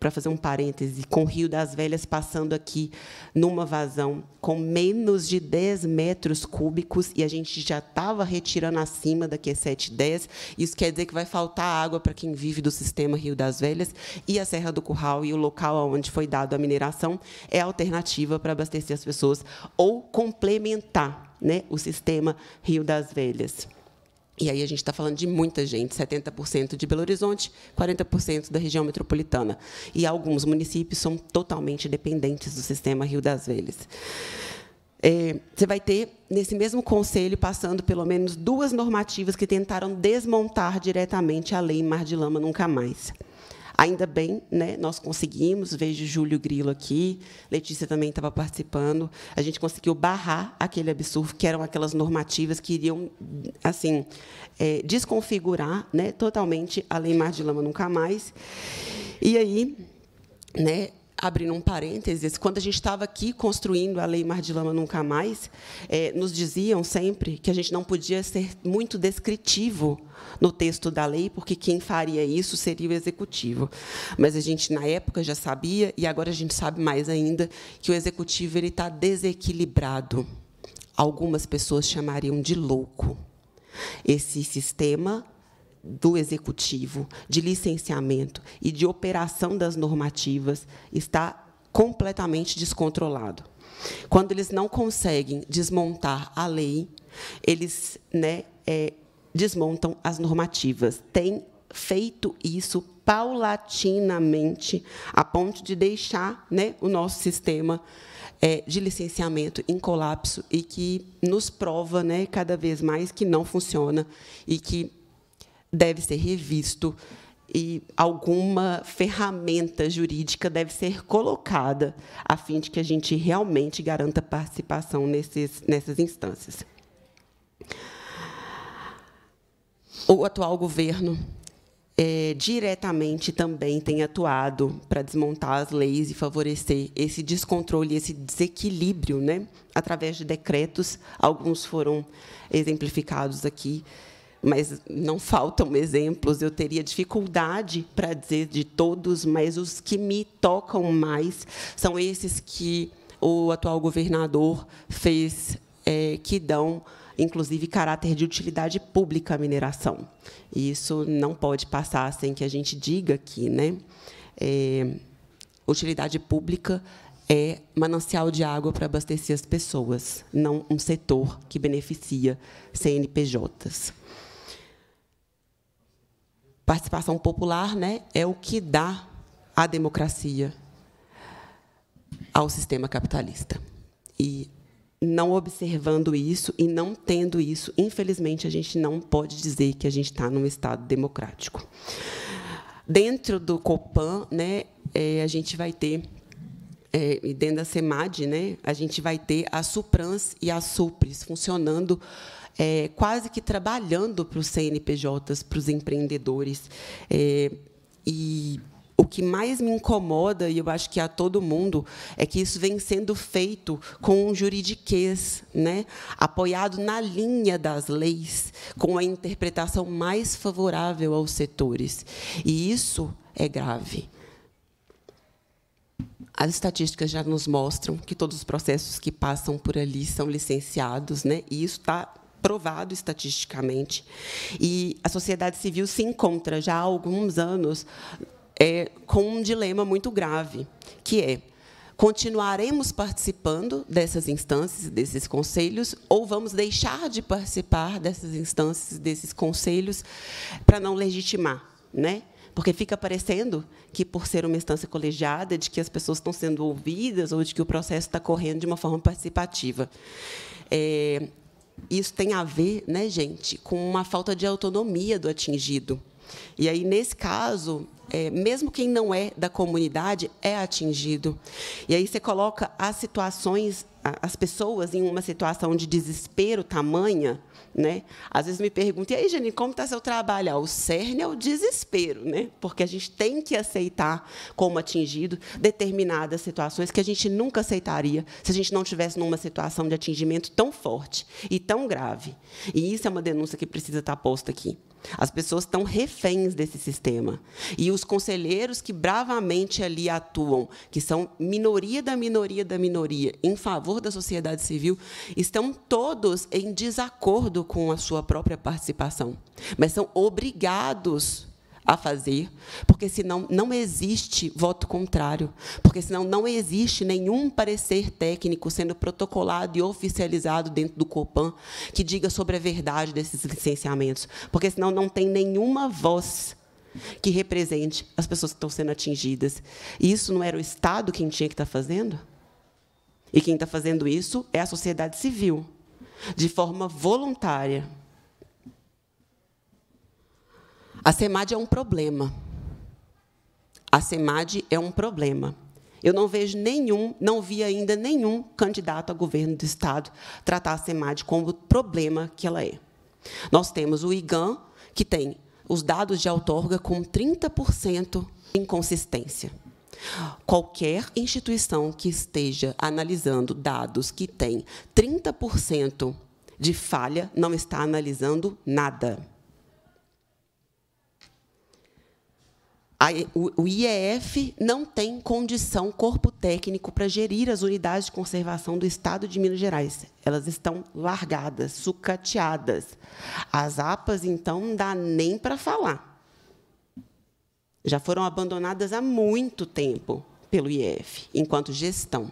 para fazer um parêntese, com o Rio das Velhas passando aqui numa vazão com menos de 10 metros cúbicos e a gente já estava retirando acima da Q710. Isso quer dizer que vai faltar água para quem vive do sistema Rio das Velhas e a Serra do Curral e o local onde foi dado a mineração é alternativa para abastecer as pessoas ou complementar né, o sistema Rio das Velhas. E aí a gente está falando de muita gente, 70% de Belo Horizonte, 40% da região metropolitana. E alguns municípios são totalmente dependentes do sistema Rio das Velhas. É, você vai ter, nesse mesmo conselho, passando pelo menos duas normativas que tentaram desmontar diretamente a lei Mar de Lama Nunca Mais. Ainda bem, né, nós conseguimos, vejo Júlio Grilo aqui, Letícia também estava participando, a gente conseguiu barrar aquele absurdo, que eram aquelas normativas que iriam assim, é, desconfigurar né, totalmente a Lei Mar de Lama Nunca Mais. E aí, né, abrindo um parênteses, quando a gente estava aqui construindo a Lei Mar de Lama Nunca Mais, é, nos diziam sempre que a gente não podia ser muito descritivo no texto da lei, porque quem faria isso seria o executivo. Mas a gente, na época, já sabia, e agora a gente sabe mais ainda, que o executivo está desequilibrado. Algumas pessoas chamariam de louco. Esse sistema do executivo, de licenciamento e de operação das normativas está completamente descontrolado. Quando eles não conseguem desmontar a lei, eles né, é, desmontam as normativas. Tem feito isso paulatinamente, a ponto de deixar né, o nosso sistema é, de licenciamento em colapso e que nos prova né, cada vez mais que não funciona e que deve ser revisto e alguma ferramenta jurídica deve ser colocada a fim de que a gente realmente garanta participação nesses, nessas instâncias. O atual governo é, diretamente também tem atuado para desmontar as leis e favorecer esse descontrole, esse desequilíbrio, né? através de decretos. Alguns foram exemplificados aqui mas não faltam exemplos. Eu teria dificuldade para dizer de todos, mas os que me tocam mais são esses que o atual governador fez, é, que dão, inclusive, caráter de utilidade pública à mineração. E isso não pode passar sem que a gente diga aqui. Né? É, utilidade pública é manancial de água para abastecer as pessoas, não um setor que beneficia CNPJs participação popular né, é o que dá a democracia ao sistema capitalista. E não observando isso e não tendo isso, infelizmente, a gente não pode dizer que a gente está num Estado democrático. Dentro do COPAN, né, é, a gente vai ter, é, dentro da SEMAD, né, a gente vai ter a SUPRANS e a Supris funcionando é, quase que trabalhando para os CNPJs, para os empreendedores. É, e o que mais me incomoda, e eu acho que a todo mundo, é que isso vem sendo feito com um juridiquês, né? apoiado na linha das leis, com a interpretação mais favorável aos setores. E isso é grave. As estatísticas já nos mostram que todos os processos que passam por ali são licenciados, né? e isso está provado estatisticamente. E a sociedade civil se encontra já há alguns anos é, com um dilema muito grave, que é continuaremos participando dessas instâncias, desses conselhos, ou vamos deixar de participar dessas instâncias, desses conselhos, para não legitimar, né? Porque fica parecendo que, por ser uma instância colegiada, de que as pessoas estão sendo ouvidas ou de que o processo está correndo de uma forma participativa. É, isso tem a ver, né, gente, com uma falta de autonomia do atingido. E aí, nesse caso, é, mesmo quem não é da comunidade é atingido. E aí você coloca as situações, as pessoas em uma situação de desespero tamanha né? Às vezes me perguntam, e aí, Janine, como está seu trabalho? Ah, o cerne é o desespero, né? porque a gente tem que aceitar como atingido determinadas situações que a gente nunca aceitaria se a gente não estivesse numa situação de atingimento tão forte e tão grave. E isso é uma denúncia que precisa estar tá posta aqui. As pessoas estão reféns desse sistema. E os conselheiros que bravamente ali atuam, que são minoria da minoria da minoria, em favor da sociedade civil, estão todos em desacordo com a sua própria participação, mas são obrigados a fazer, porque senão não existe voto contrário, porque senão não existe nenhum parecer técnico sendo protocolado e oficializado dentro do Copan que diga sobre a verdade desses licenciamentos, porque senão não tem nenhuma voz que represente as pessoas que estão sendo atingidas. E isso não era o Estado quem tinha que estar tá fazendo? E quem está fazendo isso é a sociedade civil, de forma voluntária. A SEMAD é um problema. A SEMAD é um problema. Eu não vejo nenhum, não vi ainda nenhum candidato a governo do Estado tratar a SEMAD como o problema que ela é. Nós temos o IGAN, que tem os dados de outorga com 30% de inconsistência. Qualquer instituição que esteja analisando dados que tem 30% de falha não está analisando nada. o IEF não tem condição, corpo técnico, para gerir as unidades de conservação do Estado de Minas Gerais. Elas estão largadas, sucateadas. As APAs, então, não dá nem para falar. Já foram abandonadas há muito tempo pelo IEF, enquanto gestão.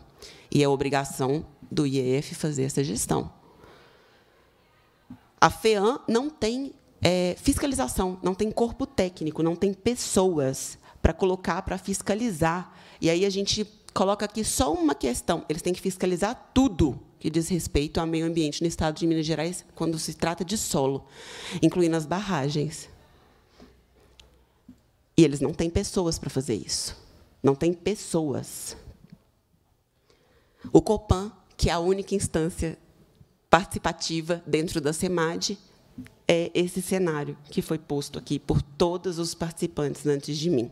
E é obrigação do IEF fazer essa gestão. A FEAM não tem é, fiscalização, não tem corpo técnico, não tem pessoas para colocar, para fiscalizar. E aí a gente coloca aqui só uma questão: eles têm que fiscalizar tudo que diz respeito ao meio ambiente no estado de Minas Gerais quando se trata de solo, incluindo as barragens. E eles não têm pessoas para fazer isso. Não tem pessoas. O Copan, que é a única instância participativa dentro da SEMAD, é esse cenário que foi posto aqui por todos os participantes antes de mim.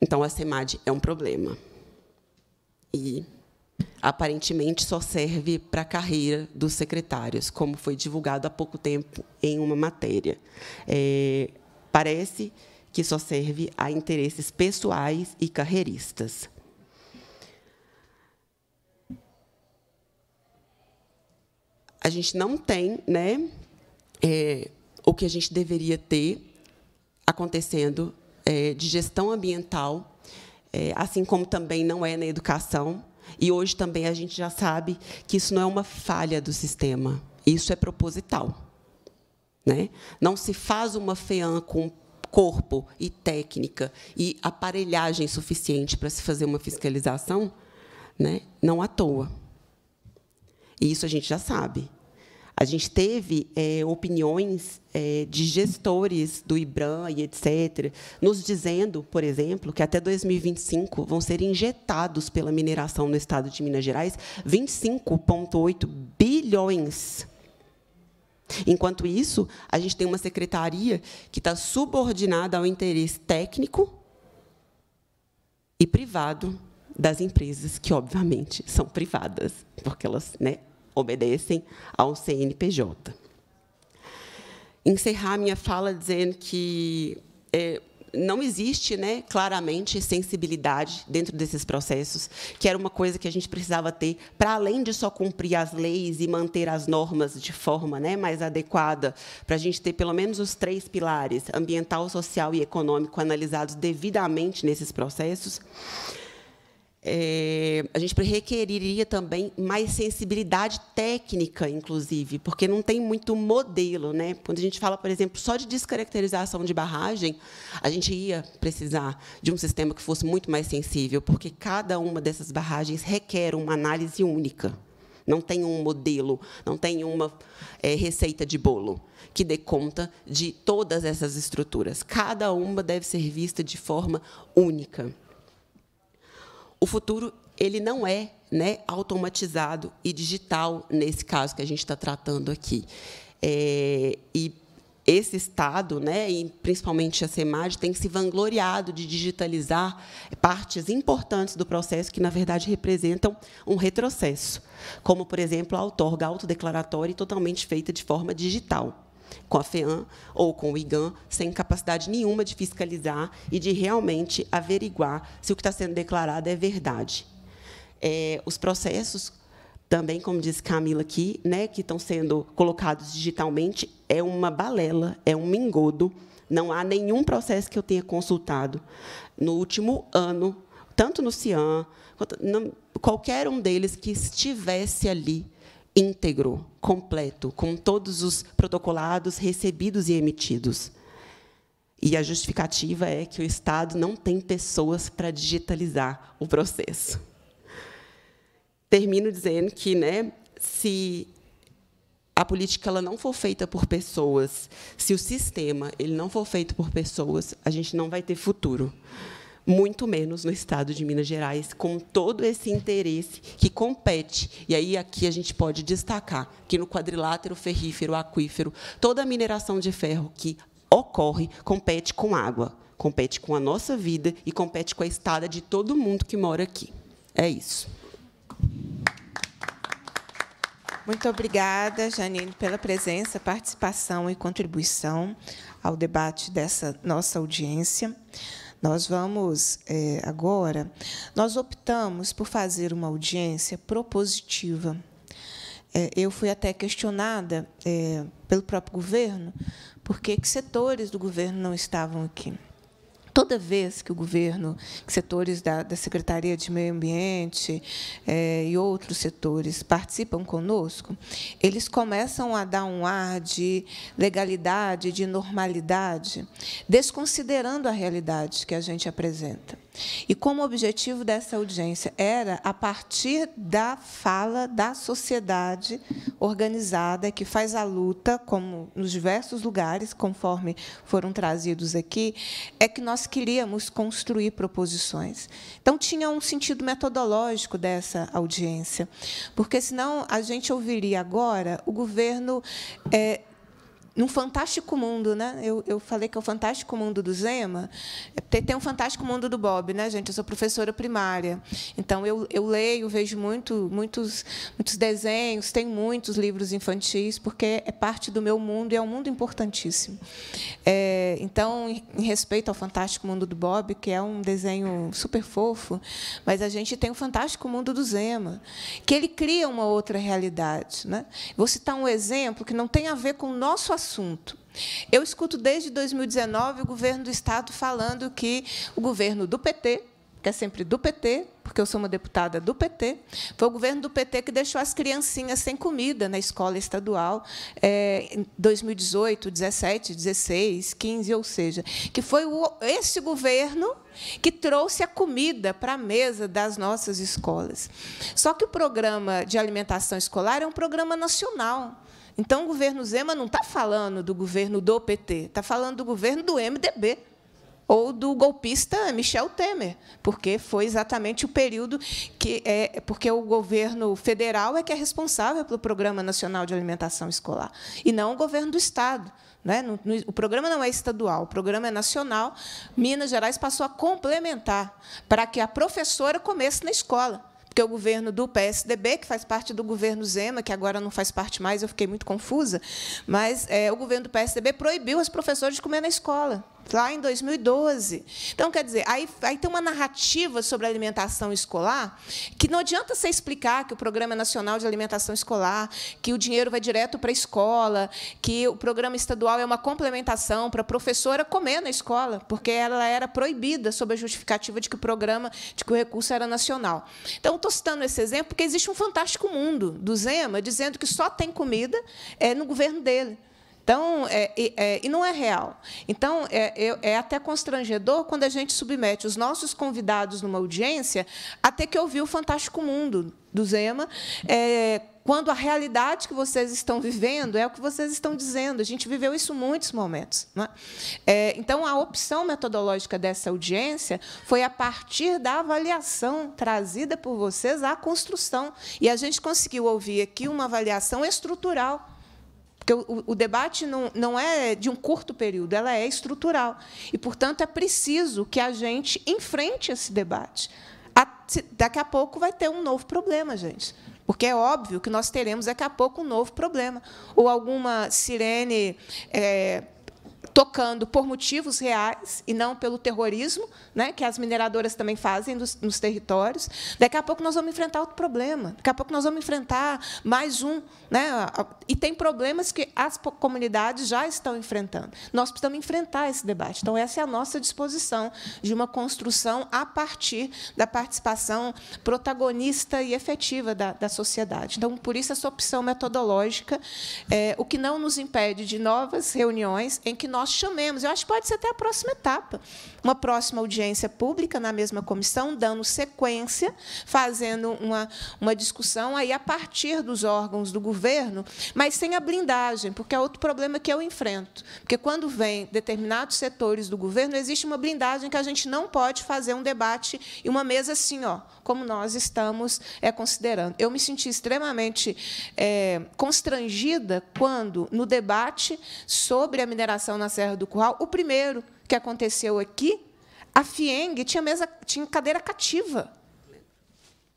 Então, a SEMAD é um problema. E, aparentemente, só serve para a carreira dos secretários, como foi divulgado há pouco tempo em uma matéria. É, parece que só serve a interesses pessoais e carreiristas. a gente não tem né, é, o que a gente deveria ter acontecendo é, de gestão ambiental, é, assim como também não é na educação. E hoje também a gente já sabe que isso não é uma falha do sistema, isso é proposital. Né? Não se faz uma FEAM com corpo e técnica e aparelhagem suficiente para se fazer uma fiscalização, né? não à toa. E isso a gente já sabe. A gente teve é, opiniões é, de gestores do IBRAM e etc., nos dizendo, por exemplo, que até 2025 vão ser injetados pela mineração no estado de Minas Gerais 25,8 bilhões. Enquanto isso, a gente tem uma secretaria que está subordinada ao interesse técnico e privado das empresas, que, obviamente, são privadas, porque elas né, obedecem ao CNPJ. Encerrar minha fala dizendo que é, não existe né, claramente sensibilidade dentro desses processos, que era uma coisa que a gente precisava ter para além de só cumprir as leis e manter as normas de forma né, mais adequada, para a gente ter pelo menos os três pilares, ambiental, social e econômico, analisados devidamente nesses processos. É, a gente requeriria também mais sensibilidade técnica, inclusive, porque não tem muito modelo. Né? Quando a gente fala, por exemplo, só de descaracterização de barragem, a gente ia precisar de um sistema que fosse muito mais sensível, porque cada uma dessas barragens requer uma análise única. Não tem um modelo, não tem uma é, receita de bolo que dê conta de todas essas estruturas. Cada uma deve ser vista de forma única o futuro ele não é né, automatizado e digital nesse caso que a gente está tratando aqui. É, e esse Estado, né, e principalmente a SEMAD, tem se vangloriado de digitalizar partes importantes do processo que, na verdade, representam um retrocesso, como, por exemplo, a outorga autodeclaratória totalmente feita de forma digital com a FEAM ou com o IGAN, sem capacidade nenhuma de fiscalizar e de realmente averiguar se o que está sendo declarado é verdade. É, os processos também, como disse Camila aqui, né, que estão sendo colocados digitalmente, é uma balela, é um engodo. Não há nenhum processo que eu tenha consultado no último ano, tanto no CIAN, quanto, não, qualquer um deles que estivesse ali íntegro, completo, com todos os protocolados recebidos e emitidos. E a justificativa é que o Estado não tem pessoas para digitalizar o processo. Termino dizendo que, né, se a política ela não for feita por pessoas, se o sistema ele não for feito por pessoas, a gente não vai ter futuro muito menos no estado de Minas Gerais, com todo esse interesse que compete. E aí aqui a gente pode destacar que no quadrilátero ferrífero, aquífero, toda a mineração de ferro que ocorre compete com água, compete com a nossa vida e compete com a estada de todo mundo que mora aqui. É isso. Muito obrigada, Janine, pela presença, participação e contribuição ao debate dessa nossa audiência. Nós vamos é, agora, nós optamos por fazer uma audiência propositiva. É, eu fui até questionada é, pelo próprio governo por que setores do governo não estavam aqui toda vez que o governo, que setores da, da Secretaria de Meio Ambiente é, e outros setores participam conosco, eles começam a dar um ar de legalidade, de normalidade, desconsiderando a realidade que a gente apresenta. E como o objetivo dessa audiência era, a partir da fala da sociedade organizada, que faz a luta, como nos diversos lugares, conforme foram trazidos aqui, é que nós queríamos construir proposições. Então, tinha um sentido metodológico dessa audiência, porque senão a gente ouviria agora o governo. É, num fantástico mundo, né? Eu, eu falei que é o fantástico mundo do Zema. Tem, tem um fantástico mundo do Bob, né, gente? Eu sou professora primária, então eu, eu leio, vejo muito, muitos, muitos desenhos, tenho muitos livros infantis, porque é parte do meu mundo e é um mundo importantíssimo. É, então, em respeito ao fantástico mundo do Bob, que é um desenho super fofo, mas a gente tem o fantástico mundo do Zema, que ele cria uma outra realidade, né? Vou citar um exemplo que não tem a ver com o nosso assunto assunto. Eu escuto desde 2019 o governo do Estado falando que o governo do PT, que é sempre do PT, porque eu sou uma deputada do PT, foi o governo do PT que deixou as criancinhas sem comida na escola estadual eh, em 2018, 17, 16, 15, ou seja, que foi esse governo que trouxe a comida para a mesa das nossas escolas. Só que o programa de alimentação escolar é um programa nacional. Então, o governo Zema não está falando do governo do PT, está falando do governo do MDB ou do golpista Michel Temer, porque foi exatamente o período que é porque o governo federal é que é responsável pelo Programa Nacional de Alimentação Escolar e não o governo do estado. Né? O programa não é estadual, o programa é nacional. Minas Gerais passou a complementar para que a professora comece na escola porque o governo do PSDB, que faz parte do governo Zema, que agora não faz parte mais, eu fiquei muito confusa, mas é, o governo do PSDB proibiu os professores de comer na escola lá em 2012. Então, quer dizer, aí, aí tem uma narrativa sobre alimentação escolar que não adianta você explicar que o Programa Nacional de Alimentação Escolar, que o dinheiro vai direto para a escola, que o programa estadual é uma complementação para a professora comer na escola, porque ela era proibida sob a justificativa de que o programa, de que o recurso era nacional. Então, estou citando esse exemplo porque existe um fantástico mundo do Zema dizendo que só tem comida é, no governo dele. Então, é, é, e não é real. Então, é, é até constrangedor quando a gente submete os nossos convidados numa audiência a ter que ouvir o Fantástico Mundo do Zema. É, quando a realidade que vocês estão vivendo é o que vocês estão dizendo. A gente viveu isso em muitos momentos. É? É, então, a opção metodológica dessa audiência foi a partir da avaliação trazida por vocês à construção. E a gente conseguiu ouvir aqui uma avaliação estrutural porque o, o debate não, não é de um curto período, ela é estrutural. E, portanto, é preciso que a gente enfrente esse debate. Daqui a pouco vai ter um novo problema, gente. Porque é óbvio que nós teremos daqui a pouco um novo problema. Ou alguma sirene. É, tocando por motivos reais e não pelo terrorismo, né, que as mineradoras também fazem nos, nos, territórios. Daqui a pouco nós vamos enfrentar outro problema. Daqui a pouco nós vamos enfrentar mais um, né? E tem problemas que as comunidades já estão enfrentando. Nós precisamos enfrentar esse debate. Então essa é a nossa disposição de uma construção a partir da participação protagonista e efetiva da, da sociedade. Então por isso essa opção metodológica, é, o que não nos impede de novas reuniões em que nós nós chamemos. Eu acho que pode ser até a próxima etapa. Uma próxima audiência pública na mesma comissão, dando sequência, fazendo uma, uma discussão aí a partir dos órgãos do governo, mas sem a blindagem, porque é outro problema que eu enfrento. Porque quando vem determinados setores do governo, existe uma blindagem que a gente não pode fazer um debate e uma mesa assim, ó, como nós estamos é, considerando. Eu me senti extremamente é, constrangida quando, no debate sobre a mineração na Serra do Curral, o primeiro que aconteceu aqui, a FIENG tinha, mesa, tinha cadeira cativa.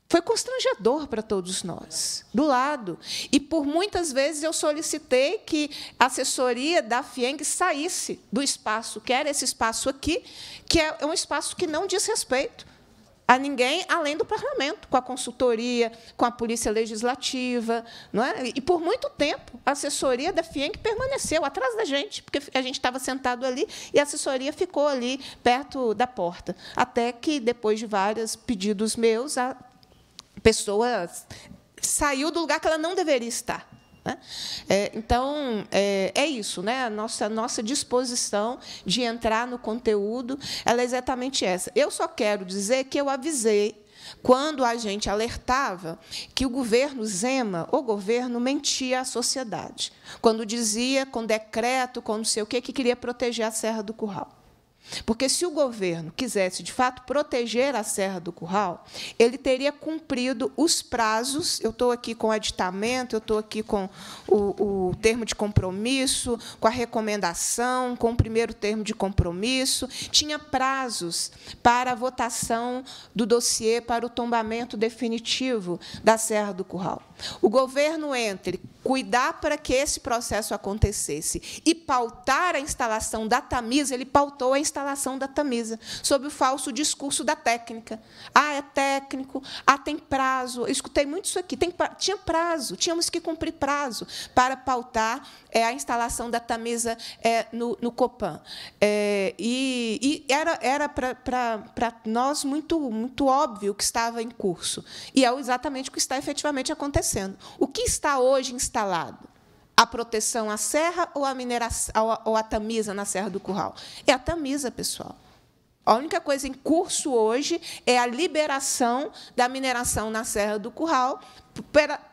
Foi constrangedor para todos nós, do lado. E por muitas vezes eu solicitei que a assessoria da FIENG saísse do espaço, que era esse espaço aqui, que é um espaço que não diz respeito a ninguém além do parlamento, com a consultoria, com a polícia legislativa. Não é? E por muito tempo, a assessoria da FIENC permaneceu atrás da gente, porque a gente estava sentado ali e a assessoria ficou ali perto da porta. Até que, depois de vários pedidos meus, a pessoa saiu do lugar que ela não deveria estar. Né? É, então, é, é, isso, né? a nossa, nossa disposição de entrar no conteúdo ela é exatamente essa. Eu só quero dizer que eu avisei quando a gente alertava que o governo Zema, o governo, mentia à sociedade, quando dizia, com decreto, com não sei o quê, que queria proteger a Serra do Curral. Porque se o governo quisesse, de fato, proteger a Serra do Curral, ele teria cumprido os prazos. Eu estou aqui com o aditamento, eu estou aqui com o, o, termo de compromisso, com a recomendação, com o primeiro termo de compromisso. Tinha prazos para a votação do dossiê para o tombamento definitivo da Serra do Curral. O governo entre cuidar para que esse processo acontecesse e pautar a instalação da Tamisa, ele pautou a instalação instalação da Tamisa, sobre o falso discurso da técnica. Ah, é técnico, ah, tem prazo. Eu escutei muito isso aqui. Tem, tinha prazo, tínhamos que cumprir prazo para pautar é, a instalação da Tamisa é, no, no Copan. É, e, e, era, era para nós muito, muito óbvio o que estava em curso. E é exatamente o que está efetivamente acontecendo. O que está hoje instalado? a proteção à serra ou a mineração, ou a tamisa na Serra do Curral? É a tamisa, pessoal. A única coisa em curso hoje é a liberação da mineração na Serra do Curral.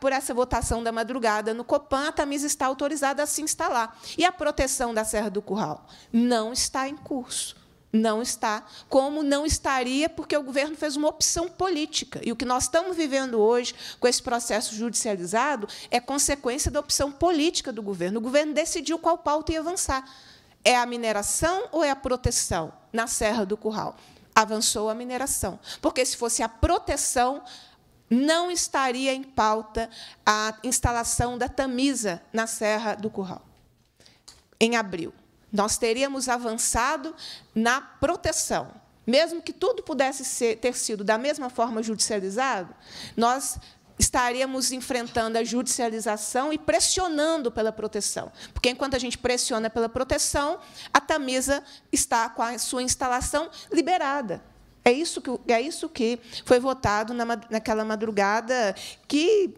Por essa votação da madrugada no Copan, a Tamisa está autorizada a se instalar. E a proteção da Serra do Curral não está em curso. Não está. Como não estaria, porque o governo fez uma opção política. E o que nós estamos vivendo hoje, com esse processo judicializado, é consequência da opção política do governo. O governo decidiu qual pauta ia avançar. É a mineração ou é a proteção na Serra do Curral? Avançou a mineração. Porque se fosse a proteção, não estaria em pauta a instalação da Tamisa na Serra do Curral, em abril. Nós teríamos avançado na proteção. Mesmo que tudo pudesse ser, ter sido da mesma forma judicializado, nós estaríamos enfrentando a judicialização e pressionando pela proteção. Porque enquanto a gente pressiona pela proteção, a Tamisa está com a sua instalação liberada. É isso que, é isso que foi votado na, naquela madrugada que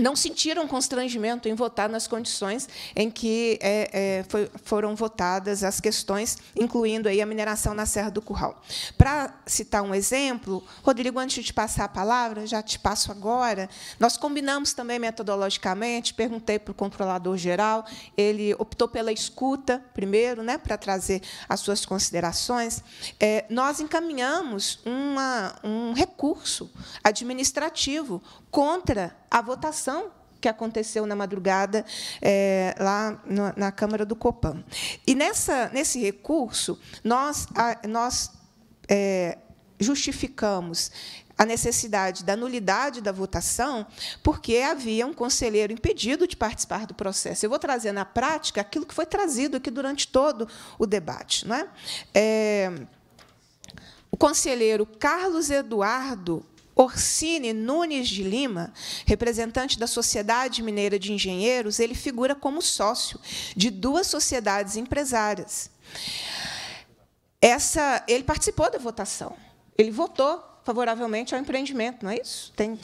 não sentiram constrangimento em votar nas condições em que é, é, foi, foram votadas as questões, incluindo aí a mineração na Serra do Curral. Para citar um exemplo, Rodrigo, antes de passar a palavra, já te passo agora, nós combinamos também metodologicamente, perguntei para o controlador-geral, ele optou pela escuta primeiro, né, para trazer as suas considerações. É, nós encaminhamos uma, um recurso administrativo contra a votação que aconteceu na madrugada é, lá na, na, Câmara do Copan E nessa, nesse recurso, nós, a, nós é, justificamos a necessidade da nulidade da votação, porque havia um conselheiro impedido de participar do processo. Eu vou trazer na prática aquilo que foi trazido aqui durante todo o debate. Não é? é o conselheiro Carlos Eduardo Orsini Nunes de Lima, representante da Sociedade Mineira de Engenheiros, ele figura como sócio de duas sociedades empresárias. Essa, ele participou da votação, ele votou favoravelmente ao empreendimento, não é isso? Tem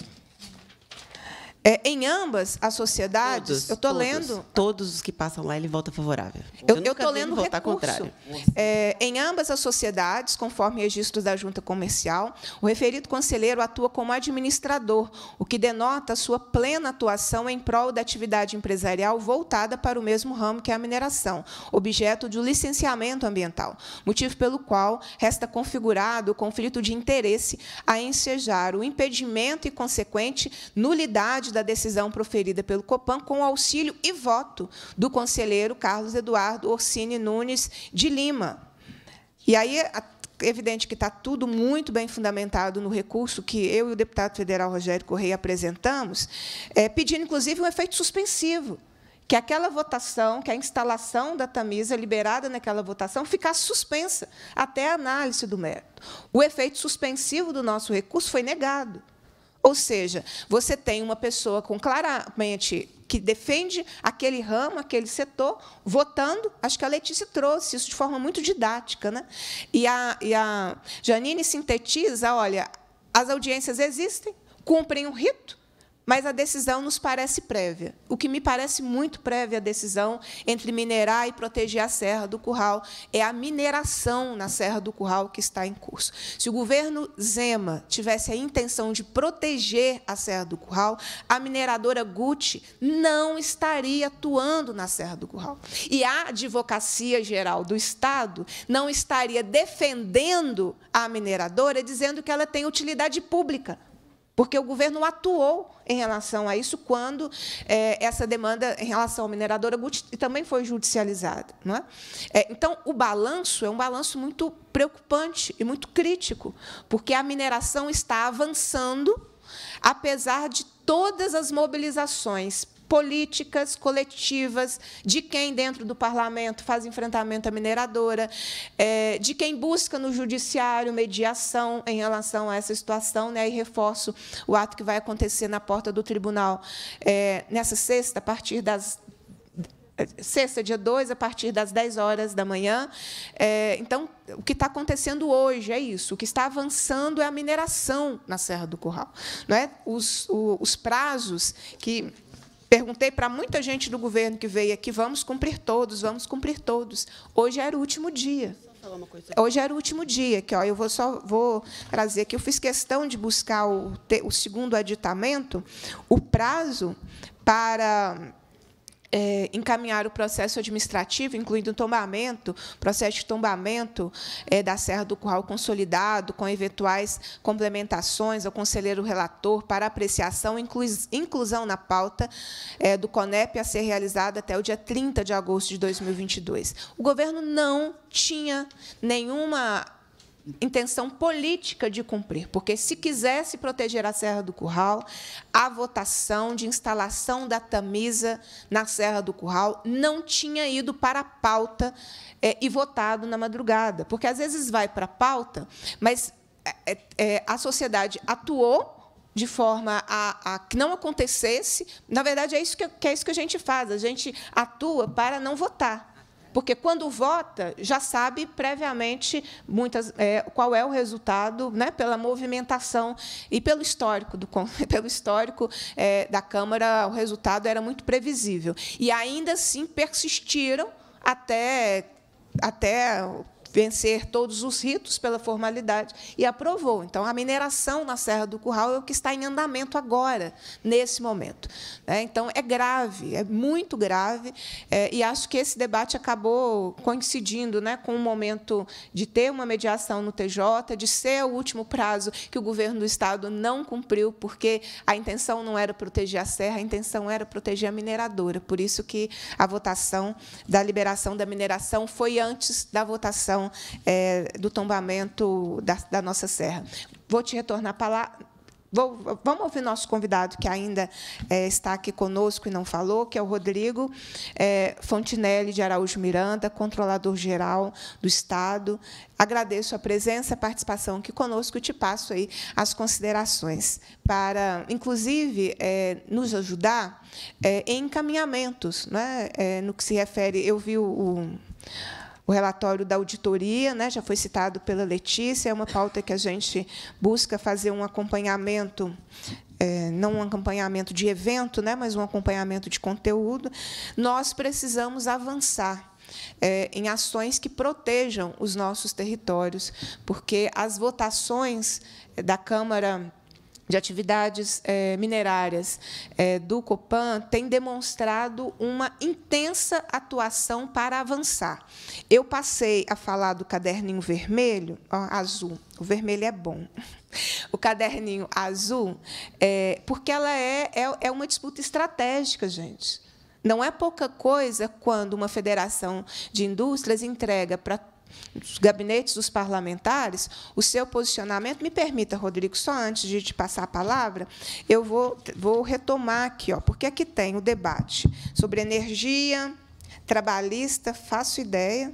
é, em ambas as sociedades, todos, eu estou lendo. Todos os que passam lá, ele volta favorável. Eu estou lendo votar contrário. É, em ambas as sociedades, conforme registros da junta comercial, o referido conselheiro atua como administrador, o que denota sua plena atuação em prol da atividade empresarial voltada para o mesmo ramo que a mineração, objeto de um licenciamento ambiental, motivo pelo qual resta configurado o conflito de interesse a ensejar o impedimento e consequente nulidade da decisão proferida pelo Copan com auxílio e voto do conselheiro Carlos Eduardo Orsini Nunes de Lima. E aí, é evidente que está tudo muito bem fundamentado no recurso que eu e o deputado federal Rogério Correia apresentamos, é, pedindo, inclusive, um efeito suspensivo, que aquela votação, que a instalação da Tamisa liberada naquela votação ficasse suspensa até a análise do mérito. O efeito suspensivo do nosso recurso foi negado. Ou seja, você tem uma pessoa com claramente que defende aquele ramo, aquele setor, votando. Acho que a Letícia trouxe isso de forma muito didática. Né? E, a, e a Janine sintetiza: olha, as audiências existem, cumprem um rito, mas a decisão nos parece prévia. O que me parece muito prévia a decisão entre minerar e proteger a Serra do Curral é a mineração na Serra do Curral que está em curso. Se o governo Zema tivesse a intenção de proteger a Serra do Curral, a mineradora Gucci não estaria atuando na Serra do Curral. E a Advocacia Geral do Estado não estaria defendendo a mineradora dizendo que ela tem utilidade pública porque o governo atuou em relação a isso quando é, essa demanda em relação à mineradora Guti também foi judicializada. Não é? é? então, o balanço é um balanço muito preocupante e muito crítico, porque a mineração está avançando, apesar de todas as mobilizações políticas coletivas de quem dentro do parlamento faz enfrentamento à mineradora, é, de quem busca no judiciário mediação em relação a essa situação, né? E reforço o ato que vai acontecer na porta do tribunal é, nessa sexta, a partir das sexta, dia 2, a partir das 10 horas da manhã. É, então, o que está acontecendo hoje é isso. O que está avançando é a mineração na Serra do Curral. Não é? os, os prazos que Perguntei para muita gente do governo que veio aqui: vamos cumprir todos, vamos cumprir todos. Hoje era o último dia. Hoje era o último dia, que ó, eu vou só vou trazer que eu fiz questão de buscar o, o segundo aditamento, o prazo para é, encaminhar o processo administrativo, incluindo o tombamento, processo de tombamento é, da Serra do Curral consolidado, com eventuais complementações ao conselheiro relator para apreciação e inclusão na pauta é, do CONEP a ser realizada até o dia 30 de agosto de 2022. O governo não tinha nenhuma intenção política de cumprir, porque se quisesse proteger a Serra do Curral, a votação de instalação da Tamisa na Serra do Curral não tinha ido para a pauta é, e votado na madrugada, porque às vezes vai para a pauta, mas é, é, a sociedade atuou de forma a, a, que não acontecesse. Na verdade, é isso que, que é isso que a gente faz. A gente atua para não votar porque quando vota já sabe previamente muitas é, qual é o resultado, né, pela movimentação e pelo histórico do [laughs] pelo histórico é, da Câmara, o resultado era muito previsível. E ainda assim persistiram até até vencer todos os ritos pela formalidade e aprovou. Então, a mineração na Serra do Curral é o que está em andamento agora, nesse momento. Né? Então, é grave, é muito grave, é, e acho que esse debate acabou coincidindo né, com o momento de ter uma mediação no TJ, de ser o último prazo que o governo do Estado não cumpriu, porque a intenção não era proteger a serra, a intenção era proteger a mineradora. Por isso que a votação da liberação da mineração foi antes da votação é, do tombamento da, da nossa serra. Vou te retornar a palavra. Vou, vamos ouvir nosso convidado que ainda é, está aqui conosco e não falou, que é o Rodrigo é, Fontinelli de Araújo Miranda, controlador-geral do Estado. Agradeço a presença, a participação aqui conosco e te passo aí as considerações para, inclusive, é, nos ajudar é, em encaminhamentos, né, é, no que se refere. Eu vi o, o o relatório da auditoria, né, já foi citado pela Letícia, é uma pauta que a gente busca fazer um acompanhamento é, não um acompanhamento de evento, né, mas um acompanhamento de conteúdo, nós precisamos avançar. É, em ações que protejam os nossos territórios, porque as votações da Câmara de atividades é, minerárias é, do Copan tem demonstrado uma intensa atuação para avançar. Eu passei a falar do caderninho vermelho, ó, azul. O vermelho é bom. [laughs] O caderninho azul, é, porque ela é, é, é uma disputa estratégica, gente. Não é pouca coisa quando uma federação de indústrias entrega para dos gabinetes dos parlamentares, o seu posicionamento. Me permita, Rodrigo, só antes de te passar a palavra, eu vou, vou retomar aqui, ó, porque aqui tem o debate sobre energia, trabalhista, faço ideia.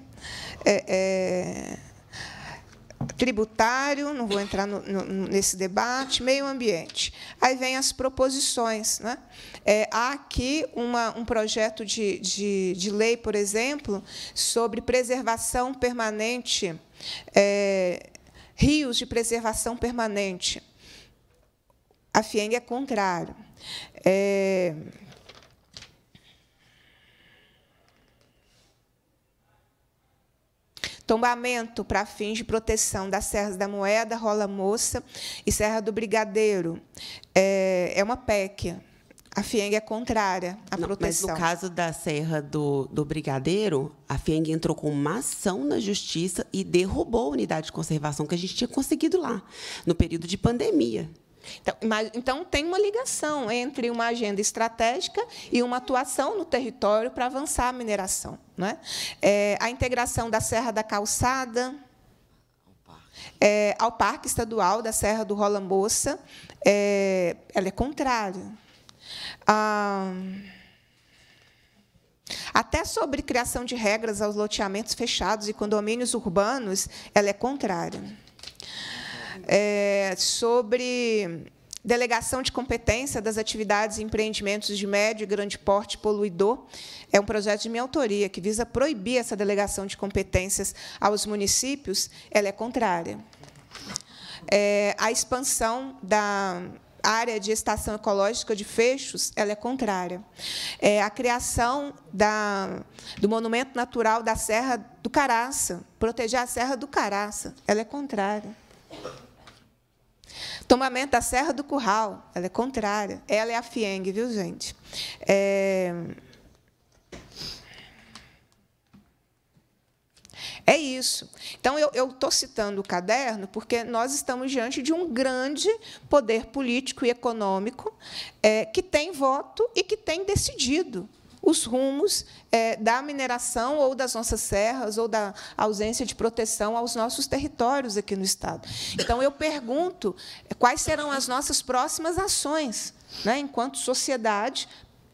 É, é tributário, não vou entrar no, no, nesse debate, meio ambiente. Aí vem as proposições. Né? É, há aqui uma, um projeto de, de, de, lei, por exemplo, sobre preservação permanente, é, rios de preservação permanente. A FIENG é contrário. É, tombamento para fins de proteção das Serras da Moeda, Rola Moça e Serra do Brigadeiro. É, é uma PEC. A FIENG é contrária à Não, proteção. Mas no caso da Serra do, do Brigadeiro, a FIENG entrou com uma ação na justiça e derrubou a unidade de conservação que a gente tinha conseguido lá, no período de pandemia. Então, mas, então, tem uma ligação entre uma agenda estratégica e uma atuação no território para avançar a mineração. Né? É, a integração da Serra da Calçada é, ao Parque Estadual da Serra do Rola Moça, é, ela é contrária. Ah, até sobre criação de regras aos loteamentos fechados e condomínios urbanos, ela é contrária é, sobre delegação de competência das atividades e empreendimentos de médio e grande porte poluidor. É um projeto de minha autoria que visa proibir essa delegação de competências aos municípios. Ela é contrária. É, a expansão da área de estação ecológica de Fechos, ela é contrária. É, a criação da, do Monumento Natural da Serra do Caraça, proteger a Serra do Caraça, ela é contrária. Tombamento da Serra do Curral, ela é contrária. Ela é a Fieng, viu, gente? É... É isso. Então, eu estou citando o caderno porque nós estamos diante de um grande poder político e econômico é, que tem voto e que tem decidido os rumos é, da mineração ou das nossas serras ou da ausência de proteção aos nossos territórios aqui no Estado. Então, eu pergunto é, quais serão as nossas próximas ações, né, enquanto sociedade,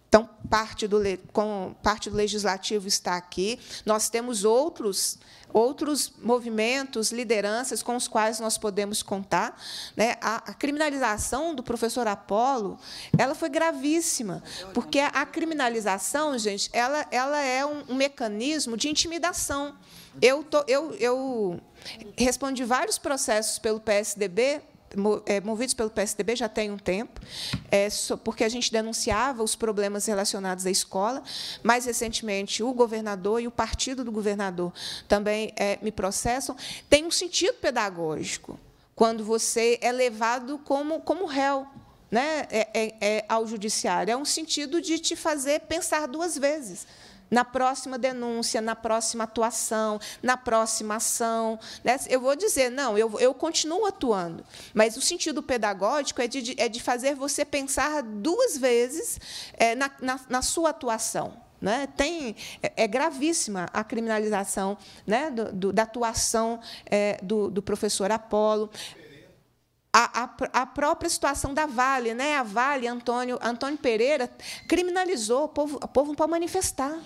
então, parte do, com, parte do legislativo está aqui. Nós temos outros, outros movimentos, lideranças com os quais nós podemos contar. Né? A, a criminalização do professor Apolo ela foi gravíssima, porque a criminalização, gente, ela, ela é um, um mecanismo de intimidação. Eu, tô, eu, eu respondi vários processos pelo PSDB é, movidos pelo PSDB já tem um tempo, é, porque a gente denunciava os problemas relacionados à escola. Mais recentemente, o governador e o partido do governador também é, me processam. Tem um sentido pedagógico quando você é levado como, como réu né, é, é, ao judiciário. É um sentido de te fazer pensar duas vezes na próxima denúncia, na próxima atuação, na próxima ação. Né? Eu vou dizer, não, eu, eu continuo atuando, mas o sentido pedagógico é de, é de fazer você pensar duas vezes é, na, na, na sua atuação. Né? Tem, é, é, gravíssima a criminalização né? do, do, da atuação é, do, do, professor Apolo a, a, a, própria situação da Vale, né? A Vale, Antônio, Antônio Pereira criminalizou o povo, o povo para manifestar.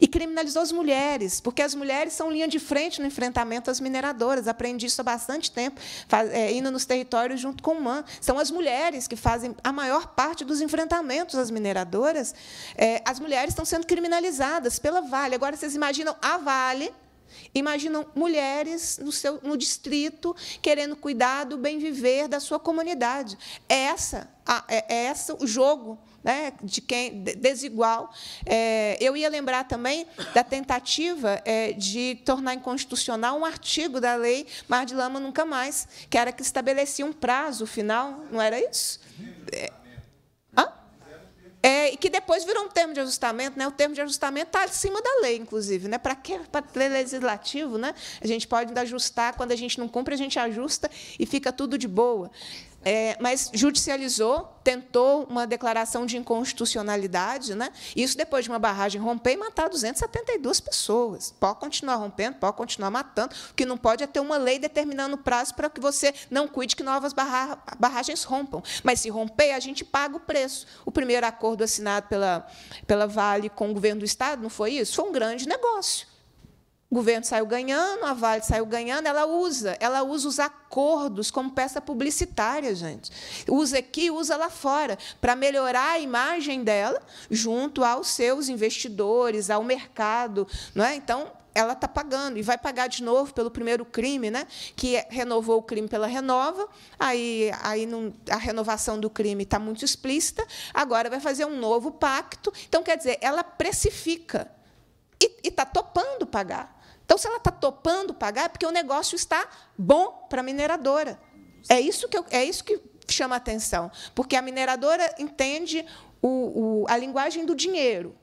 E criminalizou as mulheres, porque as mulheres são linha de frente no enfrentamento às mineradoras. Aprendi isso há bastante tempo, faz, é, indo nos territórios junto com o MAN. São as mulheres que fazem a maior parte dos enfrentamentos às mineradoras. É, as mulheres estão sendo criminalizadas pela Vale. Agora, vocês imaginam a Vale Imaginam mulheres no, seu, no distrito querendo cuidar do bem viver da sua comunidade. É essa, a, é, é essa o jogo né, de quem desigual. É, eu ia lembrar também da tentativa é, de tornar inconstitucional um artigo da lei Mar de Lama Nunca Mais, que era que estabelecia um prazo final, não era isso? É, é, e que depois virou um termo de ajustamento, né? O termo de ajustamento está acima da lei, inclusive, né? Para que para legislativo, né? A gente pode ajustar quando a gente não cumpre, a gente ajusta e fica tudo de boa. É, mas judicializou, tentou uma declaração de inconstitucionalidade, né? isso depois de uma barragem romper e matar 272 pessoas. Pode continuar rompendo, pode continuar matando, o que não pode é ter uma lei determinando prazo para que você não cuide que novas barra barragens rompam. Mas se romper, a gente paga o preço. O primeiro acordo assinado pela, pela Vale com o governo do Estado, não foi isso? Foi um grande negócio. O governo saiu ganhando, a Vale saiu ganhando, ela usa, ela usa os acordos como peça publicitária, gente. Usa aqui, usa lá fora, para melhorar a imagem dela junto aos seus investidores, ao mercado, não é? Então, ela está pagando e vai pagar de novo pelo primeiro crime, né? Que renovou o crime pela renova, aí, aí não, a renovação do crime está muito explícita. Agora vai fazer um novo pacto. Então quer dizer, ela precifica e está topando pagar. Então, se ela está topando pagar, é porque o negócio está bom para a mineradora. É isso que, eu, é isso que chama atenção, porque a mineradora entende o, o, a linguagem do dinheiro,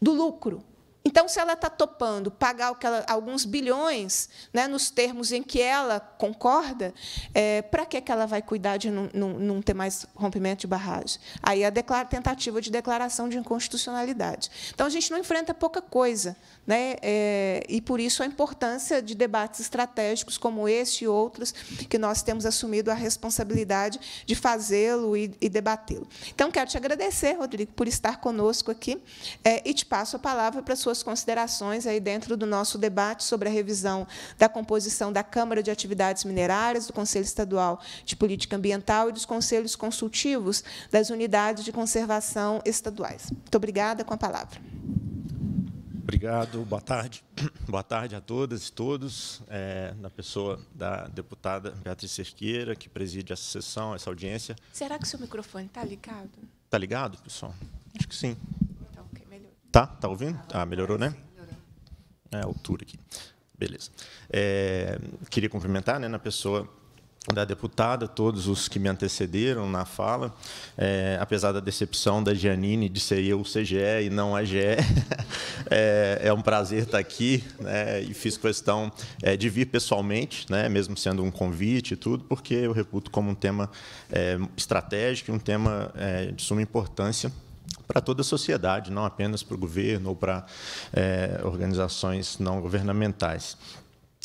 do lucro. Então, se ela está topando pagar ela, alguns bilhões, né, nos termos em que ela concorda, é, para que, que ela vai cuidar de não, ter mais rompimento de barragem? Aí a tentativa de declaração de inconstitucionalidade. Então, a gente não enfrenta pouca coisa, né? É, e por isso a importância de debates estratégicos como este e outros, que nós temos assumido a responsabilidade de fazê-lo e, e debatê-lo. Então, quero te agradecer, Rodrigo, por estar conosco aqui é, e te passo a palavra para suas sua suas considerações aí dentro do nosso debate sobre a revisão da composição da Câmara de Atividades Minerárias, do Conselho Estadual de Política Ambiental e dos conselhos consultivos das unidades de conservação estaduais. Muito obrigada, com a palavra. Obrigado, boa tarde. [clears throat] Boa tarde a todas e todos. É, na pessoa da deputada Beatriz Cerqueira, que preside essa sessão, essa audiência. Será que o seu microfone está ligado? Está ligado, pessoal? Acho que sim. Tá? Tá ouvindo? Ah, melhorou, né? É a altura aqui. Beleza. É, queria cumprimentar né, na pessoa da deputada, todos os que me antecederam na fala, é, apesar da decepção da Giannini de ser eu o CGE e não a GE, [laughs] é, é, um prazer estar aqui né, e fiz questão é, de vir pessoalmente, né, mesmo sendo um convite e tudo, porque eu reputo como um tema é, estratégico, um tema é, de suma importância para toda a sociedade, não apenas para o governo ou para é, organizações não governamentais.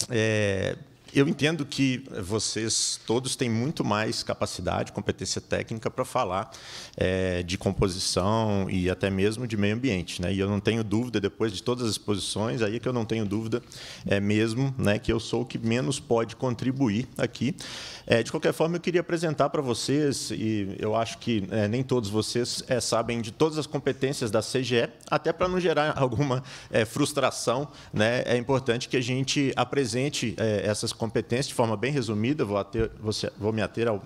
É, eu entendo que vocês todos têm muito mais capacidade, competência técnica para falar é, de composição e até mesmo de meio ambiente. Né? E eu não tenho dúvida, depois de todas as exposições, aí é que eu não tenho dúvida é, mesmo né, que eu sou o que menos pode contribuir aqui. É, de qualquer forma, eu queria apresentar para vocês, e eu acho que é, nem todos vocês é, sabem de todas as competências da CGE, até para não gerar [laughs] alguma é, frustração, né? é importante que a gente apresente essas competências competências, de forma bem resumida, vou, ater, vou, vou me ater ao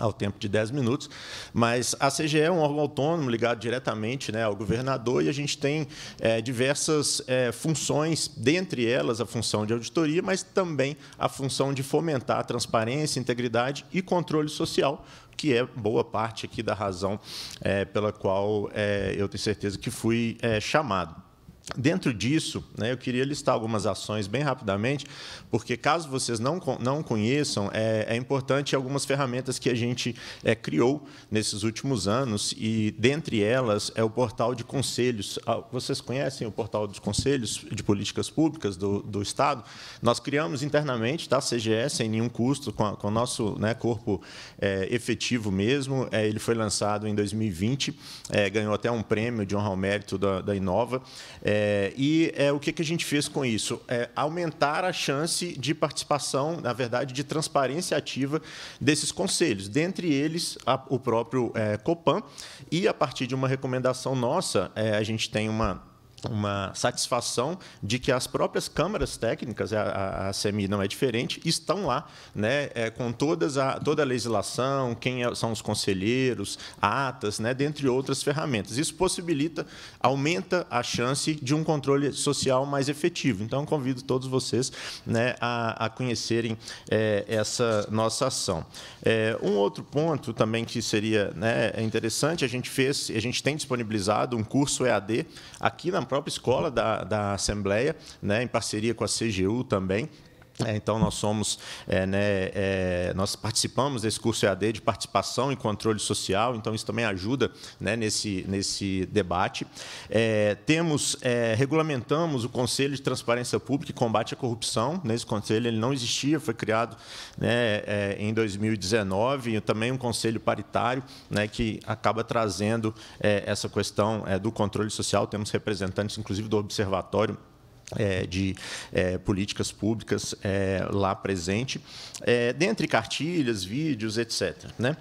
ao tempo de 10 minutos, mas a CGE é um órgão autônomo ligado diretamente né, ao governador e a gente tem é, diversas é, funções, dentre elas a função de auditoria, mas também a função de fomentar a transparência, integridade e controle social, que é boa parte aqui da razão é, pela qual é, eu tenho certeza que fui é, chamado. Dentro disso, né, eu queria listar algumas ações bem rapidamente, porque caso vocês não, não conheçam, é, é importante algumas ferramentas que a gente é, criou nesses últimos anos, e dentre elas é o portal de conselhos. Ah, vocês conhecem o portal dos conselhos de políticas públicas do, do Estado? Nós criamos internamente, tá, CGS, sem nenhum custo, com, a, com o nosso né, corpo é, efetivo mesmo. É, ele foi lançado em 2020, é, ganhou até um prêmio de honra ao mérito da, da Inova. É, é, e é, o que, que a gente fez com isso? É aumentar a chance de participação, na verdade, de transparência ativa desses conselhos, dentre eles a, o próprio é, Copan. E a partir de uma recomendação nossa, é, a gente tem uma uma satisfação de que as próprias câmaras técnicas, é a, a CMI não é diferente, estão lá, né, é, com todas a, toda a legislação, quem é, são os conselheiros, atas, né, dentre outras ferramentas. Isso possibilita, aumenta a chance de um controle social mais efetivo. Então, convido todos vocês né, a, a conhecerem é, essa nossa ação. É, um outro ponto também que seria né, interessante, a gente fez, a gente tem disponibilizado um curso EAD aqui na própria escola da, da Assembleia, né, em parceria com a CGU também, é, então nós somos, é, né, é, nós participamos desse curso EAD de participação e controle social, então isso também ajuda né, nesse, nesse debate. É, temos, é, regulamentamos o Conselho de Transparência Pública e Combate à Corrupção. Nesse conselho ele não existia, foi criado né, é, em 2019 e também um conselho paritário né, que acaba trazendo essa questão do controle social. Temos representantes, inclusive, do Observatório é, de é, políticas públicas é, lá presente, é, dentre cartilhas, vídeos, etc. Né?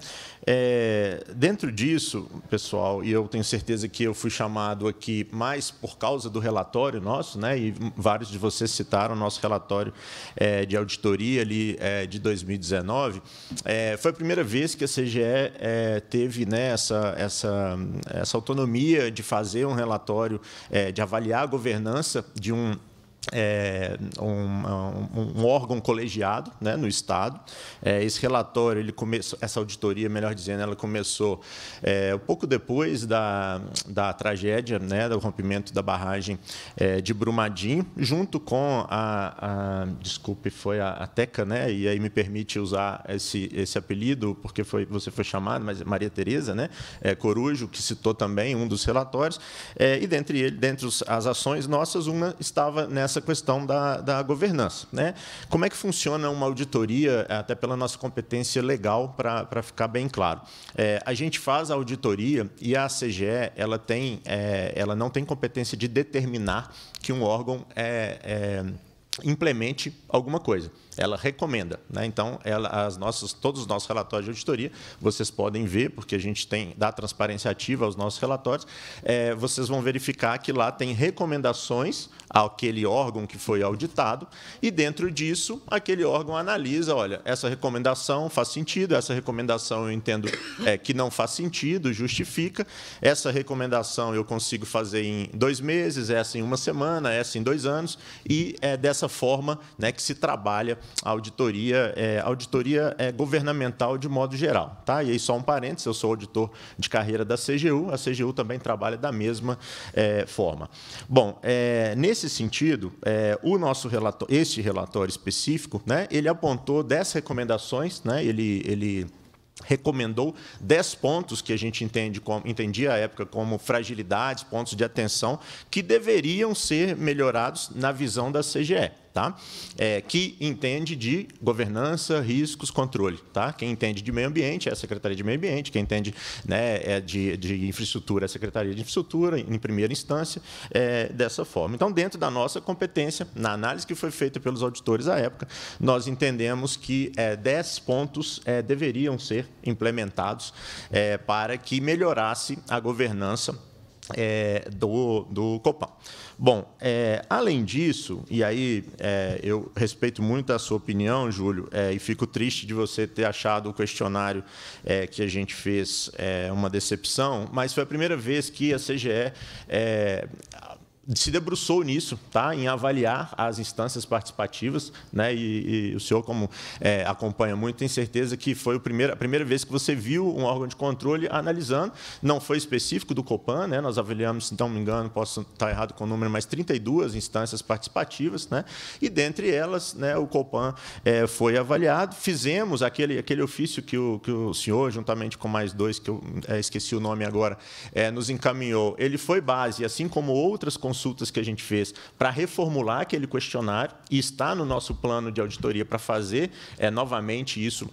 É, dentro disso, pessoal, e eu tenho certeza que eu fui chamado aqui mais por causa do relatório nosso, né? e vários de vocês citaram o nosso relatório é, de auditoria ali, de 2019, foi a primeira vez que a CGE teve né, essa, essa, essa autonomia de fazer um relatório, de avaliar a governança de um é, um, um, um, órgão colegiado né, no Estado. É, esse relatório, ele começou, essa auditoria, melhor dizendo, ela começou é, um pouco depois da, da tragédia, né, do rompimento da barragem é, de Brumadinho, junto com a, a desculpe, foi a, a, Teca, né, e aí me permite usar esse, esse apelido, porque foi, você foi chamado, mas Maria Tereza né, é, Corujo, que citou também um dos relatórios, é, e dentre, ele, dentre as ações nossas, uma estava nessa nessa questão da, da governança. Né? Como é que funciona uma auditoria, até pela nossa competência legal, para ficar bem claro? É, a gente faz a auditoria e a CGE ela, tem, é, ela não tem competência de determinar que um órgão é, é, implemente alguma coisa. Ela recomenda. Né? Então, ela, as nossas, todos os nossos relatórios de auditoria, vocês podem ver, porque a gente tem dá transparência ativa aos nossos relatórios, é, vocês vão verificar que lá tem recomendações aquele órgão que foi auditado, e dentro disso, aquele órgão analisa: olha, essa recomendação faz sentido, essa recomendação eu entendo é, que não faz sentido, justifica, essa recomendação eu consigo fazer em dois meses, essa em uma semana, essa em dois anos, e é dessa forma né, que se trabalha a auditoria, é, auditoria é, governamental de modo geral. Tá? E aí, só um parênteses: eu sou auditor de carreira da CGU, a CGU também trabalha da mesma é, forma. Bom, é, nesse nesse sentido, é, o nosso relatório, este relatório específico, né, ele apontou 10 recomendações, né, ele, ele recomendou 10 pontos que a gente entende como, entendia à época como fragilidades, pontos de atenção, que deveriam ser melhorados na visão da CGE tá? É, que entende de governança, riscos, controle. Tá? Quem entende de meio ambiente é a Secretaria de Meio Ambiente, quem entende né, é de, de infraestrutura é a Secretaria de Infraestrutura, em primeira instância, é, dessa forma. Então, dentro da nossa competência, na análise que foi feita pelos auditores à época, nós entendemos que é, 10 pontos é, deveriam ser implementados é, para que melhorasse a governança é, do, do Copan. Bom, é, além disso, e aí é, eu respeito muito a sua opinião, Júlio, é, e fico triste de você ter achado o questionário é, que a gente fez é, uma decepção, mas foi a primeira vez que a CGE se debruçou nisso, tá, em avaliar as instâncias participativas, né, e, e o senhor, como é, acompanha muito, tem certeza que foi o primeiro, a primeira vez que você viu um órgão de controle analisando, não foi específico do Copan, né, nós avaliamos, se não me engano, posso estar errado com o número, mas 32 instâncias participativas, né, e dentre elas, né, o Copan é, foi avaliado, fizemos aquele, aquele ofício que o, que o senhor, juntamente com mais dois, que eu é, esqueci o nome agora, é, nos encaminhou, ele foi base, assim como outras consultas que a gente fez para reformular aquele questionário e está no nosso plano de auditoria para fazer é, novamente isso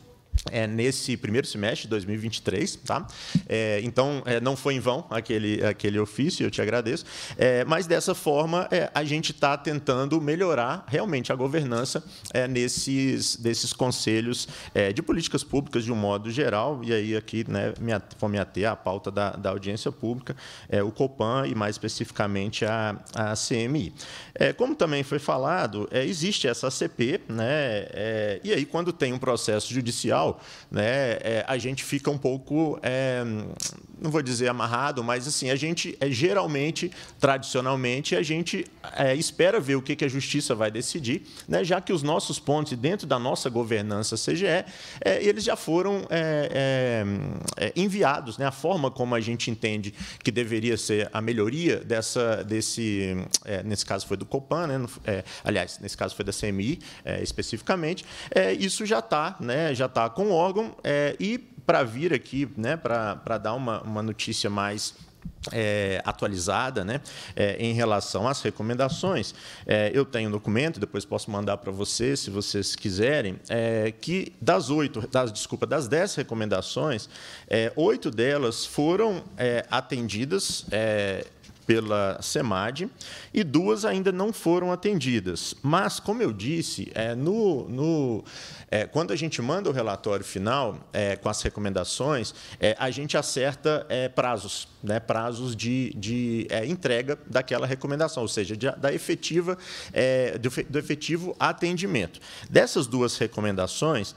é, nesse primeiro semestre de 2023. Tá? É, então, é, não foi em vão aquele, aquele ofício, eu te agradeço. É, mas, dessa forma, é, a gente está tentando melhorar realmente a governança é, nesses, desses conselhos de políticas públicas de um modo geral. E aí, aqui, né, me, vou me ater à pauta da, da audiência pública, o COPAN e, mais especificamente, a, a CMI. como também foi falado, existe essa CP, né, e aí, quando tem um processo judicial, tal, né, é, a gente fica um pouco, é, não vou dizer amarrado, mas assim, a gente é, geralmente, tradicionalmente, a gente é, espera ver o que, que a justiça vai decidir, né, já que os nossos pontos dentro da nossa governança CGE, é, é, eles já foram é, enviados. Né, a forma como a gente entende que deveria ser a melhoria dessa, desse, nesse caso foi do Copan, né, aliás, nesse caso foi da CMI especificamente, isso já está né, já está com o órgão é, e para vir aqui, né, para dar uma, uma notícia mais é, atualizada né, é, em relação às recomendações. É, eu tenho um documento, depois posso mandar para vocês, se vocês quiserem, é, que das oito, das, desculpa, das dez recomendações, é, oito delas foram é, atendidas pela SEMAD e duas ainda não foram atendidas. Mas, como eu disse, no, no é, quando a gente manda o relatório final é, com as recomendações, é, a gente acerta é, prazos, né, prazos de, de é, entrega daquela recomendação, ou seja, de, da efetiva, é, do, do, efetivo atendimento. Dessas duas recomendações,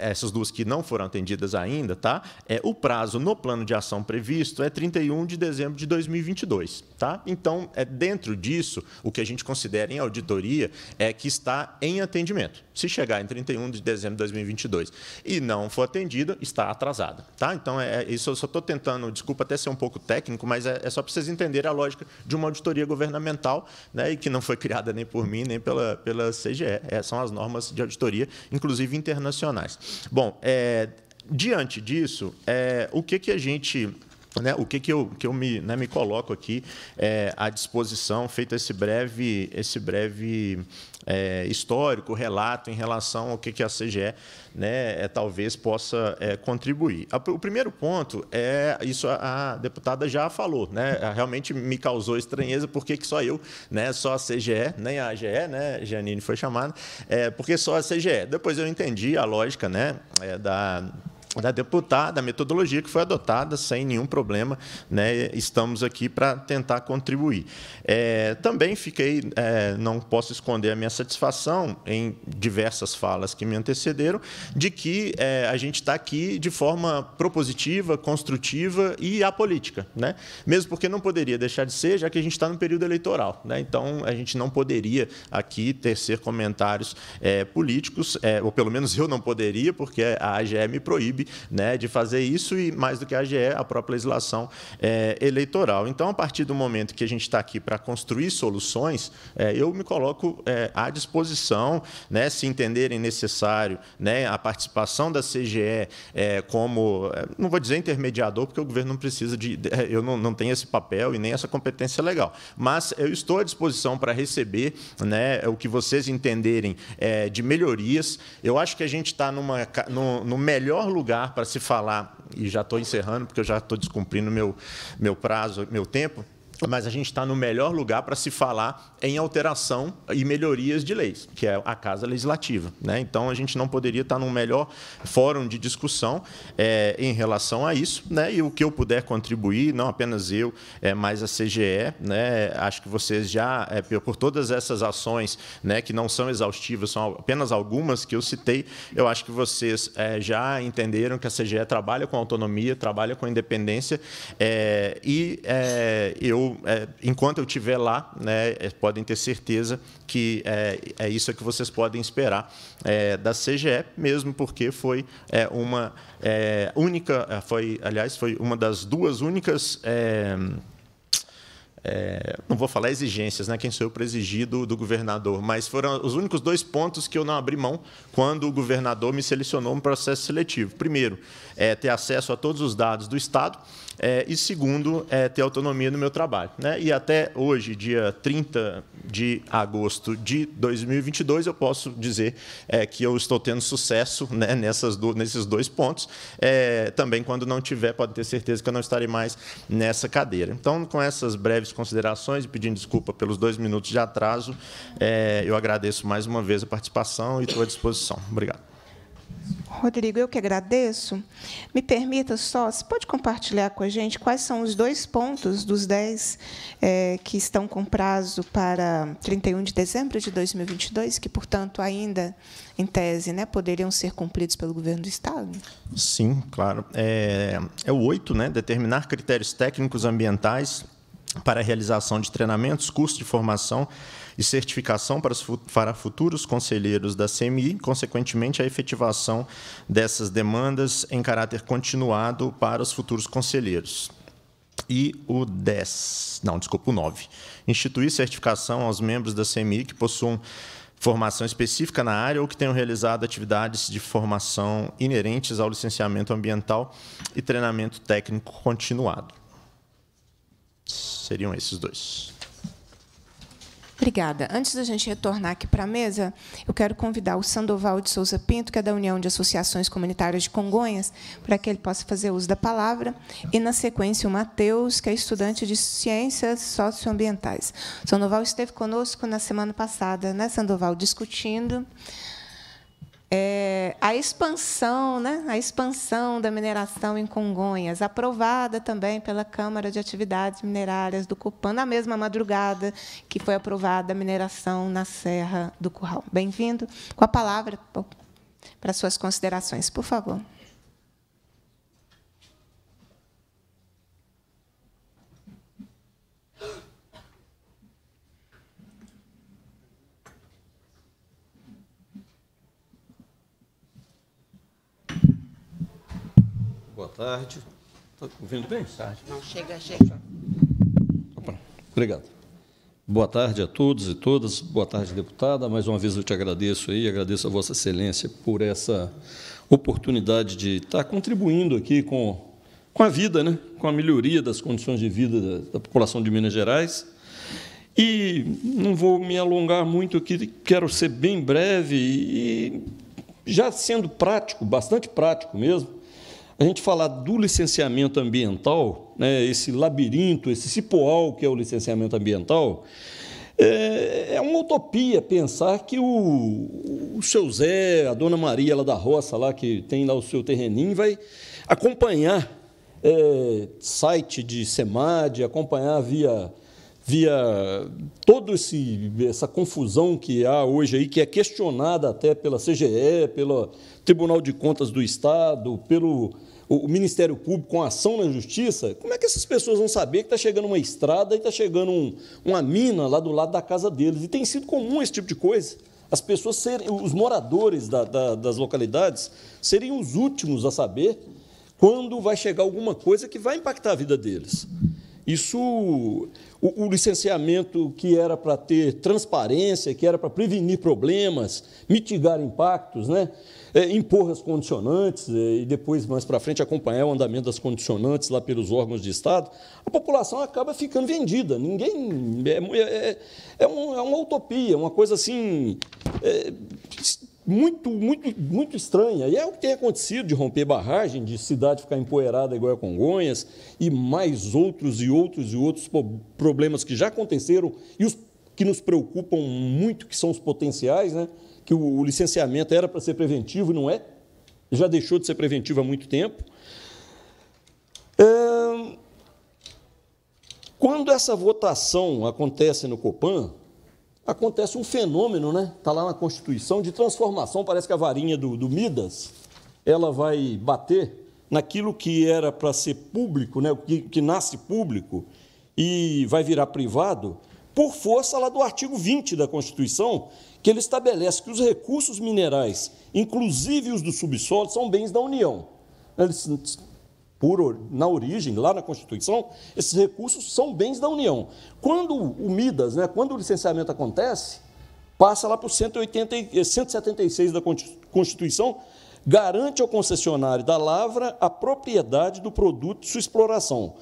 essas duas que não foram atendidas ainda, tá? o prazo no plano de ação previsto é 31 de dezembro de 2022, tá? Então, é dentro disso, o que a gente considera em auditoria é que está em atendimento se chegar em 31 de dezembro de 2022 e não for atendida, está atrasada. Tá? Então, é, é isso eu só estou tentando, desculpa até ser um pouco técnico, mas é, é só para vocês entenderem a lógica de uma auditoria governamental né, e que não foi criada nem por mim, nem pela, pela CGE. É, são as normas de auditoria, inclusive internacionais. Bom, é, diante disso, é, o que, que a gente né, o que, que eu, que eu me, né, me coloco aqui é, à disposição, feito esse breve, esse breve é, histórico, relato em relação ao que, que a CGE né, é, talvez possa é, contribuir. o primeiro ponto é isso a, deputada já falou, né? Realmente me causou estranheza porque que só eu, né? Só a CGE, nem a AGE, né? Janine foi chamada, é, porque só a CGE. Depois eu entendi a lógica, né? É, da da deputada, a metodologia que foi adotada sem nenhum problema, né? estamos aqui para tentar contribuir. É, também fiquei, é, não posso esconder a minha satisfação em diversas falas que me antecederam, de que é, a gente está aqui de forma propositiva, construtiva e apolítica, né? mesmo porque não poderia deixar de ser, já que a gente está no período eleitoral. Né? Então, a gente não poderia aqui tecer comentários é, políticos, é, ou pelo menos eu não poderia, porque a AGE me proíbe né, de fazer isso e, mais do que a AGE, a própria legislação é, eleitoral. Então, a partir do momento que a gente está aqui para construir soluções, é, eu me coloco é, à disposição, né, se entenderem necessário né, a participação da CGE é, como, é, não vou dizer intermediador, porque o governo não precisa de, é, eu não, não tenho esse papel e nem essa competência legal, mas eu estou à disposição para receber né, o que vocês entenderem de melhorias. Eu acho que a gente está no, no melhor lugar lugar para se falar, e já estou encerrando, porque eu já estou descumprindo meu, meu prazo, meu tempo, mas a gente está no melhor lugar para se falar em alteração e melhorias de leis, que é a Casa Legislativa. Né? Então, a gente não poderia estar tá num melhor fórum de discussão é, em relação a isso. Né? E o que eu puder contribuir, não apenas eu, é, mas a CGE, né? acho que vocês já, é, por todas essas ações né, que não são exaustivas, são apenas algumas que eu citei, eu acho que vocês é, já entenderam que a CGE trabalha com autonomia, trabalha com independência, e eu é, enquanto eu estiver lá, né, é, podem ter certeza que é, é isso que vocês podem esperar é, da CGE, mesmo porque foi é, uma é, única, foi, aliás, foi uma das duas únicas. É, não vou falar exigências, né? quem sou eu para exigir do, do, governador, mas foram os únicos dois pontos que eu não abri mão quando o governador me selecionou no processo seletivo. Primeiro, é ter acesso a todos os dados do Estado é, e segundo, é, ter autonomia no meu trabalho. Né? E até hoje, dia 30 de agosto de 2022, eu posso dizer é, que eu estou tendo sucesso né, nessas do, nesses dois pontos. É, também, quando não tiver, pode ter certeza que eu não estarei mais nessa cadeira. Então, com essas breves considerações e pedindo desculpa pelos dois minutos de atraso, é, eu agradeço mais uma vez a participação e estou à disposição. Obrigado. Rodrigo, eu que agradeço. Me permita só, você pode compartilhar com a gente quais são os dois pontos dos 10 é, que estão com prazo para 31 de dezembro de 2022, que, portanto, ainda, em tese, né, poderiam ser cumpridos pelo governo do Estado? Sim, claro. É, é o 8, né, determinar critérios técnicos ambientais para a realização de treinamentos, cursos de formação e certificação para, os, para futuros conselheiros da CMI, consequentemente, a efetivação dessas demandas em caráter continuado para os futuros conselheiros. E o 10, não, desculpa, o 9. Instituir certificação aos membros da CMI que possuam formação específica na área ou que tenham realizado atividades de formação inerentes ao licenciamento ambiental e treinamento técnico continuado. Seriam esses dois. Obrigada. Antes da gente retornar aqui para a mesa, eu quero convidar o Sandoval de Souza Pinto, que é da União de Associações Comunitárias de Congonhas, para que ele possa fazer uso da palavra, e, na sequência, o Matheus, que é estudante de Ciências Socioambientais. O Sandoval esteve conosco na semana passada, né, Sandoval, discutindo é, a expansão, né? a expansão da mineração em Congonhas, aprovada também pela Câmara de Atividades Minerárias do Copan, na mesma madrugada que foi aprovada a mineração na Serra do Curral. Bem-vindo. Com a palavra para suas considerações, por favor. tarde. Está ouvindo bem? Boa tarde. Não, chega, chega. Opa, obrigado. Boa tarde a todos e todas. Boa tarde, deputada. Mais uma vez eu te agradeço aí, agradeço a Vossa Excelência por essa oportunidade de estar tá contribuindo aqui com, com a vida, né? com a melhoria das condições de vida da, da população de Minas Gerais. E não vou me alongar muito aqui, quero ser bem breve e já sendo prático, bastante prático mesmo, a gente falar do licenciamento ambiental, né, esse labirinto, esse cipoal que é o licenciamento ambiental, é, é uma utopia pensar que o, o seu Zé, a dona Maria lá da roça, lá que tem lá o seu terreninho, vai acompanhar é, site de SEMAD, acompanhar via via toda essa confusão que há hoje aí, que é questionada até pela CGE, pelo Tribunal de Contas do Estado, pelo o, Ministério Público com ação na Justiça, como é que essas pessoas vão saber que está chegando uma estrada e está chegando um, uma mina lá do lado da casa deles? E tem sido comum esse tipo de coisa. As pessoas serem, os moradores da, da, das localidades seriam os últimos a saber quando vai chegar alguma coisa que vai impactar a vida deles. Isso, o, o licenciamento que era para ter transparência, que era para prevenir problemas, mitigar impactos, né? É, impor as condicionantes é, e depois, mais para frente, acompanhar o andamento das condicionantes lá pelos órgãos de Estado, a população acaba ficando vendida. Ninguém. É, é, é, é uma, é uma utopia, uma coisa assim muito, muito, muito estranha. E é o que tem acontecido de romper barragem, de cidade ficar empoeirada igual a Congonhas, e mais outros e outros e outros problemas que já aconteceram e os que nos preocupam muito, que são os potenciais, né? que o, o licenciamento era para ser preventivo e não é, já deixou de ser preventivo há muito tempo. É... Quando essa votação acontece no Copan, acontece um fenômeno, né? Está lá na Constituição de transformação. Parece que a varinha do, do Midas ela vai bater naquilo que era para ser público, né? Que, que nasce público e vai virar privado, por força lá do artigo 20 da Constituição, que ele estabelece que os recursos minerais, inclusive os do subsolo, são bens da União. Eles por, na origem, lá na Constituição, esses recursos são bens da União. Quando o Midas, né, quando o licenciamento acontece, passa lá para o 180, 176 da Constituição, garante ao concessionário da lavra a propriedade do produto de sua exploração.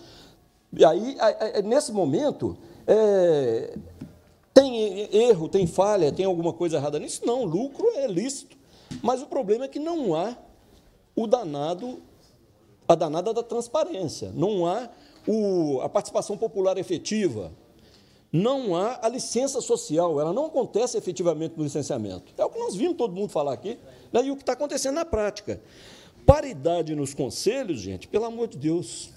E aí, é, nesse momento, é, tem erro, tem falha, tem alguma coisa errada nisso? Não, lucro é lícito. Mas o problema é que não há o danado a danada da transparência, não há o, a participação popular efetiva, não há a licença social, ela não acontece efetivamente no licenciamento. É o que nós vimos todo mundo falar aqui, né, e o que está acontecendo na prática. Paridade nos conselhos, gente, pelo amor de Deus.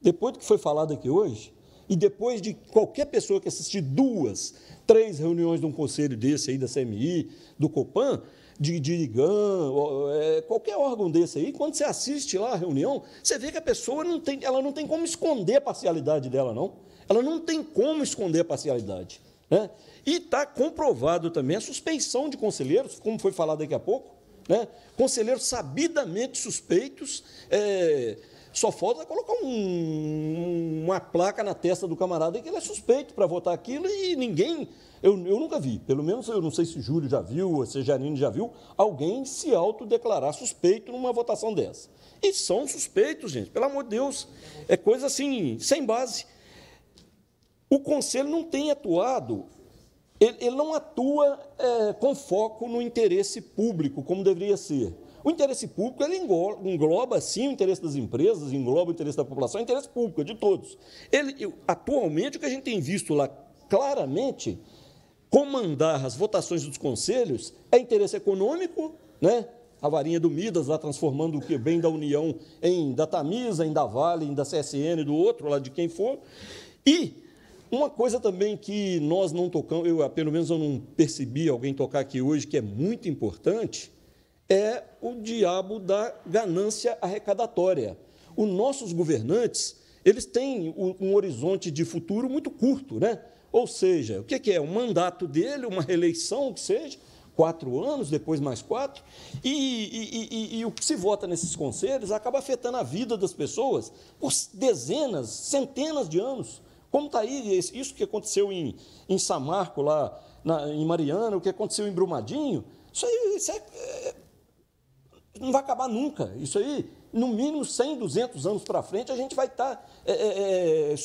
Depois do que foi falado aqui hoje, e depois de qualquer pessoa que assistir duas, três reuniões de um conselho desse aí da CMI, do Copan, de, de IGAN, é, qualquer órgão desse aí, quando você assiste lá a reunião, você vê que a pessoa não tem, ela não tem como esconder a parcialidade dela, não. Ela não tem como esconder a parcialidade. Né? E está comprovado também a suspeição de conselheiros, como foi falado daqui a pouco, né? conselheiros sabidamente suspeitos. É, só falta colocar um, uma placa na testa do camarada que ele é suspeito para votar aquilo e ninguém eu, eu nunca vi, pelo menos eu não sei se Júlio já viu, ou se Janine já viu, alguém se autodeclarar suspeito numa votação dessa. E são suspeitos, gente, pelo amor de Deus. É coisa assim, sem base. O Conselho não tem atuado, ele, ele não atua é, com foco no interesse público, como deveria ser. O interesse público ele engloba, sim, o interesse das empresas, engloba o interesse da população, o interesse público, é de todos. Ele, atualmente, o que a gente tem visto lá claramente comandar as votações dos conselhos é interesse econômico, né? A varinha do Midas lá transformando o que bem da União em da Tamisa, em da Vale, em da CSN, do outro, lá de quem for. E uma coisa também que nós não tocamos, eu pelo menos eu não percebi alguém tocar aqui hoje, que é muito importante, é o diabo da ganância arrecadatória. Os nossos governantes, eles têm um horizonte de futuro muito curto, né? Ou seja, o é que é? Um mandato dele, uma reeleição, o que seja, quatro anos, depois mais quatro, e, e, e, e, o que se vota nesses conselhos acaba afetando a vida das pessoas por dezenas, centenas de anos. Como está aí isso que aconteceu em, em Samarco, lá na, em Mariana, o que aconteceu em Brumadinho, isso aí isso é, é, não vai acabar nunca. Isso aí, no mínimo 100, 200 anos para frente, a gente vai estar tá, é, é, é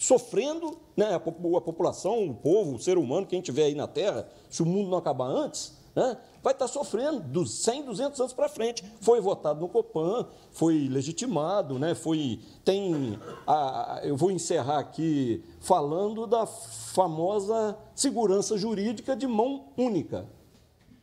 sofrendo, né, a, a população, o povo, o ser humano, quem estiver aí na Terra, se o mundo não acabar antes, né, vai estar tá sofrendo dos 100, 200 anos para frente. Foi votado no Copan, foi legitimado, né? Foi tem a, eu vou encerrar aqui falando da famosa segurança jurídica de mão única.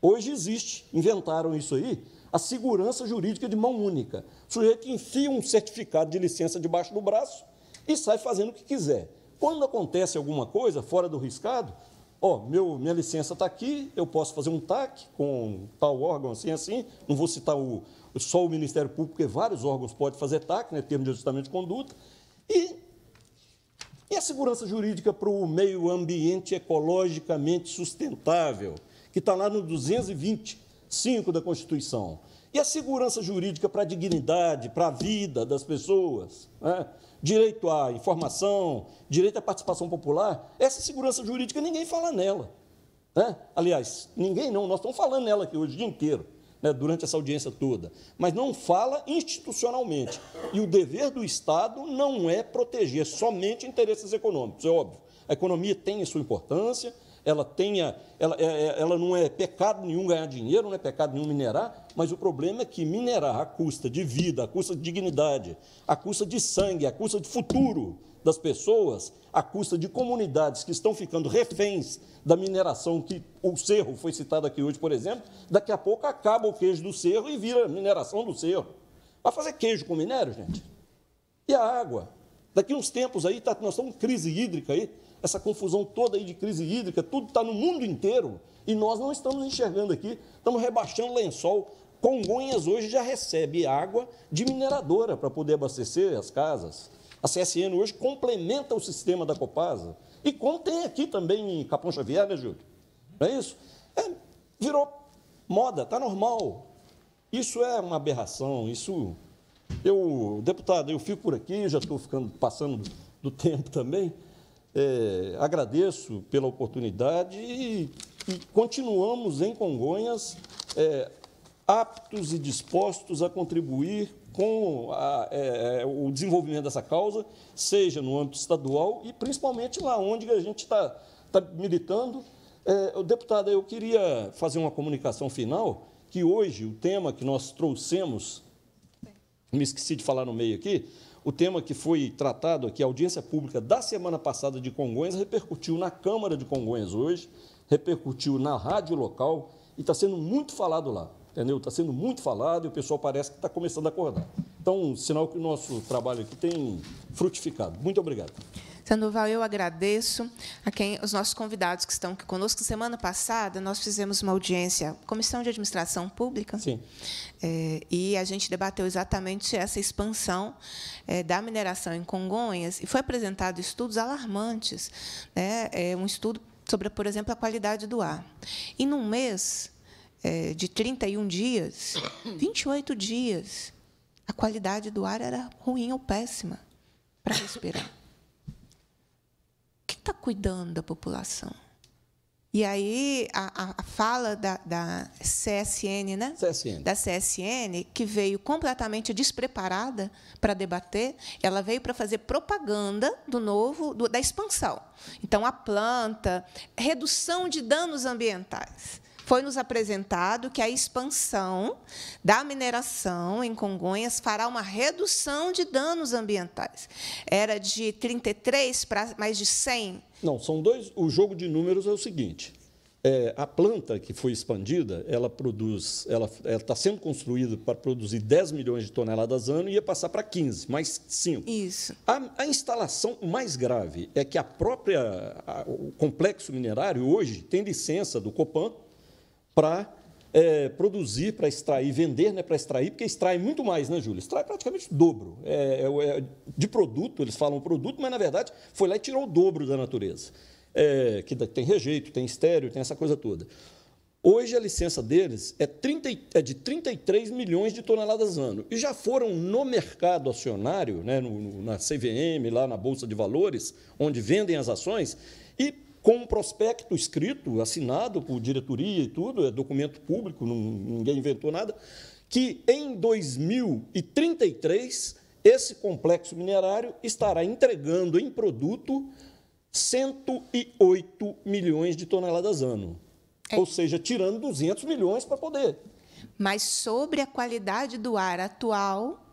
Hoje existe, inventaram isso aí, a segurança jurídica de mão única. O sujeito enfia um certificado de licença debaixo do braço e sai fazendo o que quiser. Quando acontece alguma coisa fora do riscado, ó, meu, minha licença está aqui, eu posso fazer um TAC com tal órgão, assim, assim, não vou citar o, só o Ministério Público, porque vários órgãos podem fazer TAC, né, termo de ajustamento de conduta, e, e a segurança jurídica para o meio ambiente ecologicamente sustentável, que está lá no 225 da Constituição, e a segurança jurídica para a dignidade, para a vida das pessoas, né? direito à informação, direito à participação popular, essa segurança jurídica ninguém fala nela. Né? Aliás, ninguém não, nós estamos falando nela aqui hoje o dia inteiro, né, durante essa audiência toda, mas não fala institucionalmente. E o dever do Estado não é proteger é somente interesses econômicos, é óbvio. A economia tem a sua importância, ela tenha, ela, é, é, ela não é pecado nenhum ganhar dinheiro, não é pecado nenhum minerar, mas o problema é que minerar à custa de vida, à custa de dignidade, à custa de sangue, à custa de futuro das pessoas, à custa de comunidades que estão ficando reféns da mineração que o cerro foi citado aqui hoje, por exemplo, daqui a pouco acaba o queijo do cerro e vira mineração do cerro. Vai fazer queijo com minério, gente? E a água? Daqui uns tempos aí, tá, nós estamos em crise hídrica aí, essa confusão toda aí de crise hídrica, tudo está no mundo inteiro e nós não estamos enxergando aqui, estamos rebaixando lençol. Congonhas hoje já recebe água de mineradora para poder abastecer as casas. A CSN hoje complementa o sistema da Copasa. E como tem aqui também em Capão Xavier, né, Júlio? Não é isso? É, virou moda, está normal. Isso é uma aberração, isso... Eu, deputado, eu fico por aqui, já estou ficando passando do tempo também é, agradeço pela oportunidade e, e continuamos em Congonhas é, aptos e dispostos a contribuir com a, é, é o desenvolvimento dessa causa, seja no âmbito estadual e principalmente lá onde a gente está tá militando. É, deputada, eu queria fazer uma comunicação final, que hoje o tema que nós trouxemos, me esqueci de falar no meio aqui, o tema que foi tratado aqui, a audiência pública da semana passada de Congonhas, repercutiu na Câmara de Congonhas hoje, repercutiu na rádio local e está sendo muito falado lá. Entendeu? Está sendo muito falado e o pessoal parece que está começando a acordar. Então, sinal que o nosso trabalho aqui tem frutificado. Muito obrigado. Sandoval, eu agradeço a quem os nossos convidados que estão aqui conosco. Semana passada nós fizemos uma audiência, Comissão de Administração Pública, Sim. É, e a gente debateu exatamente essa expansão é, da mineração em Congonhas e foi apresentado estudos alarmantes, né? É um estudo sobre, por exemplo, a qualidade do ar. E num mês é, de 31 dias, 28 [coughs] dias, a qualidade do ar era ruim ou péssima para respirar está cuidando da população. E aí a, a fala da, da, CSN, né? CSN. Da CSN, que veio completamente despreparada para debater, ela veio para fazer propaganda do novo, do, da expansão. Então, a planta, redução de danos ambientais foi nos apresentado que a expansão da mineração em Congonhas fará uma redução de danos ambientais. Era de 33 para mais de 100. Não, são dois. O jogo de números é o seguinte. É, a planta que foi expandida, ela produz, ela está sendo construída para produzir 10 milhões de toneladas ano e ia passar para 15, mais 5. Isso. A, a instalação mais grave é que a própria, a, o complexo minerário hoje tem licença do Copan para é, produzir, para extrair, vender, né, para extrair, porque extrai muito mais, né, Júlio? Extrai praticamente o dobro. É, é, é, de produto, eles falam produto, mas na verdade foi lá e tirou o dobro da natureza. É, que tem rejeito, tem estéreo, tem essa coisa toda. Hoje a licença deles é, 30, é, de 33 milhões de toneladas ano. E já foram no mercado acionário, né, no, no, na CVM, lá na Bolsa de Valores, onde vendem as ações, e com um prospecto escrito, assinado por diretoria e tudo, é documento público, não, ninguém inventou nada, que em 2033 esse complexo minerário estará entregando em produto 108 milhões de toneladas ano. É. Ou seja, tirando 200 milhões para poder. Mas sobre a qualidade do ar atual,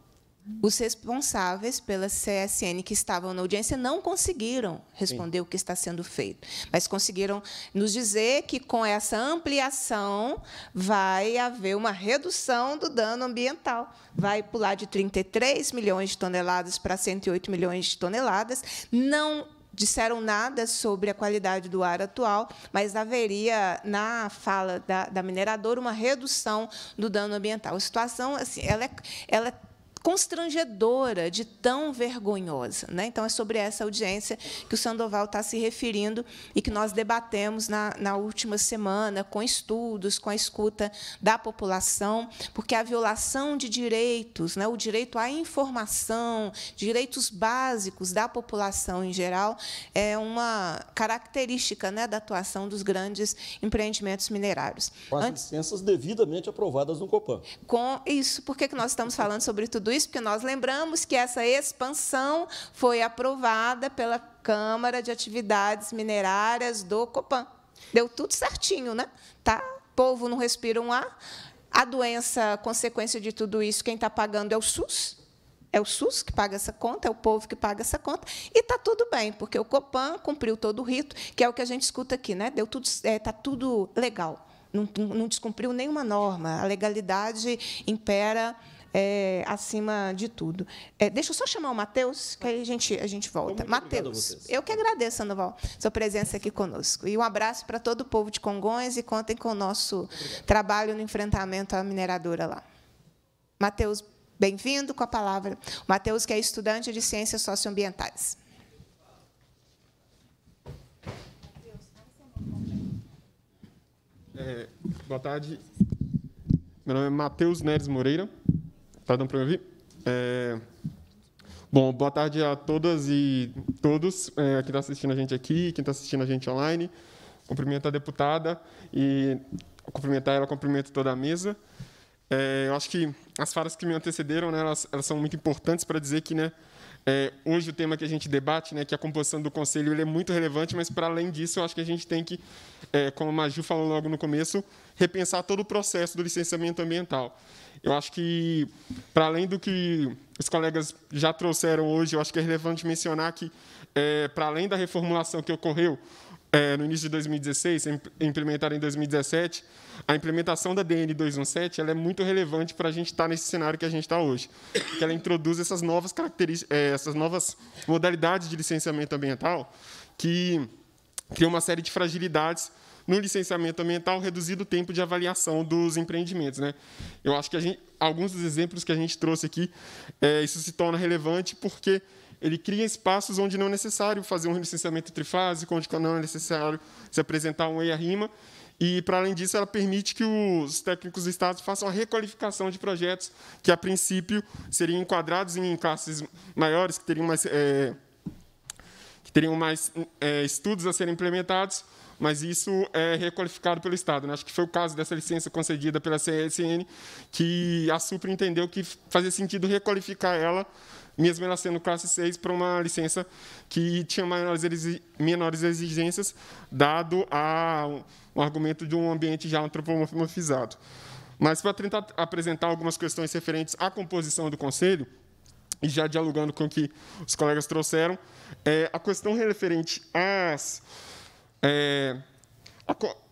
os responsáveis pela CSN que estavam na audiência não conseguiram responder Sim. o que está sendo feito, mas conseguiram nos dizer que com essa ampliação vai haver uma redução do dano ambiental, vai pular de 33 milhões de toneladas para 108 milhões de toneladas. Não disseram nada sobre a qualidade do ar atual, mas haveria, na fala da, da mineradora, uma redução do dano ambiental. A situação assim, ela é, ela é constrangedora, de tão vergonhosa. Né? Então, é sobre essa audiência que o Sandoval está se referindo e que nós debatemos na, na última semana, com estudos, com a escuta da população, porque a violação de direitos, né, o direito à informação, direitos básicos da população em geral, é uma característica né, da atuação dos grandes empreendimentos minerários. Com as Antes, licenças devidamente aprovadas no Copan. Com isso, por que, que nós estamos falando sobre tudo isso, porque nós lembramos que essa expansão foi aprovada pela Câmara de Atividades Minerárias do Copan. Deu tudo certinho, né? Tá? O povo não respira um ar. A doença, consequência de tudo isso, quem está pagando é o SUS. É o SUS que paga essa conta, é o povo que paga essa conta. E está tudo bem, porque o Copan cumpriu todo o rito, que é o que a gente escuta aqui, né? Deu tudo, está é, tá tudo legal. Não, não, descumpriu nenhuma norma. A legalidade impera é, acima de tudo. É, deixa eu só chamar o Matheus, que aí a gente, a gente volta. Matheus, eu que agradeço, Sandoval, sua presença aqui conosco. E um abraço para todo o povo de Congonhas e contem com o nosso trabalho no enfrentamento à mineradora lá. Matheus, bem-vindo com a palavra. O Matheus, que é estudante de Ciências Socioambientais. É, boa tarde. Meu nome é Matheus Neres Moreira. Tá dando para ouvir? É... Bom, boa tarde a todas e todos é, que está assistindo a gente aqui, quem está assistindo a gente online. Cumprimento a deputada e cumprimentar ela, cumprimento toda a mesa. É, eu acho que as falas que me antecederam, né, elas, elas são muito importantes para dizer que, né, é, hoje o tema que a gente debate, né, que é a composição do conselho, ele é muito relevante, mas para além disso, eu acho que a gente tem que, é, como a Maju falou logo no começo, repensar todo o processo do licenciamento ambiental. Eu acho que, para além do que os colegas já trouxeram hoje, eu acho que é relevante mencionar que, é, para além da reformulação que ocorreu é, no início de 2016, implementada em 2017, a implementação da DN 217 ela é muito relevante para a gente estar tá nesse cenário que a gente está hoje, porque ela introduz essas novas características, é, essas novas modalidades de licenciamento ambiental que criam uma série de fragilidades no licenciamento ambiental, reduzido o tempo de avaliação dos empreendimentos. Né? Eu acho que gente, alguns dos exemplos que a gente trouxe aqui, é, isso se torna relevante porque ele cria espaços onde não é necessário fazer um licenciamento trifásico, onde não é necessário se apresentar um EIA-RIMA, e, para além disso, ela permite que os técnicos do Estado façam a requalificação de projetos que, a princípio, seriam enquadrados em classes maiores, que teriam mais, é, que teriam mais é, estudos a serem implementados, mas isso é requalificado pelo Estado. Né? Acho que foi o caso dessa licença concedida pela CSN, que a Supra entendeu que fazia sentido requalificar ela, mesmo ela sendo classe 6, para uma licença que tinha menores exigências, dado a, o argumento de um ambiente já antropomorfizado. Mas, para tentar apresentar algumas questões referentes à composição do Conselho, e já dialogando com o que os colegas trouxeram, é, a questão referente às é,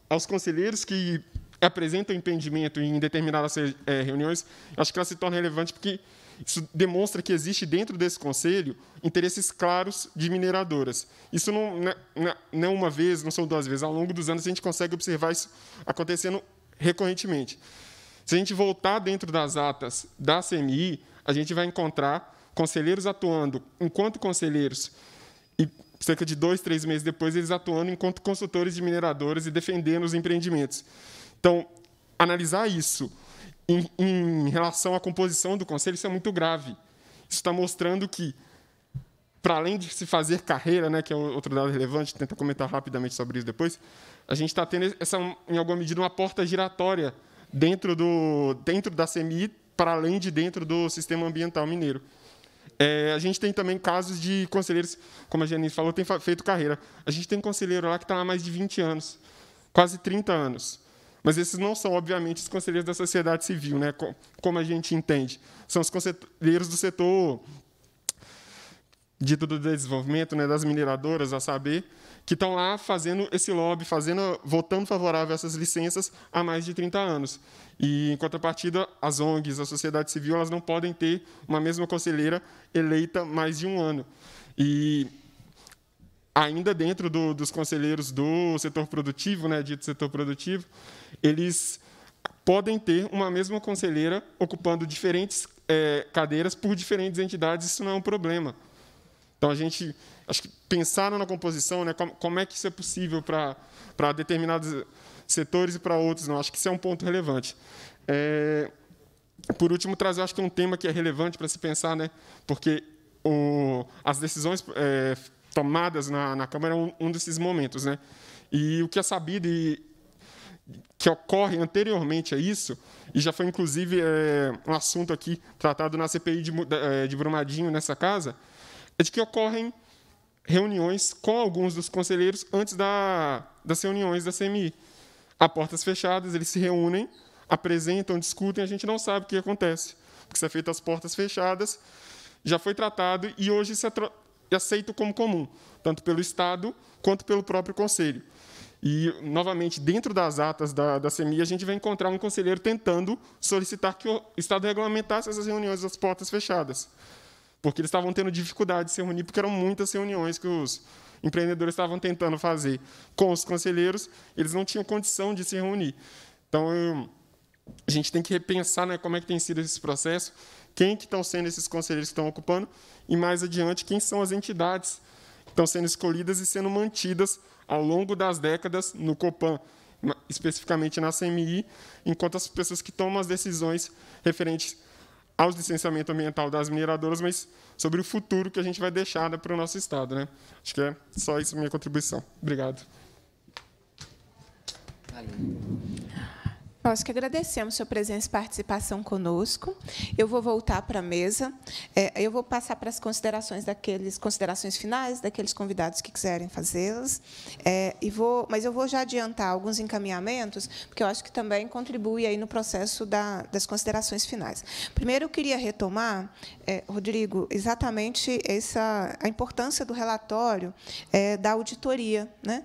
aos conselheiros que apresentam impedimento em determinadas é, reuniões, acho que ela se torna relevante porque isso demonstra que existe dentro desse conselho interesses claros de mineradoras. Isso não, não, né, né, não uma vez, não são duas vezes, ao longo dos anos a gente consegue observar isso acontecendo recorrentemente. Se a gente voltar dentro das atas da CMI, a gente vai encontrar conselheiros atuando enquanto conselheiros e cerca de dois, três meses depois, eles atuando enquanto consultores de mineradoras e defendendo os empreendimentos. Então, analisar isso em, em relação à composição do conselho, isso é muito grave. Isso está mostrando que, para além de se fazer carreira, né, que é outro dado relevante, tenta comentar rapidamente sobre isso depois, a gente está tendo, essa, em alguma medida, uma porta giratória dentro, do, dentro da CMI, para além de dentro do sistema ambiental mineiro. É, a gente tem também casos de conselheiros, como a Janice falou, tem feito carreira. A gente tem conselheiro lá que está há mais de 20 anos, quase 30 anos. Mas esses não são, obviamente, os conselheiros da sociedade civil, né? como a gente entende. São os conselheiros do setor dito do desenvolvimento, né, das mineradoras, a saber, que estão lá fazendo esse lobby, fazendo, votando favorável a essas licenças há mais de 30 anos. E, em contrapartida, as ONGs, a sociedade civil, elas não podem ter uma mesma conselheira eleita mais de um ano. E ainda dentro do, dos conselheiros do setor produtivo, né, dito setor produtivo, eles podem ter uma mesma conselheira ocupando diferentes é, cadeiras por diferentes entidades, isso não é um problema. Então a gente acho que pensaram na composição, né, como, como é que isso é possível para determinados setores e para outros não. Acho que isso é um ponto relevante. É, por último, trazer acho que um tema que é relevante para se pensar, né, porque o, as decisões é, tomadas na, na Câmara é um, um, desses momentos. Né, e o que é sabido e que ocorre anteriormente a isso, e já foi inclusive é, um assunto aqui tratado na CPI de, é, de Brumadinho, nessa casa, é de que ocorrem reuniões com alguns dos conselheiros antes da, das reuniões da CMI. A portas fechadas, eles se reúnem, apresentam, discutem, a gente não sabe o que acontece, porque isso é feito às portas fechadas, já foi tratado e hoje isso é aceito como comum, tanto pelo Estado quanto pelo próprio Conselho. E, novamente, dentro das atas da, da CMI, a gente vai encontrar um conselheiro tentando solicitar que o Estado regulamentasse essas reuniões às portas fechadas porque eles estavam tendo dificuldade de se reunir, porque eram muitas reuniões que os empreendedores estavam tentando fazer com os conselheiros, eles não tinham condição de se reunir. Então, eu, a gente tem que repensar né, como é que tem sido esse processo, quem que estão sendo esses conselheiros que estão ocupando, e mais adiante, quem são as entidades que estão sendo escolhidas e sendo mantidas ao longo das décadas no Copan, especificamente na CMI, enquanto as pessoas que tomam as decisões referentes aos licenciamento ambiental das mineradoras, mas sobre o futuro que a gente vai deixar né, para o nosso Estado. Né? Acho que é só isso a minha contribuição. Obrigado. Valeu. Nós que agradecemos sua presença e participação conosco. Eu vou voltar para a mesa. É, eu vou passar para as considerações daqueles considerações finais daqueles convidados que quiserem fazê-las. É, e vou, mas eu vou já adiantar alguns encaminhamentos, porque eu acho que também contribui aí no processo da, das considerações finais. Primeiro, eu queria retomar, é, Rodrigo, exatamente essa a importância do relatório da auditoria, né?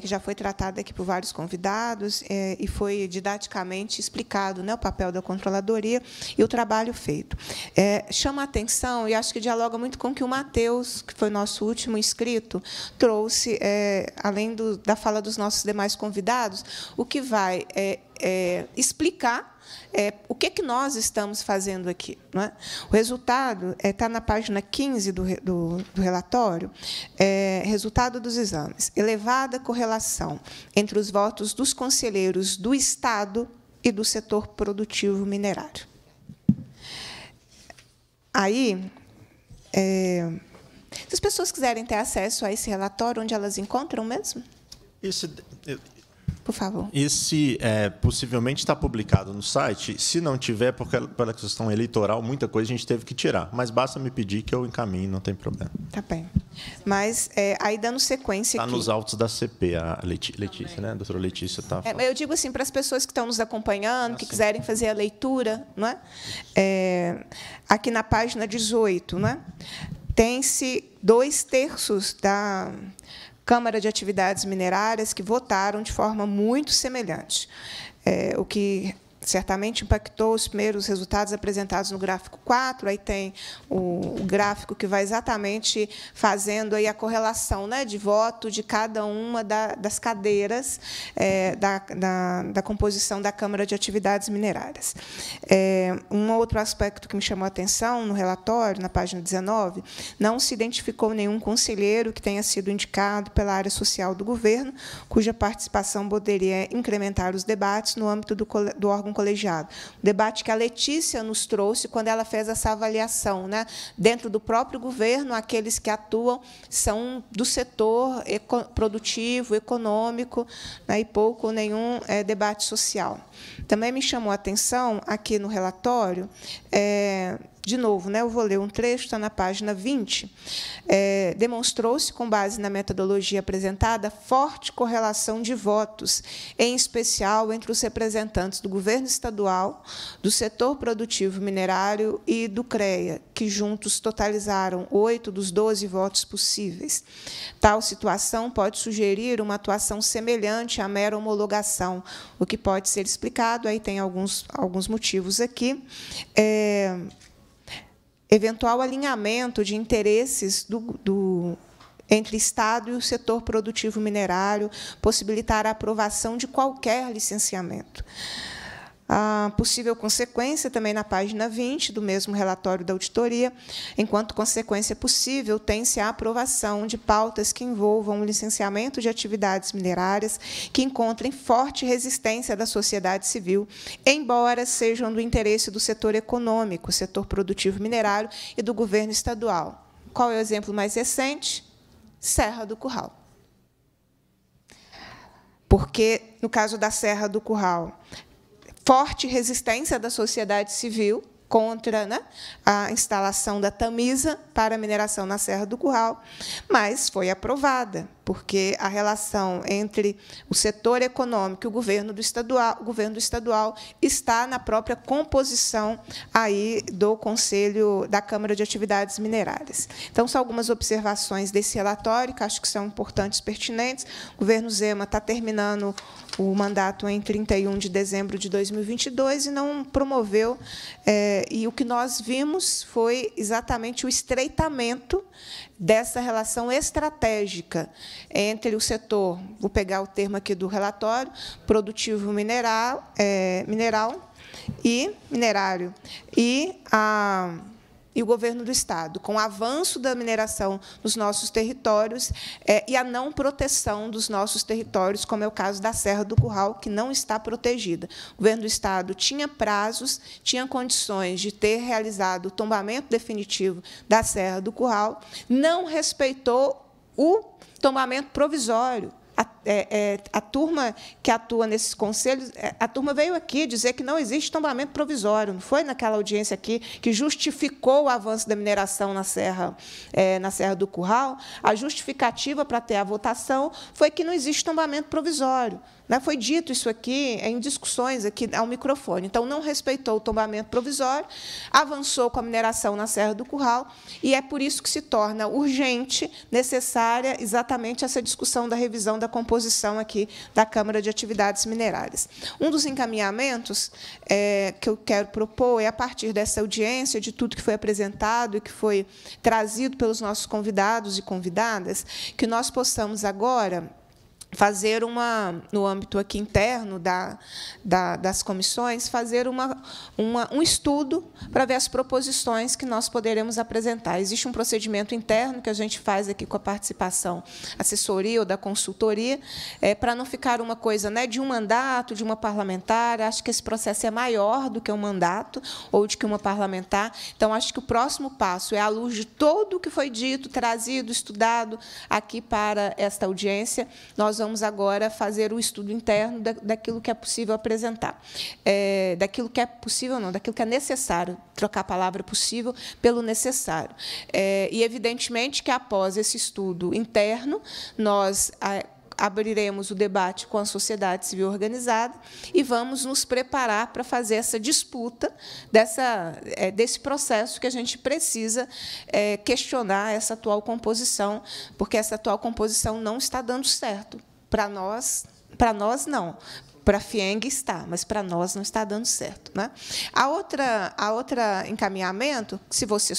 que já foi tratada aqui por vários convidados e foi didaticamente explicado né, o papel da controladoria e o trabalho feito. É, chama a atenção, e acho que dialoga muito com o que o Matheus, que foi nosso último inscrito, trouxe, é, além do, da fala dos nossos demais convidados, o que vai é, é explicar é, o que, é que nós estamos fazendo aqui. Não é? O resultado está é, tá na página 15 do, do, do relatório, é, resultado dos exames, elevada correlação entre os votos dos conselheiros do Estado e do setor produtivo minerário. Aí, é, se as pessoas quiserem ter acesso a esse relatório, onde elas encontram mesmo? Isso, por favor. Esse é, possivelmente está publicado no site. Se não tiver, porque pela questão eleitoral, muita coisa a gente teve que tirar. Mas basta me pedir que eu encaminhe, não tem problema. Tá bem. Mas é, aí dando sequência. Está nos autos da CP, a Leti Letícia, Também. né? A doutora Letícia está. É, eu digo assim, para as pessoas que estão nos acompanhando, ah, que quiserem fazer a leitura, não é? é aqui na página 18, né? tem-se dois terços da Câmara de Atividades Minerárias, que votaram de forma muito semelhante. É, o que certamente impactou os primeiros resultados apresentados no gráfico 4. Aí tem o, gráfico que vai exatamente fazendo aí a correlação né, de voto de cada uma da, das cadeiras é, da, da, da, composição da Câmara de Atividades Minerárias. É, um outro aspecto que me chamou a atenção no relatório, na página 19, não se identificou nenhum conselheiro que tenha sido indicado pela área social do governo, cuja participação poderia incrementar os debates no âmbito do, do órgão colegiado. O debate que a Letícia nos trouxe quando ela fez essa avaliação. Né? Dentro do próprio governo, aqueles que atuam são do setor eco produtivo, econômico, né? e pouco nenhum é, debate social. Também me chamou a atenção, aqui no relatório, é, de novo, né, eu vou ler um trecho, está na página 20. É, Demonstrou-se, com base na metodologia apresentada, forte correlação de votos, em especial entre os representantes do governo estadual, do setor produtivo minerário e do CREA, que juntos totalizaram oito dos 12 votos possíveis. Tal situação pode sugerir uma atuação semelhante à mera homologação, o que pode ser explicado, aí tem alguns, alguns motivos aqui. É, eventual alinhamento de interesses do, do, entre Estado e o setor produtivo minerário, possibilitar a aprovação de qualquer licenciamento. A possível consequência, também na página 20 do mesmo relatório da auditoria, enquanto consequência possível, tem-se a aprovação de pautas que envolvam o licenciamento de atividades minerárias que encontrem forte resistência da sociedade civil, embora sejam do interesse do setor econômico, setor produtivo minerário e do governo estadual. Qual é o exemplo mais recente? Serra do Curral porque no caso da Serra do Curral, forte resistência da sociedade civil contra né, a instalação da Tamisa para mineração na Serra do Curral, mas foi aprovada porque a relação entre o setor econômico e o governo do estadual, o governo do estadual está na própria composição aí do Conselho da Câmara de Atividades Minerárias. Então, são algumas observações desse relatório que acho que são importantes, pertinentes. O governo Zema está terminando o mandato em 31 de dezembro de 2022 e não promoveu. É, e o que nós vimos foi exatamente o estreitamento dessa relação estratégica entre o setor, vou pegar o termo aqui do relatório, produtivo mineral, é, mineral e minerário, e a e o governo do Estado, com o avanço da mineração nos nossos territórios é, e a não proteção dos nossos territórios, como é o caso da Serra do Curral, que não está protegida. O governo do Estado tinha prazos, tinha condições de ter realizado o tombamento definitivo da Serra do Curral, não respeitou o tombamento provisório a, é, é, a turma que atua nesses conselhos, é, a turma veio aqui dizer que não existe tombamento provisório, não foi naquela audiência aqui que justificou o avanço da mineração na Serra, é, na Serra do Curral. A justificativa para ter a votação foi que não existe tombamento provisório. Né? Foi dito isso aqui em discussões aqui ao microfone. Então, não respeitou o tombamento provisório, avançou com a mineração na Serra do Curral, e é por isso que se torna urgente, necessária, exatamente essa discussão da revisão da composição aqui da Câmara de Atividades Minerárias. Um dos encaminhamentos é, que eu quero propor é, a partir dessa audiência, de tudo que foi apresentado e que foi trazido pelos nossos convidados e convidadas, que nós possamos agora fazer uma, no âmbito aqui interno da, da, das comissões, fazer uma, uma, um estudo para ver as proposições que nós poderemos apresentar. Existe um procedimento interno que a gente faz aqui com a participação assessoria ou da consultoria, é, para não ficar uma coisa né, de um mandato, de uma parlamentar. Acho que esse processo é maior do que um mandato ou de que uma parlamentar. Então, acho que o próximo passo é, à luz de todo o que foi dito, trazido, estudado aqui para esta audiência, nós vamos agora fazer o estudo interno daquilo que é possível apresentar. É, daquilo que é possível, não, daquilo que é necessário, trocar a palavra possível pelo necessário. É, e, evidentemente, que após esse estudo interno, nós. A, abriremos o debate com a sociedade civil organizada e vamos nos preparar para fazer essa disputa dessa, é, desse processo que a gente precisa é, questionar essa atual composição, porque essa atual composição não está dando certo. Para nós, para nós não. Para a FIENG está, mas para nós não está dando certo. Né? A outra, a outra encaminhamento, se você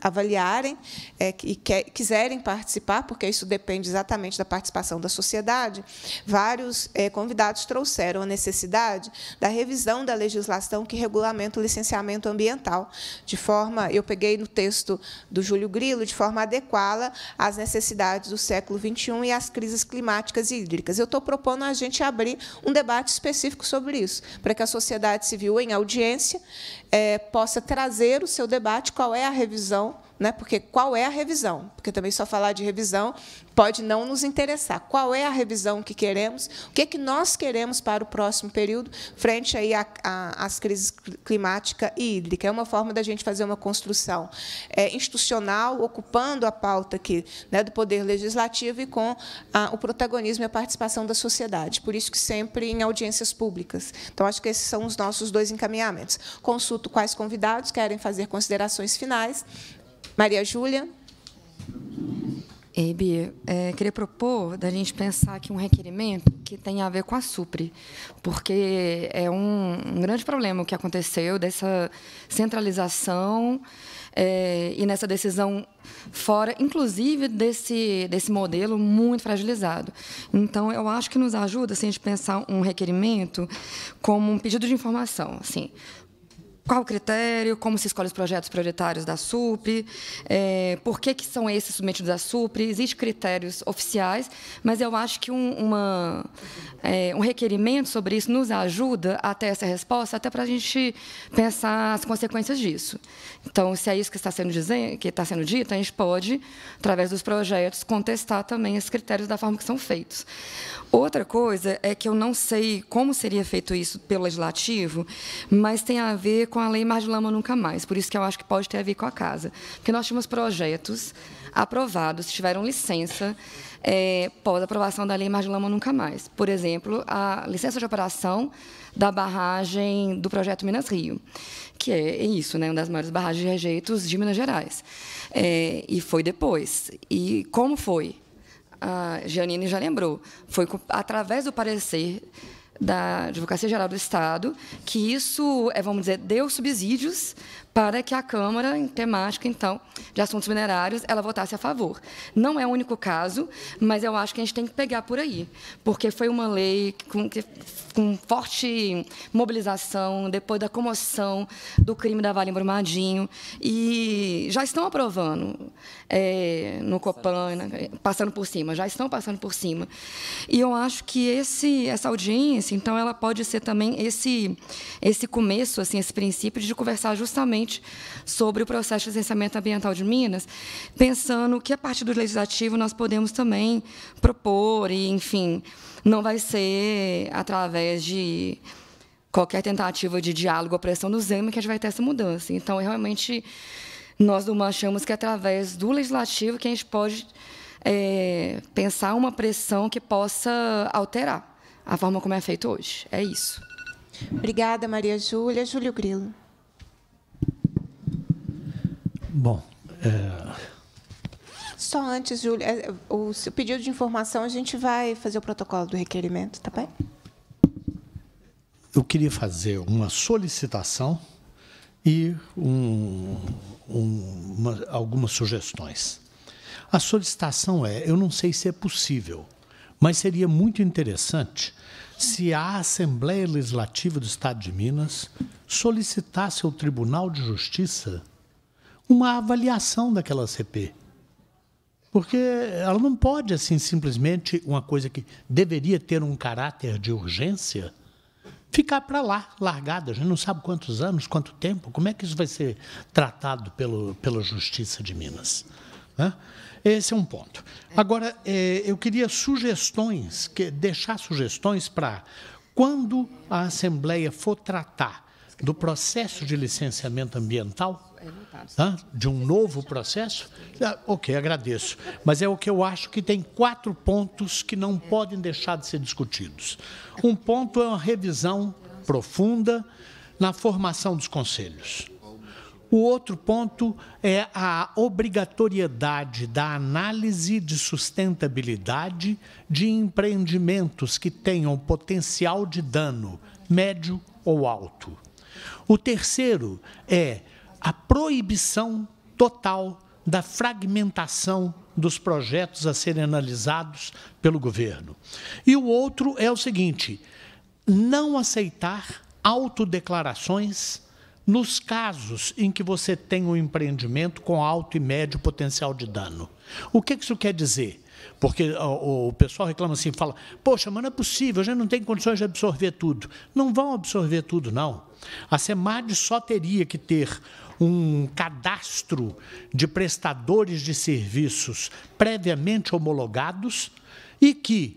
avaliarem é, e que, quiserem participar, porque isso depende exatamente da participação da sociedade, vários é, convidados trouxeram a necessidade da revisão da legislação que regulamenta o licenciamento ambiental, de forma, eu peguei no texto do Júlio Grilo, de forma adequada às necessidades do século XXI e às crises climáticas e hídricas. Eu estou propondo a gente abrir um debate específico sobre isso, para que a sociedade civil, em audiência, é, possa trazer o seu debate, qual é a revisão né? porque qual é a revisão? Porque também só falar de revisão pode não nos interessar. Qual é a revisão que queremos? O que, é que nós queremos para o próximo período, frente aí às crises climática e hídrica? É uma forma da gente fazer uma construção é, institucional, ocupando a pauta aqui né, do poder legislativo e com a, o protagonismo e a participação da sociedade. Por isso que sempre em audiências públicas. Então, acho que esses são os nossos dois encaminhamentos. Consulto quais convidados querem fazer considerações finais Maria Júlia. Ei, Bia, é, queria propor da gente pensar aqui um requerimento que tem a ver com a SUPRE, porque é um, um grande problema o que aconteceu dessa centralização é, e nessa decisão fora, inclusive desse, desse modelo muito fragilizado. Então, eu acho que nos ajuda assim, a gente pensar um requerimento como um pedido de informação. Assim, qual o critério, como se escolhe os projetos prioritários da SUPRE, é, por que, que são esses submetidos à SUPRE, existem critérios oficiais, mas eu acho que um, uma, é, um requerimento sobre isso nos ajuda até essa resposta, até para a gente pensar as consequências disso. Então, se é isso que está sendo dizendo, que está sendo dito, a gente pode, através dos projetos, contestar também esses critérios da forma que são feitos. Outra coisa é que eu não sei como seria feito isso pelo legislativo, mas tem a ver com a lei Mar de Lama Nunca Mais. Por isso que eu acho que pode ter a ver com a casa, porque nós tínhamos projetos aprovados, tiveram licença é, pós-aprovação da Lei Mar de Lama Nunca Mais. Por exemplo, a licença de operação da barragem do projeto Minas Rio, que é, é isso, né, uma das maiores barragens de rejeitos de Minas Gerais. É, e foi depois. E como foi? A Janine já lembrou. Foi através do parecer da Advocacia Geral do Estado, que isso, é, vamos dizer, deu subsídios para que a Câmara, em temática, então, de assuntos minerários, ela votasse a favor. Não é o único caso, mas eu acho que a gente tem que pegar por aí, porque foi uma lei com, com forte mobilização, depois da comoção do crime da Vale em Brumadinho, e já estão aprovando é, no Copan, passando por cima, já estão passando por cima. E eu acho que esse, essa audiência, então, ela pode ser também esse, esse começo, assim, esse princípio de conversar justamente recentemente sobre o processo de licenciamento ambiental de Minas, pensando que a partir do legislativo nós podemos também propor e, enfim, não vai ser através de qualquer tentativa de diálogo ou pressão do Zema que a gente vai ter essa mudança. Então, realmente nós do achamos que é através do legislativo que a gente pode é, pensar uma pressão que possa alterar a forma como é feito hoje. É isso. Obrigada, Maria Júlia. Júlio Grilo. Bom. É... Só antes, Júlia, é, o seu pedido de informação, a gente vai fazer o protocolo do requerimento, tá bem? Eu queria fazer uma solicitação e um, um, uma, algumas sugestões. A solicitação é: eu não sei se é possível, mas seria muito interessante se a Assembleia Legislativa do Estado de Minas solicitasse ao Tribunal de Justiça uma avaliação daquela CP. Porque ela não pode, assim, simplesmente, uma coisa que deveria ter um caráter de urgência, ficar para lá, largada. A gente não sabe quantos anos, quanto tempo, como é que isso vai ser tratado pelo, pela Justiça de Minas. Né? Esse é um ponto. É. Agora, é, eu queria sugestões, que, deixar sugestões para quando a Assembleia for tratar do processo de licenciamento ambiental, Hã? de um novo processo? Ah, ok, agradeço. Mas é o que eu acho que tem quatro pontos que não podem deixar de ser discutidos. Um ponto é uma revisão profunda na formação dos conselhos. O outro ponto é a obrigatoriedade da análise de sustentabilidade de empreendimentos que tenham potencial de dano médio ou alto. O terceiro é a proibição total da fragmentação dos projetos a serem analisados pelo governo. E o outro é o seguinte: não aceitar autodeclarações nos casos em que você tem um empreendimento com alto e médio potencial de dano. O que isso quer dizer? Porque o pessoal reclama assim, fala, poxa, mas não é possível, a gente não tem condições de absorver tudo. Não vão absorver tudo, não. A SEMAD só teria que ter um cadastro de prestadores de serviços previamente homologados e que,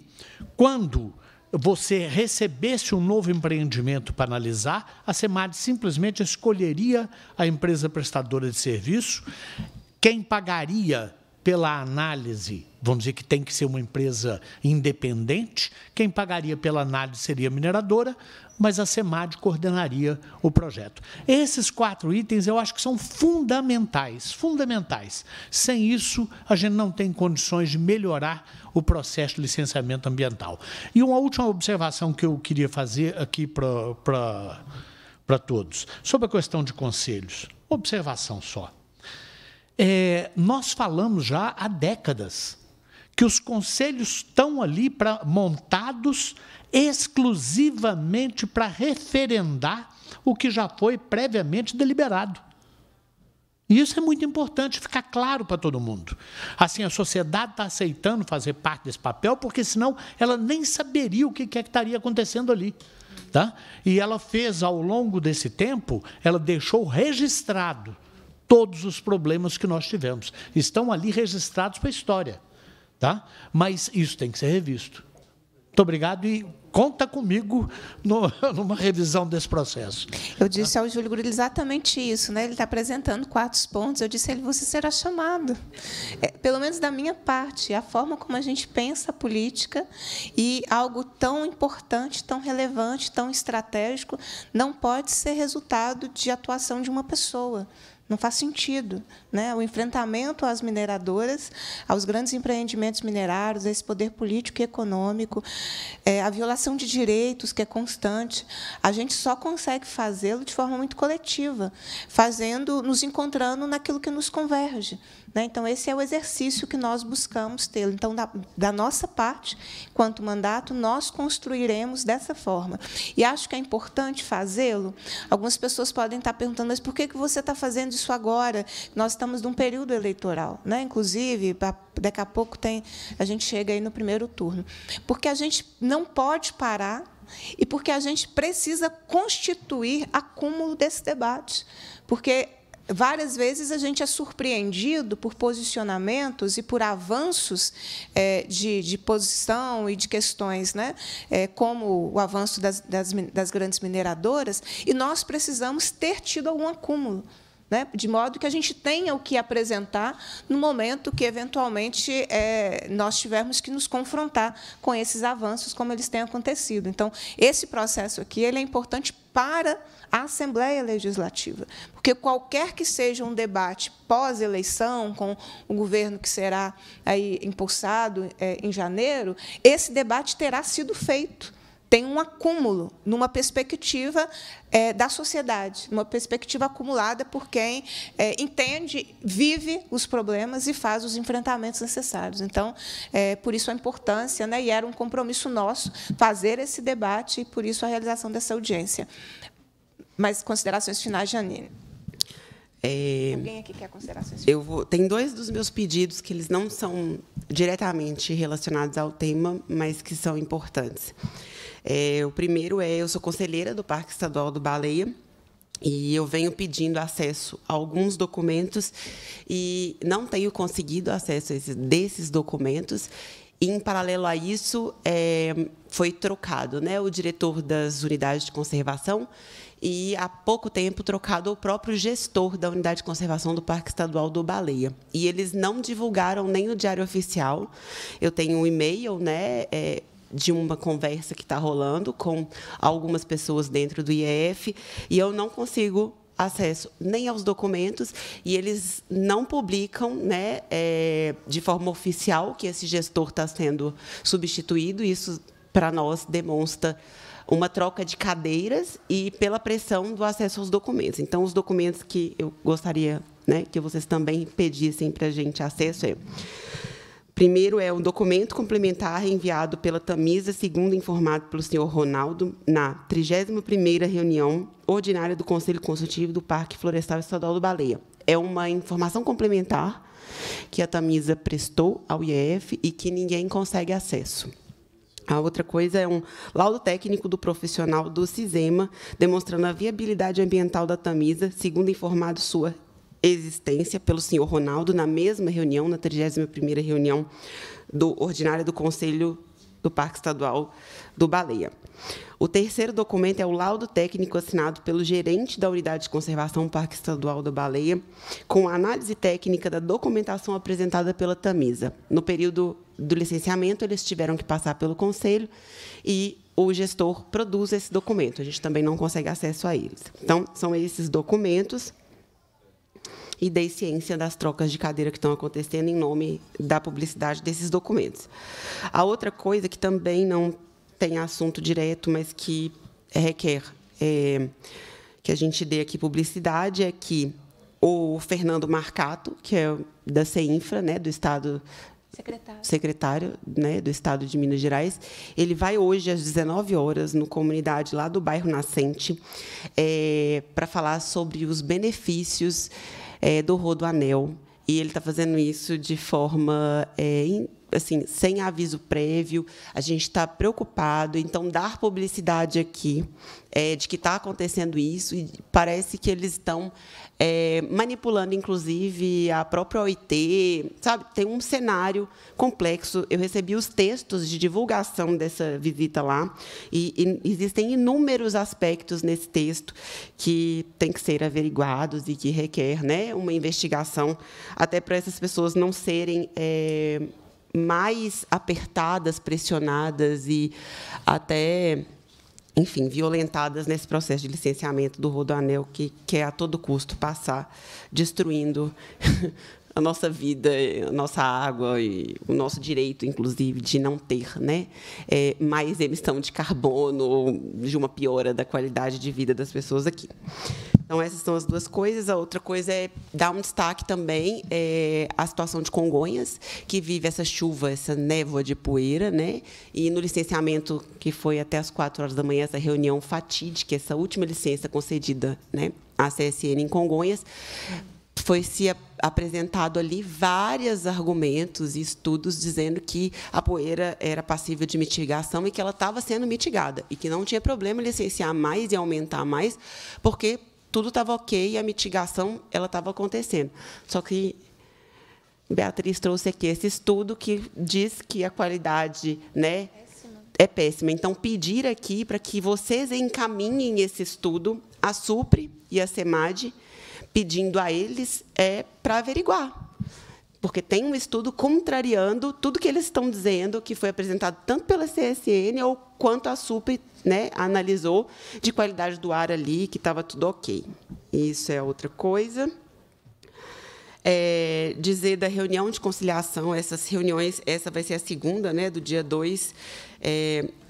quando você recebesse um novo empreendimento para analisar, a SEMAD simplesmente escolheria a empresa prestadora de serviço, quem pagaria pela análise, vamos dizer que tem que ser uma empresa independente, quem pagaria pela análise seria a mineradora, mas a SEMAD coordenaria o projeto. Esses quatro itens eu acho que são fundamentais, fundamentais. Sem isso, a gente não tem condições de melhorar o processo de licenciamento ambiental. E uma última observação que eu queria fazer aqui para todos, sobre a questão de conselhos. Observação só. É, nós falamos já há décadas que os conselhos estão ali pra, montados exclusivamente para referendar o que já foi previamente deliberado. E isso é muito importante ficar claro para todo mundo. Assim, a sociedade está aceitando fazer parte desse papel, porque senão ela nem saberia o que, é que estaria acontecendo ali. Tá? E ela fez, ao longo desse tempo, ela deixou registrado todos os problemas que nós tivemos. Estão ali registrados para a história. Tá? Mas isso tem que ser revisto. Muito obrigado e conta comigo no, [laughs] numa revisão desse processo. Eu disse ao Júlio Grilo exatamente isso, né? Ele está apresentando quatro pontos. Eu disse a ele: você será chamado, é, pelo menos da minha parte, a forma como a gente pensa a política e algo tão importante, tão relevante, tão estratégico, não pode ser resultado de atuação de uma pessoa. Não faz sentido. Né? O enfrentamento às mineradoras, aos grandes empreendimentos minerários, a esse poder político e econômico, é, a violação de direitos, que é constante, a gente só consegue fazê-lo de forma muito coletiva, fazendo, nos encontrando naquilo que nos converge, né? Então, esse é o exercício que nós buscamos tê-lo. Então, da, da, nossa parte, quanto mandato, nós construiremos dessa forma. E acho que é importante fazê-lo. Algumas pessoas podem estar perguntando, mas por que, que você está fazendo isso agora? Nós estamos num período eleitoral. Né? Inclusive, daqui a pouco tem, a gente chega aí no primeiro turno. Porque a gente não pode parar e porque a gente precisa constituir acúmulo desse debate. Porque várias vezes a gente é surpreendido por posicionamentos e por avanços é, de, de, posição e de questões, né? É, como o avanço das, das, das grandes mineradoras, e nós precisamos ter tido algum acúmulo. Né? de modo que a gente tenha o que apresentar no momento que, eventualmente, é, nós tivermos que nos confrontar com esses avanços, como eles têm acontecido. Então, esse processo aqui ele é importante para a Assembleia Legislativa, porque qualquer que seja um debate pós-eleição, com o governo que será aí impulsado é, em janeiro, esse debate terá sido feito tem um acúmulo numa perspectiva é, da sociedade, uma perspectiva acumulada por quem é, entende, vive os problemas e faz os enfrentamentos necessários. Então, é, por isso a importância, né, e era um compromisso nosso fazer esse debate e por isso a realização dessa audiência. Mas considerações finais, Janine. É, Alguém aqui quer considerações? Eu vou, tem dois dos meus pedidos que eles não são diretamente relacionados ao tema, mas que são importantes. É, o primeiro é: eu sou conselheira do Parque Estadual do Baleia. E eu venho pedindo acesso a alguns documentos e não tenho conseguido acesso a esses, desses documentos. E, em paralelo a isso, é, foi trocado né, o diretor das unidades de conservação e, há pouco tempo, trocado o próprio gestor da unidade de conservação do Parque Estadual do Baleia. E eles não divulgaram nem o diário oficial. Eu tenho um e-mail, né? É, de uma conversa que está rolando com algumas pessoas dentro do IEF e eu não consigo acesso nem aos documentos e eles não publicam né, é, de forma oficial que esse gestor está sendo substituído. Isso, para nós, demonstra uma troca de cadeiras e pela pressão do acesso aos documentos. Então, os documentos que eu gostaria né, que vocês também pedissem para a gente acesso é Primeiro é um documento complementar enviado pela Tamisa, segundo informado pelo senhor Ronaldo, na 31ª reunião ordinária do Conselho Consultivo do Parque Florestal Estadual do Baleia. É uma informação complementar que a Tamisa prestou ao IEF e que ninguém consegue acesso. A outra coisa é um laudo técnico do profissional do CISEMA, demonstrando a viabilidade ambiental da Tamisa, segundo informado sua existência pelo senhor Ronaldo na mesma reunião, na 31ª reunião do ordinário do Conselho do Parque Estadual do Baleia. O terceiro documento é o laudo técnico assinado pelo gerente da Unidade de Conservação Parque Estadual do Baleia, com a análise técnica da documentação apresentada pela Tamisa. No período do licenciamento, eles tiveram que passar pelo conselho e o gestor produz esse documento. A gente também não consegue acesso a eles. Então, são esses documentos e dei ciência das trocas de cadeira que estão acontecendo em nome da publicidade desses documentos. A outra coisa que também não tem assunto direto, mas que requer é, que a gente dê aqui publicidade é que o Fernando Marcato, que é da CEINFRA, né, do Estado secretário, secretário né, do Estado de Minas Gerais, ele vai hoje às 19 horas no comunidade lá do bairro Nascente é, para falar sobre os benefícios é, do Rodo Anel. E ele está fazendo isso de forma é, assim, sem aviso prévio, a gente está preocupado, então dar publicidade aqui é, de que está acontecendo isso, e parece que eles estão é, manipulando, inclusive, a própria OIT, sabe? Tem um cenário complexo. Eu recebi os textos de divulgação dessa visita lá, e, e existem inúmeros aspectos nesse texto que tem que ser averiguados e que requer né, uma investigação, até para essas pessoas não serem. É, mais apertadas, pressionadas e até enfim, violentadas nesse processo de licenciamento do Rodoanel, que quer é a todo custo passar destruindo a nossa vida, a nossa água e o nosso direito, inclusive, de não ter né, é, mais emissão de carbono de uma piora da qualidade de vida das pessoas aqui. Então, essas são as duas coisas. A outra coisa é dar um destaque também é, à situação de Congonhas, que vive essa chuva, essa névoa de poeira. Né? E no licenciamento, que foi até as 4 horas da manhã, essa reunião fatídica, essa última licença concedida né, à CSN em Congonhas, foi se apresentado ali vários argumentos e estudos dizendo que a poeira era passível de mitigação e que ela estava sendo mitigada e que não tinha problema licenciar mais e aumentar mais, porque tudo estava ok e a mitigação ela estava acontecendo. Só que Beatriz trouxe aqui esse estudo que diz que a qualidade, né, é péssima. Então, pedir aqui para que vocês encaminhem esse estudo à SUPRE e à SEMAD pedindo a eles é para averiguar. Porque tem um estudo contrariando tudo que eles estão dizendo, que foi apresentado tanto pela CSN ou quanto a SUP né, analisou de qualidade do ar ali, que estava tudo ok. Isso é outra coisa. É, dizer da reunião de conciliação, essas reuniões, essa vai ser a segunda, né, do dia 2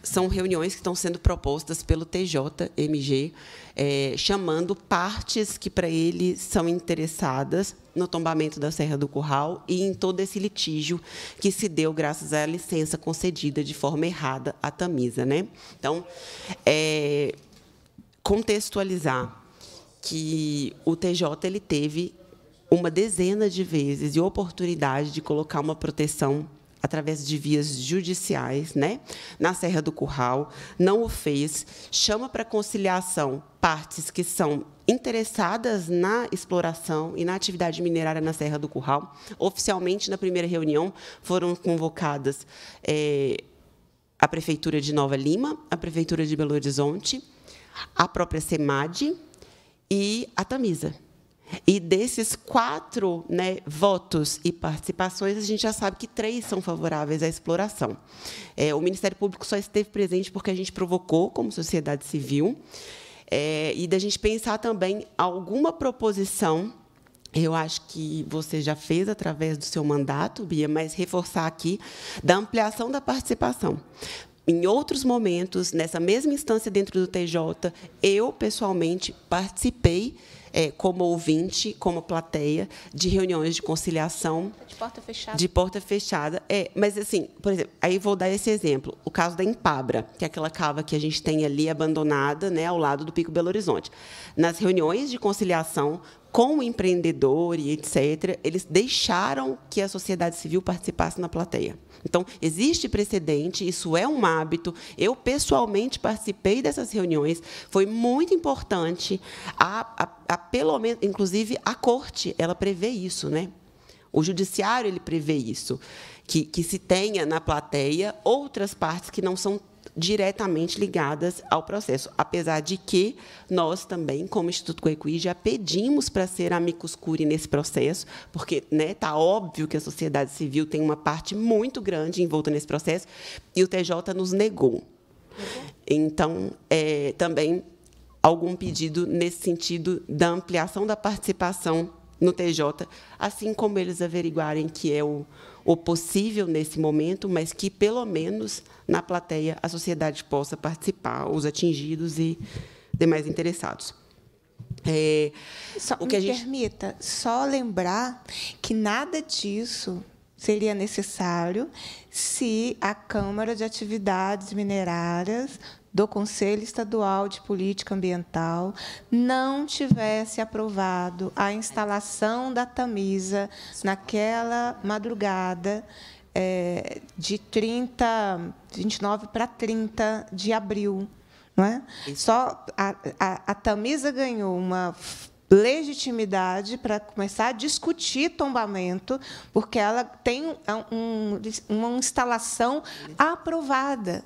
são reuniões que estão sendo propostas pelo TJMG, é, chamando partes que para ele são interessadas no tombamento da Serra do Curral e em todo esse litígio que se deu graças à licença concedida de forma errada à Tamisa. Né? Então, é, contextualizar que o TJ ele teve uma dezena de vezes e oportunidade de colocar uma proteção através de vias judiciais, né, na Serra do Curral, não o fez, chama para conciliação partes que são interessadas na exploração e na atividade minerária na Serra do Curral. Oficialmente, na primeira reunião, foram convocadas é, a Prefeitura de Nova Lima, a Prefeitura de Belo Horizonte, a própria SEMAD e a Tamisa. E desses quatro né, votos e participações, a gente já sabe que três são favoráveis à exploração. É, o Ministério Público só esteve presente porque a gente provocou, como sociedade civil, é, e da gente pensar também alguma proposição. Eu acho que você já fez através do seu mandato, Bia, mas reforçar aqui da ampliação da participação em outros momentos, nessa mesma instância dentro do TJ, eu pessoalmente participei é, como ouvinte, como plateia, de reuniões de conciliação. De porta fechada. De porta fechada. É, mas, assim, por exemplo, aí vou dar esse exemplo. O caso da Empabra, que é aquela cava que a gente tem ali abandonada, né, ao lado do Pico Belo Horizonte. Nas reuniões de conciliação com o empreendedor e etc., eles deixaram que a sociedade civil participasse na plateia. Então, existe precedente, isso é um hábito. Eu, pessoalmente, participei dessas reuniões. Foi muito importante, a, a, a, pelo menos, inclusive, a corte, ela prevê isso, né? O judiciário ele prevê isso, que, que se tenha na plateia outras partes que não são diretamente ligadas ao processo, apesar de que nós também, como Instituto Coequi, já pedimos para ser amicus curi nesse processo, porque né, tá óbvio que a sociedade civil tem uma parte muito grande envolta nesse processo e o TJ nos negou. Então, é, também algum pedido nesse sentido da ampliação da participação no TJ, assim como eles averiguarem que é o, o possível nesse momento, mas que, pelo menos, na plateia, a sociedade possa participar, os atingidos e demais interessados. É, só, o que a gente... permita só lembrar que nada disso seria necessário se a Câmara de Atividades Minerárias do Conselho Estadual de Política Ambiental não tivesse aprovado a instalação da Tamisa naquela madrugada é, de 30, 29 para 30 de abril. Não é? Só a, a, a Tamisa ganhou uma legitimidade para começar a discutir tombamento, porque ela tem um, uma instalação aprovada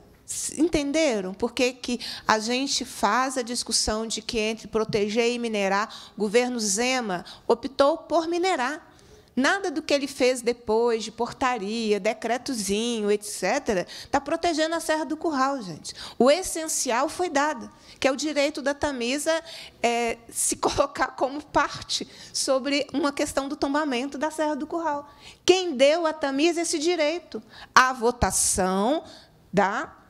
Entenderam por que, que a gente faz a discussão de que entre proteger e minerar, o governo Zema optou por minerar. Nada do que ele fez depois, de portaria, decretozinho, etc., está protegendo a Serra do Curral, gente. O essencial foi dado, que é o direito da Tamisa é, se [laughs] colocar como parte sobre uma questão do tombamento da Serra do Curral. Quem deu a Tamisa esse direito? A votação da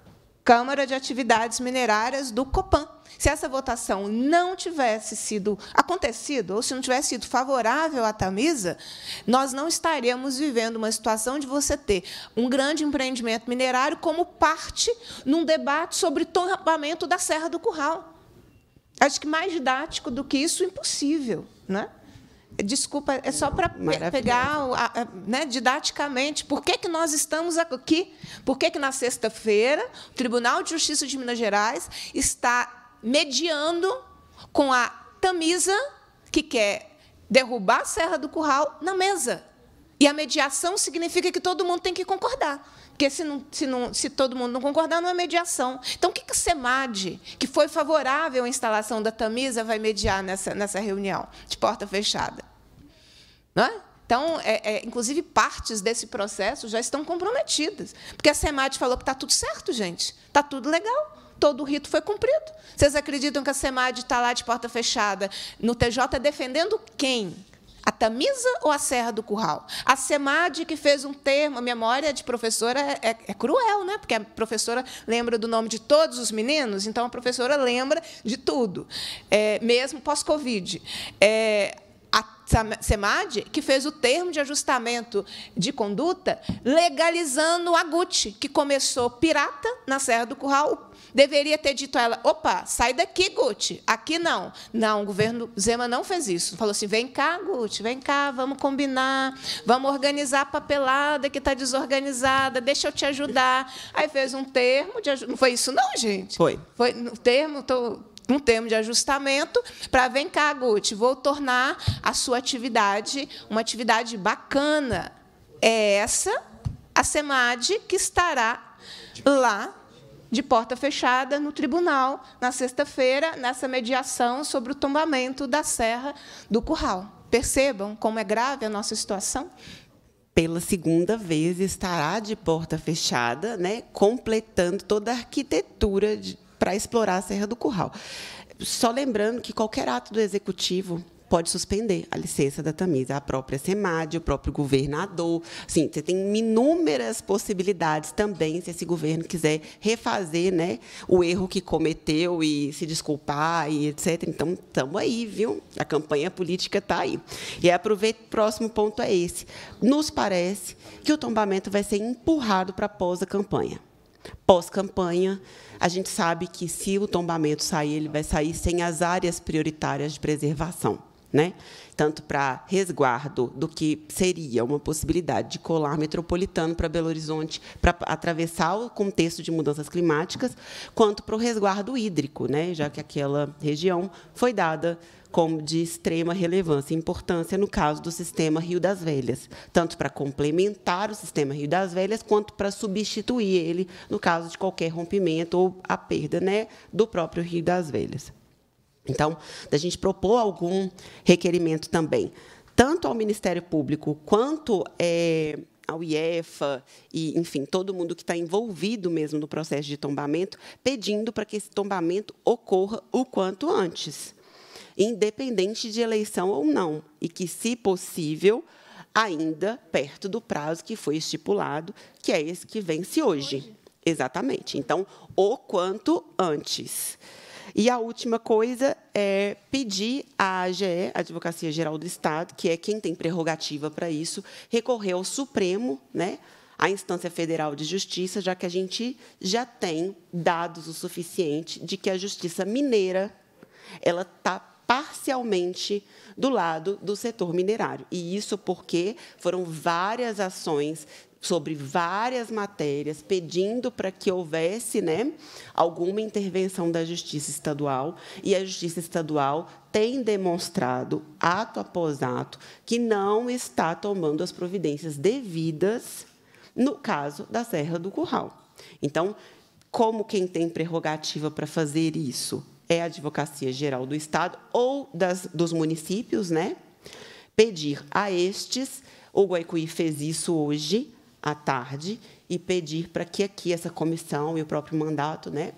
Câmara de Atividades Minerárias do Copan. Se essa votação não tivesse sido acontecido, ou se não tivesse sido favorável à Tamisa, nós não estaríamos vivendo uma situação de você ter um grande empreendimento minerário como parte num debate sobre tombamento da Serra do Curral. Acho que mais didático do que isso, impossível. Né? desculpa, é só para pe pegar né, didaticamente por que, que nós estamos aqui, por que, que na sexta-feira o Tribunal de Justiça de Minas Gerais está mediando com a Tamisa, que quer derrubar a Serra do Curral, na mesa. E a mediação significa que todo mundo tem que concordar. Porque se, não, se, não, se todo mundo não concordar, não é mediação. Então, o que, que a SEMAD, que foi favorável à instalação da Tamisa, vai mediar nessa, nessa reunião de porta fechada? Não é? Então, é, é, inclusive, partes desse processo já estão comprometidas. Porque a SEMAD falou que está tudo certo, gente. Está tudo legal. Todo o rito foi cumprido. Vocês acreditam que a SEMAD está lá de porta fechada no TJ defendendo quem? A Tamisa ou a Serra do Curral? A SEMAD, que fez um termo, a memória de professora é, é, é, cruel, né? porque a professora lembra do nome de todos os meninos, então a professora lembra de tudo, é, mesmo pós-Covid. É, SEMAD, que fez o termo de ajustamento de conduta, legalizando a GUT, que começou pirata na Serra do Curral, deveria ter dito a ela: opa, sai daqui, Gucci, aqui não. Não, o governo Zema não fez isso. Falou assim: vem cá, Gucci, vem cá, vamos combinar, vamos organizar a papelada que está desorganizada, deixa eu te ajudar. Aí fez um termo de Não foi isso, não, gente? Foi. Foi no termo, tô, um termo de ajustamento para vem cá, Guti, vou tornar a sua atividade uma atividade bacana. É essa a SEMAD que estará lá de porta fechada no tribunal na sexta-feira, nessa mediação sobre o tombamento da Serra do Curral. Percebam como é grave a nossa situação? Pela segunda vez estará de porta fechada, né, completando toda a arquitetura de para explorar a Serra do Curral. Só lembrando que qualquer ato do executivo pode suspender a licença da Tamisa, a própria SEMAD, o próprio governador. Sim, você tem inúmeras possibilidades também, se esse governo quiser refazer né, o erro que cometeu e se desculpar e etc. Então, estamos aí, viu? A campanha política está aí. E aproveito, o próximo ponto é esse. Nos parece que o tombamento vai ser empurrado para pós a campanha. Pós-campanha, a gente sabe que se o tombamento sair, ele vai sair sem as áreas prioritárias de preservação. Né? tanto para resguardo do que seria uma possibilidade de colar metropolitano para Belo Horizonte, para atravessar o contexto de mudanças climáticas, quanto para o resguardo hídrico, né? já que aquela região foi dada como de extrema relevância e importância no caso do sistema Rio das Velhas, tanto para complementar o sistema Rio das Velhas quanto para substituir ele no caso de qualquer rompimento ou a perda né, do próprio Rio das Velhas. Então, da gente propor algum requerimento também, tanto ao Ministério Público quanto é, ao IEFA e, enfim, todo mundo que está envolvido mesmo no processo de tombamento, pedindo para que esse tombamento ocorra o quanto antes independente de eleição ou não, e que, se possível, ainda perto do prazo que foi estipulado, que é esse que vence hoje. hoje. Exatamente. Então, o quanto antes. E a última coisa é pedir à AGE, Advocacia Geral do Estado, que é quem tem prerrogativa para isso, recorrer ao Supremo, né, à instância federal de justiça, já que a gente já tem dados o suficiente de que a justiça mineira ela está parcialmente do lado do setor minerário. E isso porque foram várias ações sobre várias matérias, pedindo para que houvesse né, alguma intervenção da Justiça Estadual. E a Justiça Estadual tem demonstrado, ato após ato, que não está tomando as providências devidas no caso da Serra do Curral. Então, como quem tem prerrogativa para fazer isso? é a Advocacia Geral do Estado ou das, dos municípios, né? pedir a estes, o Guaicuí fez isso hoje à tarde, e pedir para que aqui essa comissão e o próprio mandato, né,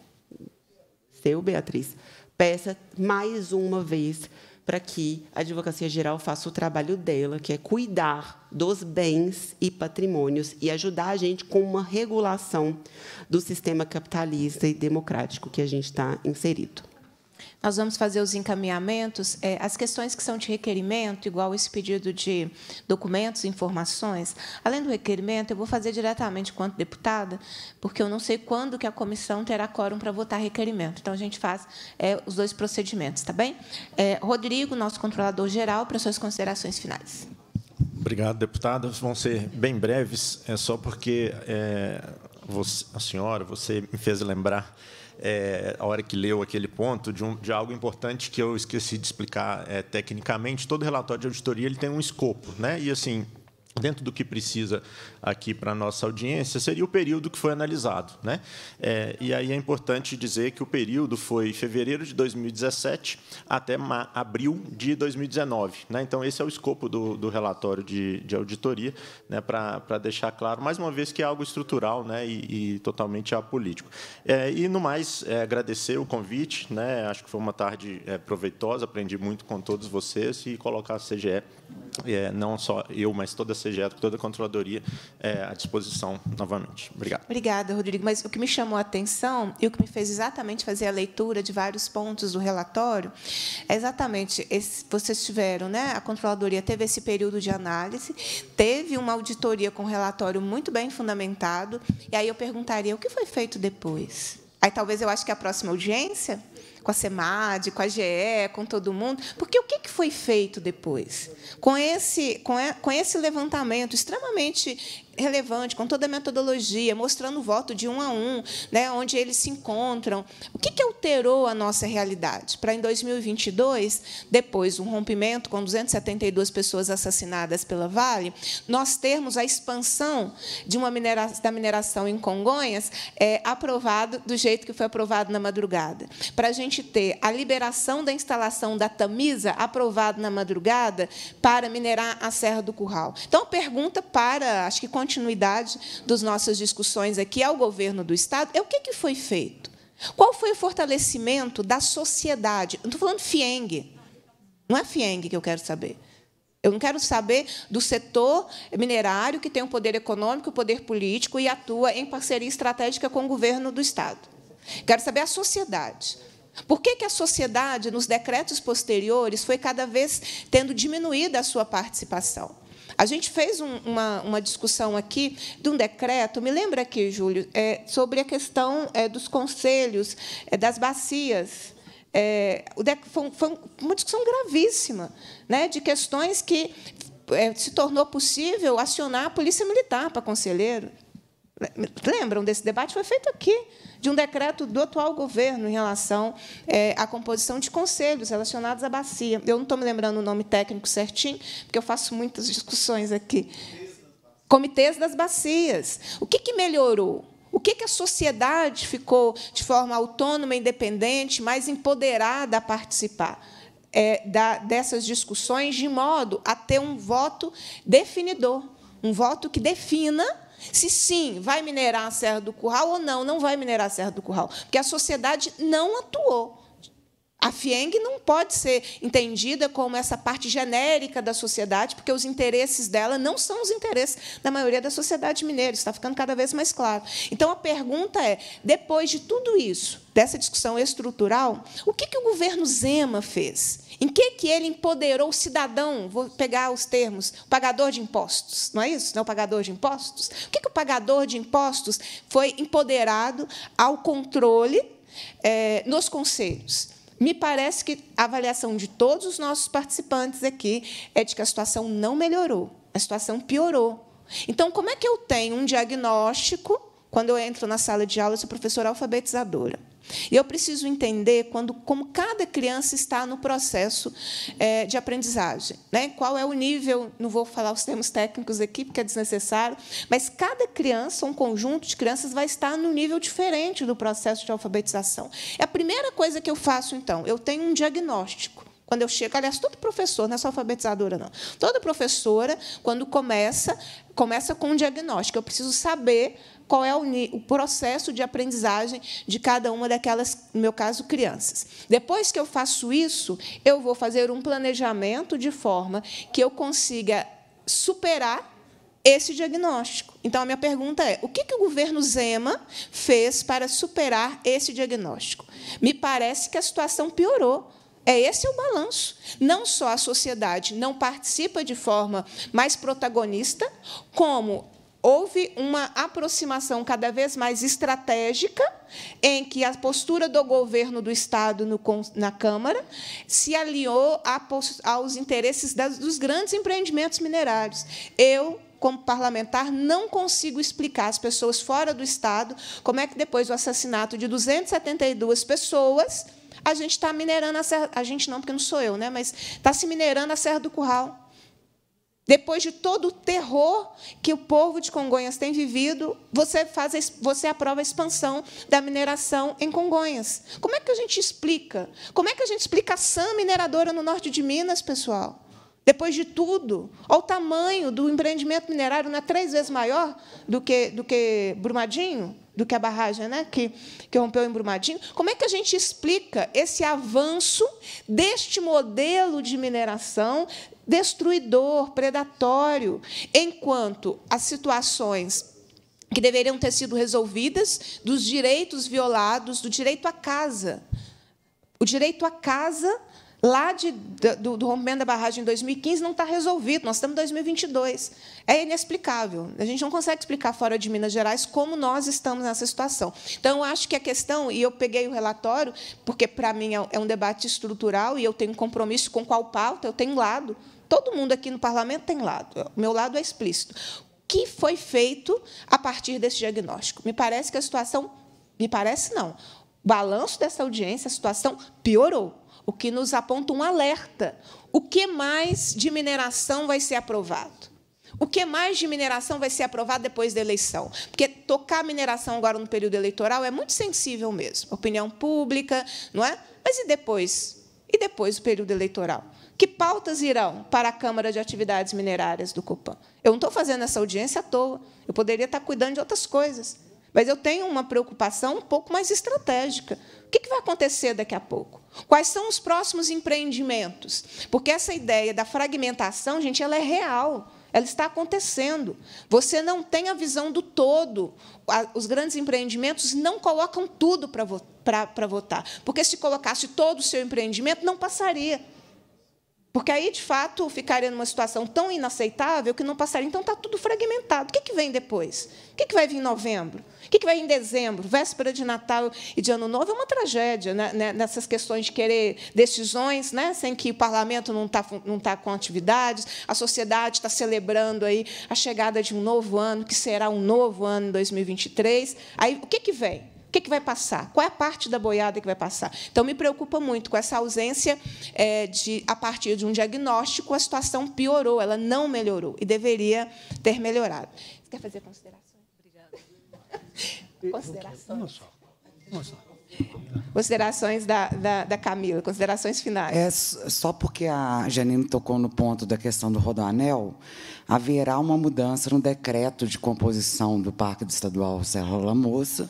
seu Beatriz, peça mais uma vez para que a Advocacia Geral faça o trabalho dela, que é cuidar dos bens e patrimônios e ajudar a gente com uma regulação do sistema capitalista e democrático que a gente está inserido. Nós vamos fazer os encaminhamentos, é, as questões que são de requerimento, igual esse pedido de documentos, informações. Além do requerimento, eu vou fazer diretamente enquanto deputada, porque eu não sei quando que a comissão terá quórum para votar requerimento. Então, a gente faz é, os dois procedimentos, tá bem? É, Rodrigo, nosso controlador geral, para suas considerações finais. Obrigado, deputada. Vão ser bem breves, é só porque é, você, a senhora, você me fez lembrar é, a hora que leu aquele ponto, de, um, de algo importante que eu esqueci de explicar é, tecnicamente. Todo relatório de auditoria ele tem um escopo, né? E assim, dentro do que precisa aqui para a nossa audiência, seria o período que foi analisado. Né? É, e aí é importante dizer que o período foi fevereiro de 2017 até abril de 2019. Né? Então, esse é o escopo do, do relatório de, de auditoria, né? para deixar claro, mais uma vez, que é algo estrutural né? e, e totalmente apolítico. É, e, no mais, é, agradecer o convite. Né? Acho que foi uma tarde é, proveitosa, aprendi muito com todos vocês e colocar a CGE, é, não só eu, mas toda essa CGE, toda a controladoria é, à disposição novamente. Obrigado. Obrigada, Rodrigo. Mas o que me chamou a atenção e o que me fez exatamente fazer a leitura de vários pontos do relatório é exatamente esse, vocês tiveram, né? A controladoria teve esse período de análise, teve uma auditoria com relatório muito bem fundamentado, e aí eu perguntaria o que foi feito depois. Aí talvez eu acho que a próxima audiência com a SEMAD, com a GE, com todo mundo, porque o que foi feito depois? Com esse, com esse levantamento extremamente relevante, com toda a metodologia, mostrando o voto de um a um, né, onde eles se encontram. O que, que alterou a nossa realidade? Para, em 2022, depois um rompimento com 272 pessoas assassinadas pela Vale, nós termos a expansão de uma minera da mineração em Congonhas é, aprovado do jeito que foi aprovado na madrugada. Para a gente ter a liberação da instalação da Tamisa aprovado na madrugada para minerar a Serra do Curral. Então, pergunta para, acho que, continuidade das nossas discussões aqui ao governo do Estado é o que, que foi feito. Qual foi o fortalecimento da sociedade? Não estou falando FIENG. Não é FIENG que eu quero saber. Eu não quero saber do setor minerário que tem o um poder econômico, o um poder político e atua em parceria estratégica com o governo do Estado. Quero saber a sociedade. Por que, que a sociedade, nos decretos posteriores, foi cada vez tendo diminuída a sua participação? A gente fez um, uma, uma, discussão aqui de um decreto, me lembra aqui, Júlio, é, sobre a questão é, dos conselhos, é, das bacias. É, de, foi, foi uma discussão gravíssima, né, de questões que é, se tornou possível acionar a polícia militar para conselheiro. Lembram desse debate? Foi feito aqui, de um decreto do atual governo em relação é, à composição de conselhos relacionados à bacia. Eu não estou me lembrando o nome técnico certinho, porque eu faço muitas discussões aqui. Comitês das bacias. O que, que melhorou? O que, que a sociedade ficou de forma autônoma, independente, mais empoderada a participar? É, da, dessas discussões de modo a ter um voto definidor, um voto que defina se sim, vai minerar a Serra do Curral ou não, não vai minerar a Serra do Curral. Porque a sociedade não atuou. A FIENG não pode ser entendida como essa parte genérica da sociedade, porque os interesses dela não são os interesses da maioria da sociedade mineira. Isso está ficando cada vez mais claro. Então, a pergunta é, depois de tudo isso, dessa discussão estrutural, o que, que o governo Zema fez? Em que, que ele empoderou o cidadão, vou pegar os termos, o pagador de impostos, não é isso? Não é o pagador de impostos? O que, que o pagador de impostos foi empoderado ao controle é, nos conselhos? Me parece que a avaliação de todos os nossos participantes aqui é de que a situação não melhorou, a situação piorou. Então, como é que eu tenho um diagnóstico quando eu entro na sala de aula, eu sou professora alfabetizadora? E eu preciso entender quando, como cada criança está no processo é, de aprendizagem. Né? Qual é o nível, não vou falar os termos técnicos aqui, porque é desnecessário, mas cada criança, um conjunto de crianças, vai estar no nível diferente do processo de alfabetização. É a primeira coisa que eu faço, então. Eu tenho um diagnóstico. Quando eu chego, aliás, todo professor, não é só alfabetizadora, não. Toda professora, quando começa, começa com um diagnóstico. Eu preciso saber qual é o, o processo de aprendizagem de cada uma daquelas, no meu caso, crianças. Depois que eu faço isso, eu vou fazer um planejamento de forma que eu consiga superar esse diagnóstico. Então, a minha pergunta é: o que, que o governo Zema fez para superar esse diagnóstico? Me parece que a situação piorou. É esse é o balanço. Não só a sociedade não participa de forma mais protagonista, como houve uma aproximação cada vez mais estratégica em que a postura do governo do Estado no, na Câmara se aliou a, aos interesses das, dos grandes empreendimentos minerários. Eu, como parlamentar, não consigo explicar às pessoas fora do Estado como é que, depois do assassinato de 272 pessoas, a gente está minerando a Serra... A gente não, porque não sou eu, né? mas está se minerando a Serra do Curral. Depois de todo o terror que o povo de Congonhas tem vivido, você, faz, você aprova a expansão da mineração em Congonhas. Como é que a gente explica? Como é que a gente explica a SAM mineradora no norte de Minas, pessoal? Depois de tudo, olha o tamanho do empreendimento minerário, não é três vezes maior do que, do que Brumadinho, do que a barragem né, que, que rompeu em Brumadinho. Como é que a gente explica esse avanço deste modelo de mineração, destruidor, predatório, enquanto as situações que deveriam ter sido resolvidas dos direitos violados, do direito à casa. O direito à casa lá de, do, do, rompimento da barragem em 2015 não está resolvido, nós estamos em 2022. É inexplicável. A gente não consegue explicar fora de Minas Gerais como nós estamos nessa situação. Então, eu acho que a questão, e eu peguei o relatório, porque para mim é, é um debate estrutural e eu tenho compromisso com qual pauta, eu tenho lado todo mundo aqui no parlamento tem lado. O meu lado é explícito. O que foi feito a partir desse diagnóstico? Me parece que a situação. Me parece não. O balanço dessa audiência, a situação piorou, o que nos aponta um alerta. O que mais de mineração vai ser aprovado? O que mais de mineração vai ser aprovado depois da eleição? Porque tocar mineração agora no período eleitoral é muito sensível mesmo. Opinião pública, não é? Mas e depois? E depois do período eleitoral? Que pautas irão para a Câmara de Atividades Minerárias do Copan? Eu não estou fazendo essa audiência à toa. Eu poderia estar tá cuidando de outras coisas. Mas eu tenho uma preocupação um pouco mais estratégica. O que vai acontecer daqui a pouco? Quais são os próximos empreendimentos? Porque essa ideia da fragmentação, gente, ela é real. Ela está acontecendo. Você não tem a visão do todo. Os grandes empreendimentos não colocam tudo para votar. Porque se colocasse todo o seu empreendimento, não passaria. Porque aí, de fato, ficaria numa situação tão inaceitável que não passaria. Então, está tudo fragmentado. O que, que vem depois? O que, que vai vir em novembro? O que, que vai vir em dezembro? Véspera de Natal e de Ano Novo é uma tragédia, né? né nessas questões de querer decisões, né? sem que o parlamento não está não tá com atividades, a sociedade está celebrando aí a chegada de um novo ano, que será um novo ano em 2023. Aí, o que, que vem? que, que vai passar? Qual é a parte da boiada que vai passar? Então, me preocupa muito com essa ausência é, de, a partir de um diagnóstico, a situação piorou, ela não melhorou e deveria ter melhorado. Você quer fazer considerações? Obrigada. [laughs] considerações. Uma só. Uma só. Considerações da, da, da, Camila, considerações finais. É, só porque a Janine tocou no ponto da questão do Rodoanel, haverá uma mudança no decreto de composição do Parque Estadual Serra Rola Moça,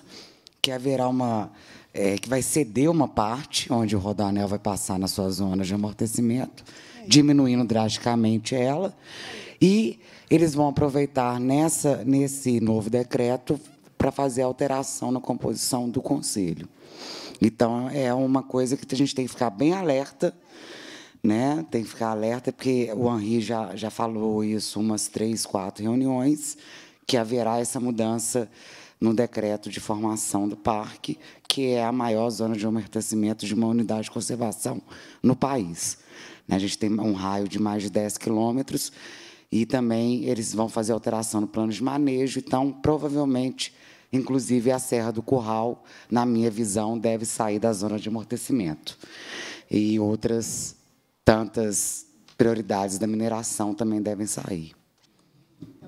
que haverá uma. É, que vai ceder uma parte, onde o rodanel vai passar na sua zona de amortecimento, é diminuindo drasticamente ela. E eles vão aproveitar nessa, nesse novo decreto para fazer alteração na composição do conselho. Então, é uma coisa que a gente tem que ficar bem alerta, né? tem que ficar alerta, porque o Henri já, já falou isso umas três, quatro reuniões, que haverá essa mudança no decreto de formação do parque, que é a maior zona de amortecimento de uma unidade de conservação no país. A gente tem um raio de mais de 10 quilômetros e também eles vão fazer alteração no plano de manejo, então, provavelmente, inclusive, a Serra do Curral, na minha visão, deve sair da zona de amortecimento. E outras tantas prioridades da mineração também devem sair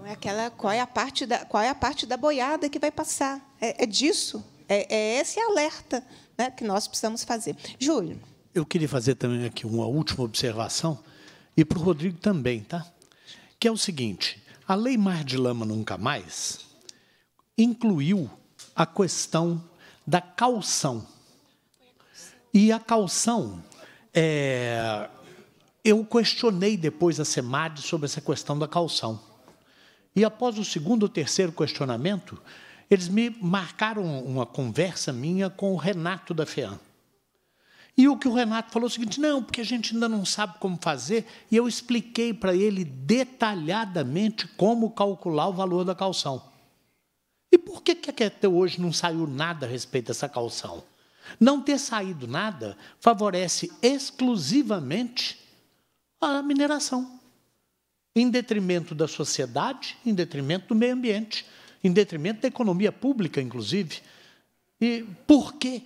é aquela qual é a parte da qual é a parte da boiada que vai passar. É, é disso. É, é, esse alerta né, que nós precisamos fazer. Júlio. Eu queria fazer também aqui uma última observação e para o Rodrigo também, tá? Que é o seguinte: a Lei Mar de Lama Nunca Mais incluiu a questão da calção. E a calção, é, eu questionei depois a SEMAD sobre essa questão da calção. E após o segundo ou terceiro questionamento, eles me marcaram uma conversa minha com o Renato da FEAM. E o que o Renato falou é o seguinte: não, porque a gente ainda não sabe como fazer. E eu expliquei para ele detalhadamente como calcular o valor da calção. E por que, que até hoje não saiu nada a respeito dessa calção? Não ter saído nada favorece exclusivamente a mineração em detrimento da sociedade, em detrimento do meio ambiente, em detrimento da economia pública, inclusive. E por que,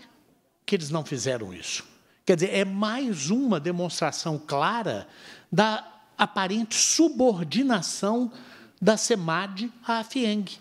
que eles não fizeram isso? Quer dizer, é mais uma demonstração clara da aparente subordinação da SEMAD à FIENG.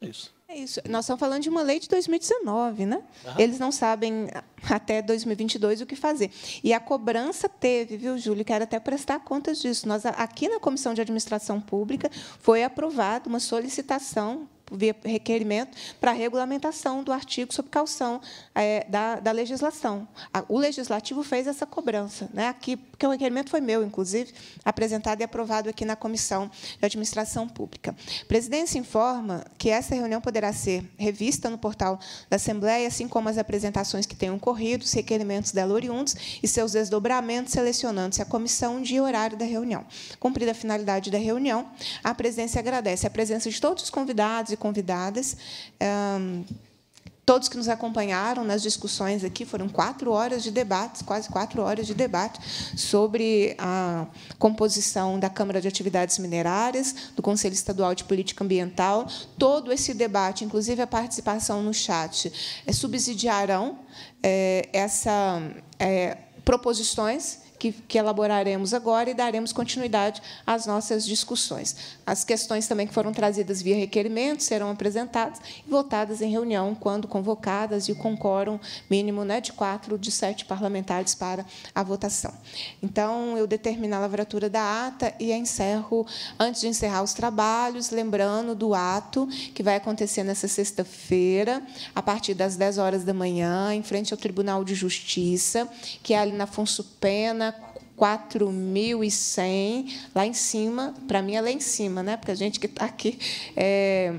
É isso. É isso. Nós estamos falando de uma lei de 2019, né? Uhum. Eles não sabem até 2022 o que fazer. E a cobrança teve, viu, Júlio? Quero até prestar contas disso. Nós aqui na Comissão de Administração Pública foi aprovada uma solicitação via requerimento para regulamentação do artigo sobre calção é, da, da legislação. O legislativo fez essa cobrança, né? Aqui, porque o requerimento foi meu, inclusive, apresentado e aprovado aqui na comissão de administração pública. A presidência informa que essa reunião poderá ser revista no portal da Assembleia, assim como as apresentações que tenham ocorrido, os requerimentos dela oriundos e seus desdobramentos, selecionando-se a comissão de horário da reunião. Cumprida a finalidade da reunião, a presidência agradece a presença de todos os convidados e convidadas. Um, todos que nos acompanharam nas discussões aqui foram quatro horas de debates, quase quatro horas de debate sobre a composição da Câmara de Atividades Minerárias, do Conselho Estadual de Política Ambiental. Todo esse debate, inclusive a participação no chat, é subsidiarão eh, essa eh, proposições que, que elaboraremos agora e daremos continuidade às nossas discussões. As questões também que foram trazidas via requerimento serão apresentadas e votadas em reunião, quando convocadas, e com quórum mínimo né, de quatro de sete parlamentares para a votação. Então, eu determino a lavratura da ata e encerro, antes de encerrar os trabalhos, lembrando do ato que vai acontecer nessa sexta-feira, a partir das 10 horas da manhã, em frente ao Tribunal de Justiça, que é ali na Afonso Pena, 4.100, lá em cima, para mim é lá em cima, né? Porque a gente que está aqui é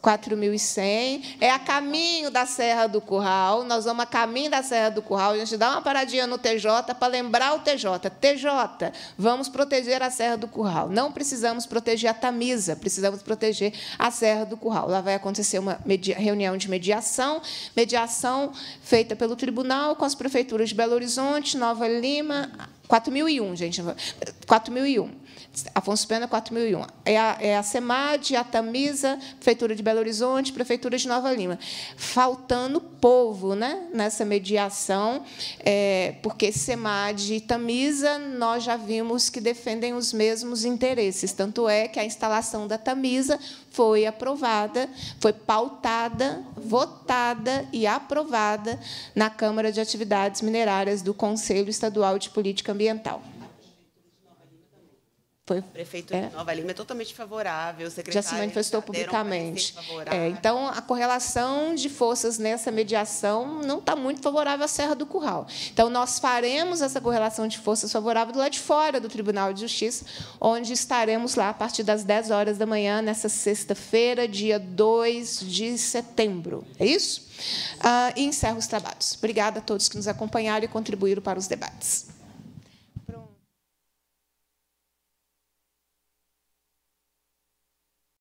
4.100, é a caminho da Serra do Curral, nós vamos a caminho da Serra do Curral, a gente dá uma paradinha no TJ para lembrar o TJ. TJ, vamos proteger a Serra do Curral. Não precisamos proteger a Tamisa, precisamos proteger a Serra do Curral. Lá vai acontecer uma reunião de mediação, mediação feita pelo tribunal com as prefeituras de Belo Horizonte, Nova Lima, 4001, gente. 4001. Afonso Pena, 4001. É a, é a SEMAD, a Tamisa, Prefeitura de Belo Horizonte, Prefeitura de Nova Lima. Faltando povo né, nessa mediação, é, porque SEMAD e Tamisa nós já vimos que defendem os mesmos interesses. Tanto é que a instalação da Tamisa foi aprovada, foi pautada, votada e aprovada na Câmara de Atividades Minerárias do Conselho Estadual de Política Ambiental. Foi, prefeito é. de Nova Lima é totalmente favorável, o secretário já se manifestou publicamente. Um é, então, a correlação de forças nessa mediação não está muito favorável à Serra do Curral. Então, nós faremos essa correlação de forças favorável do lado de fora do Tribunal de Justiça, onde estaremos lá a partir das 10 horas da manhã, nessa sexta-feira, dia 2 de setembro. É isso? Ah, e encerro os trabalhos. Obrigada a todos que nos acompanharam e contribuíram para os debates.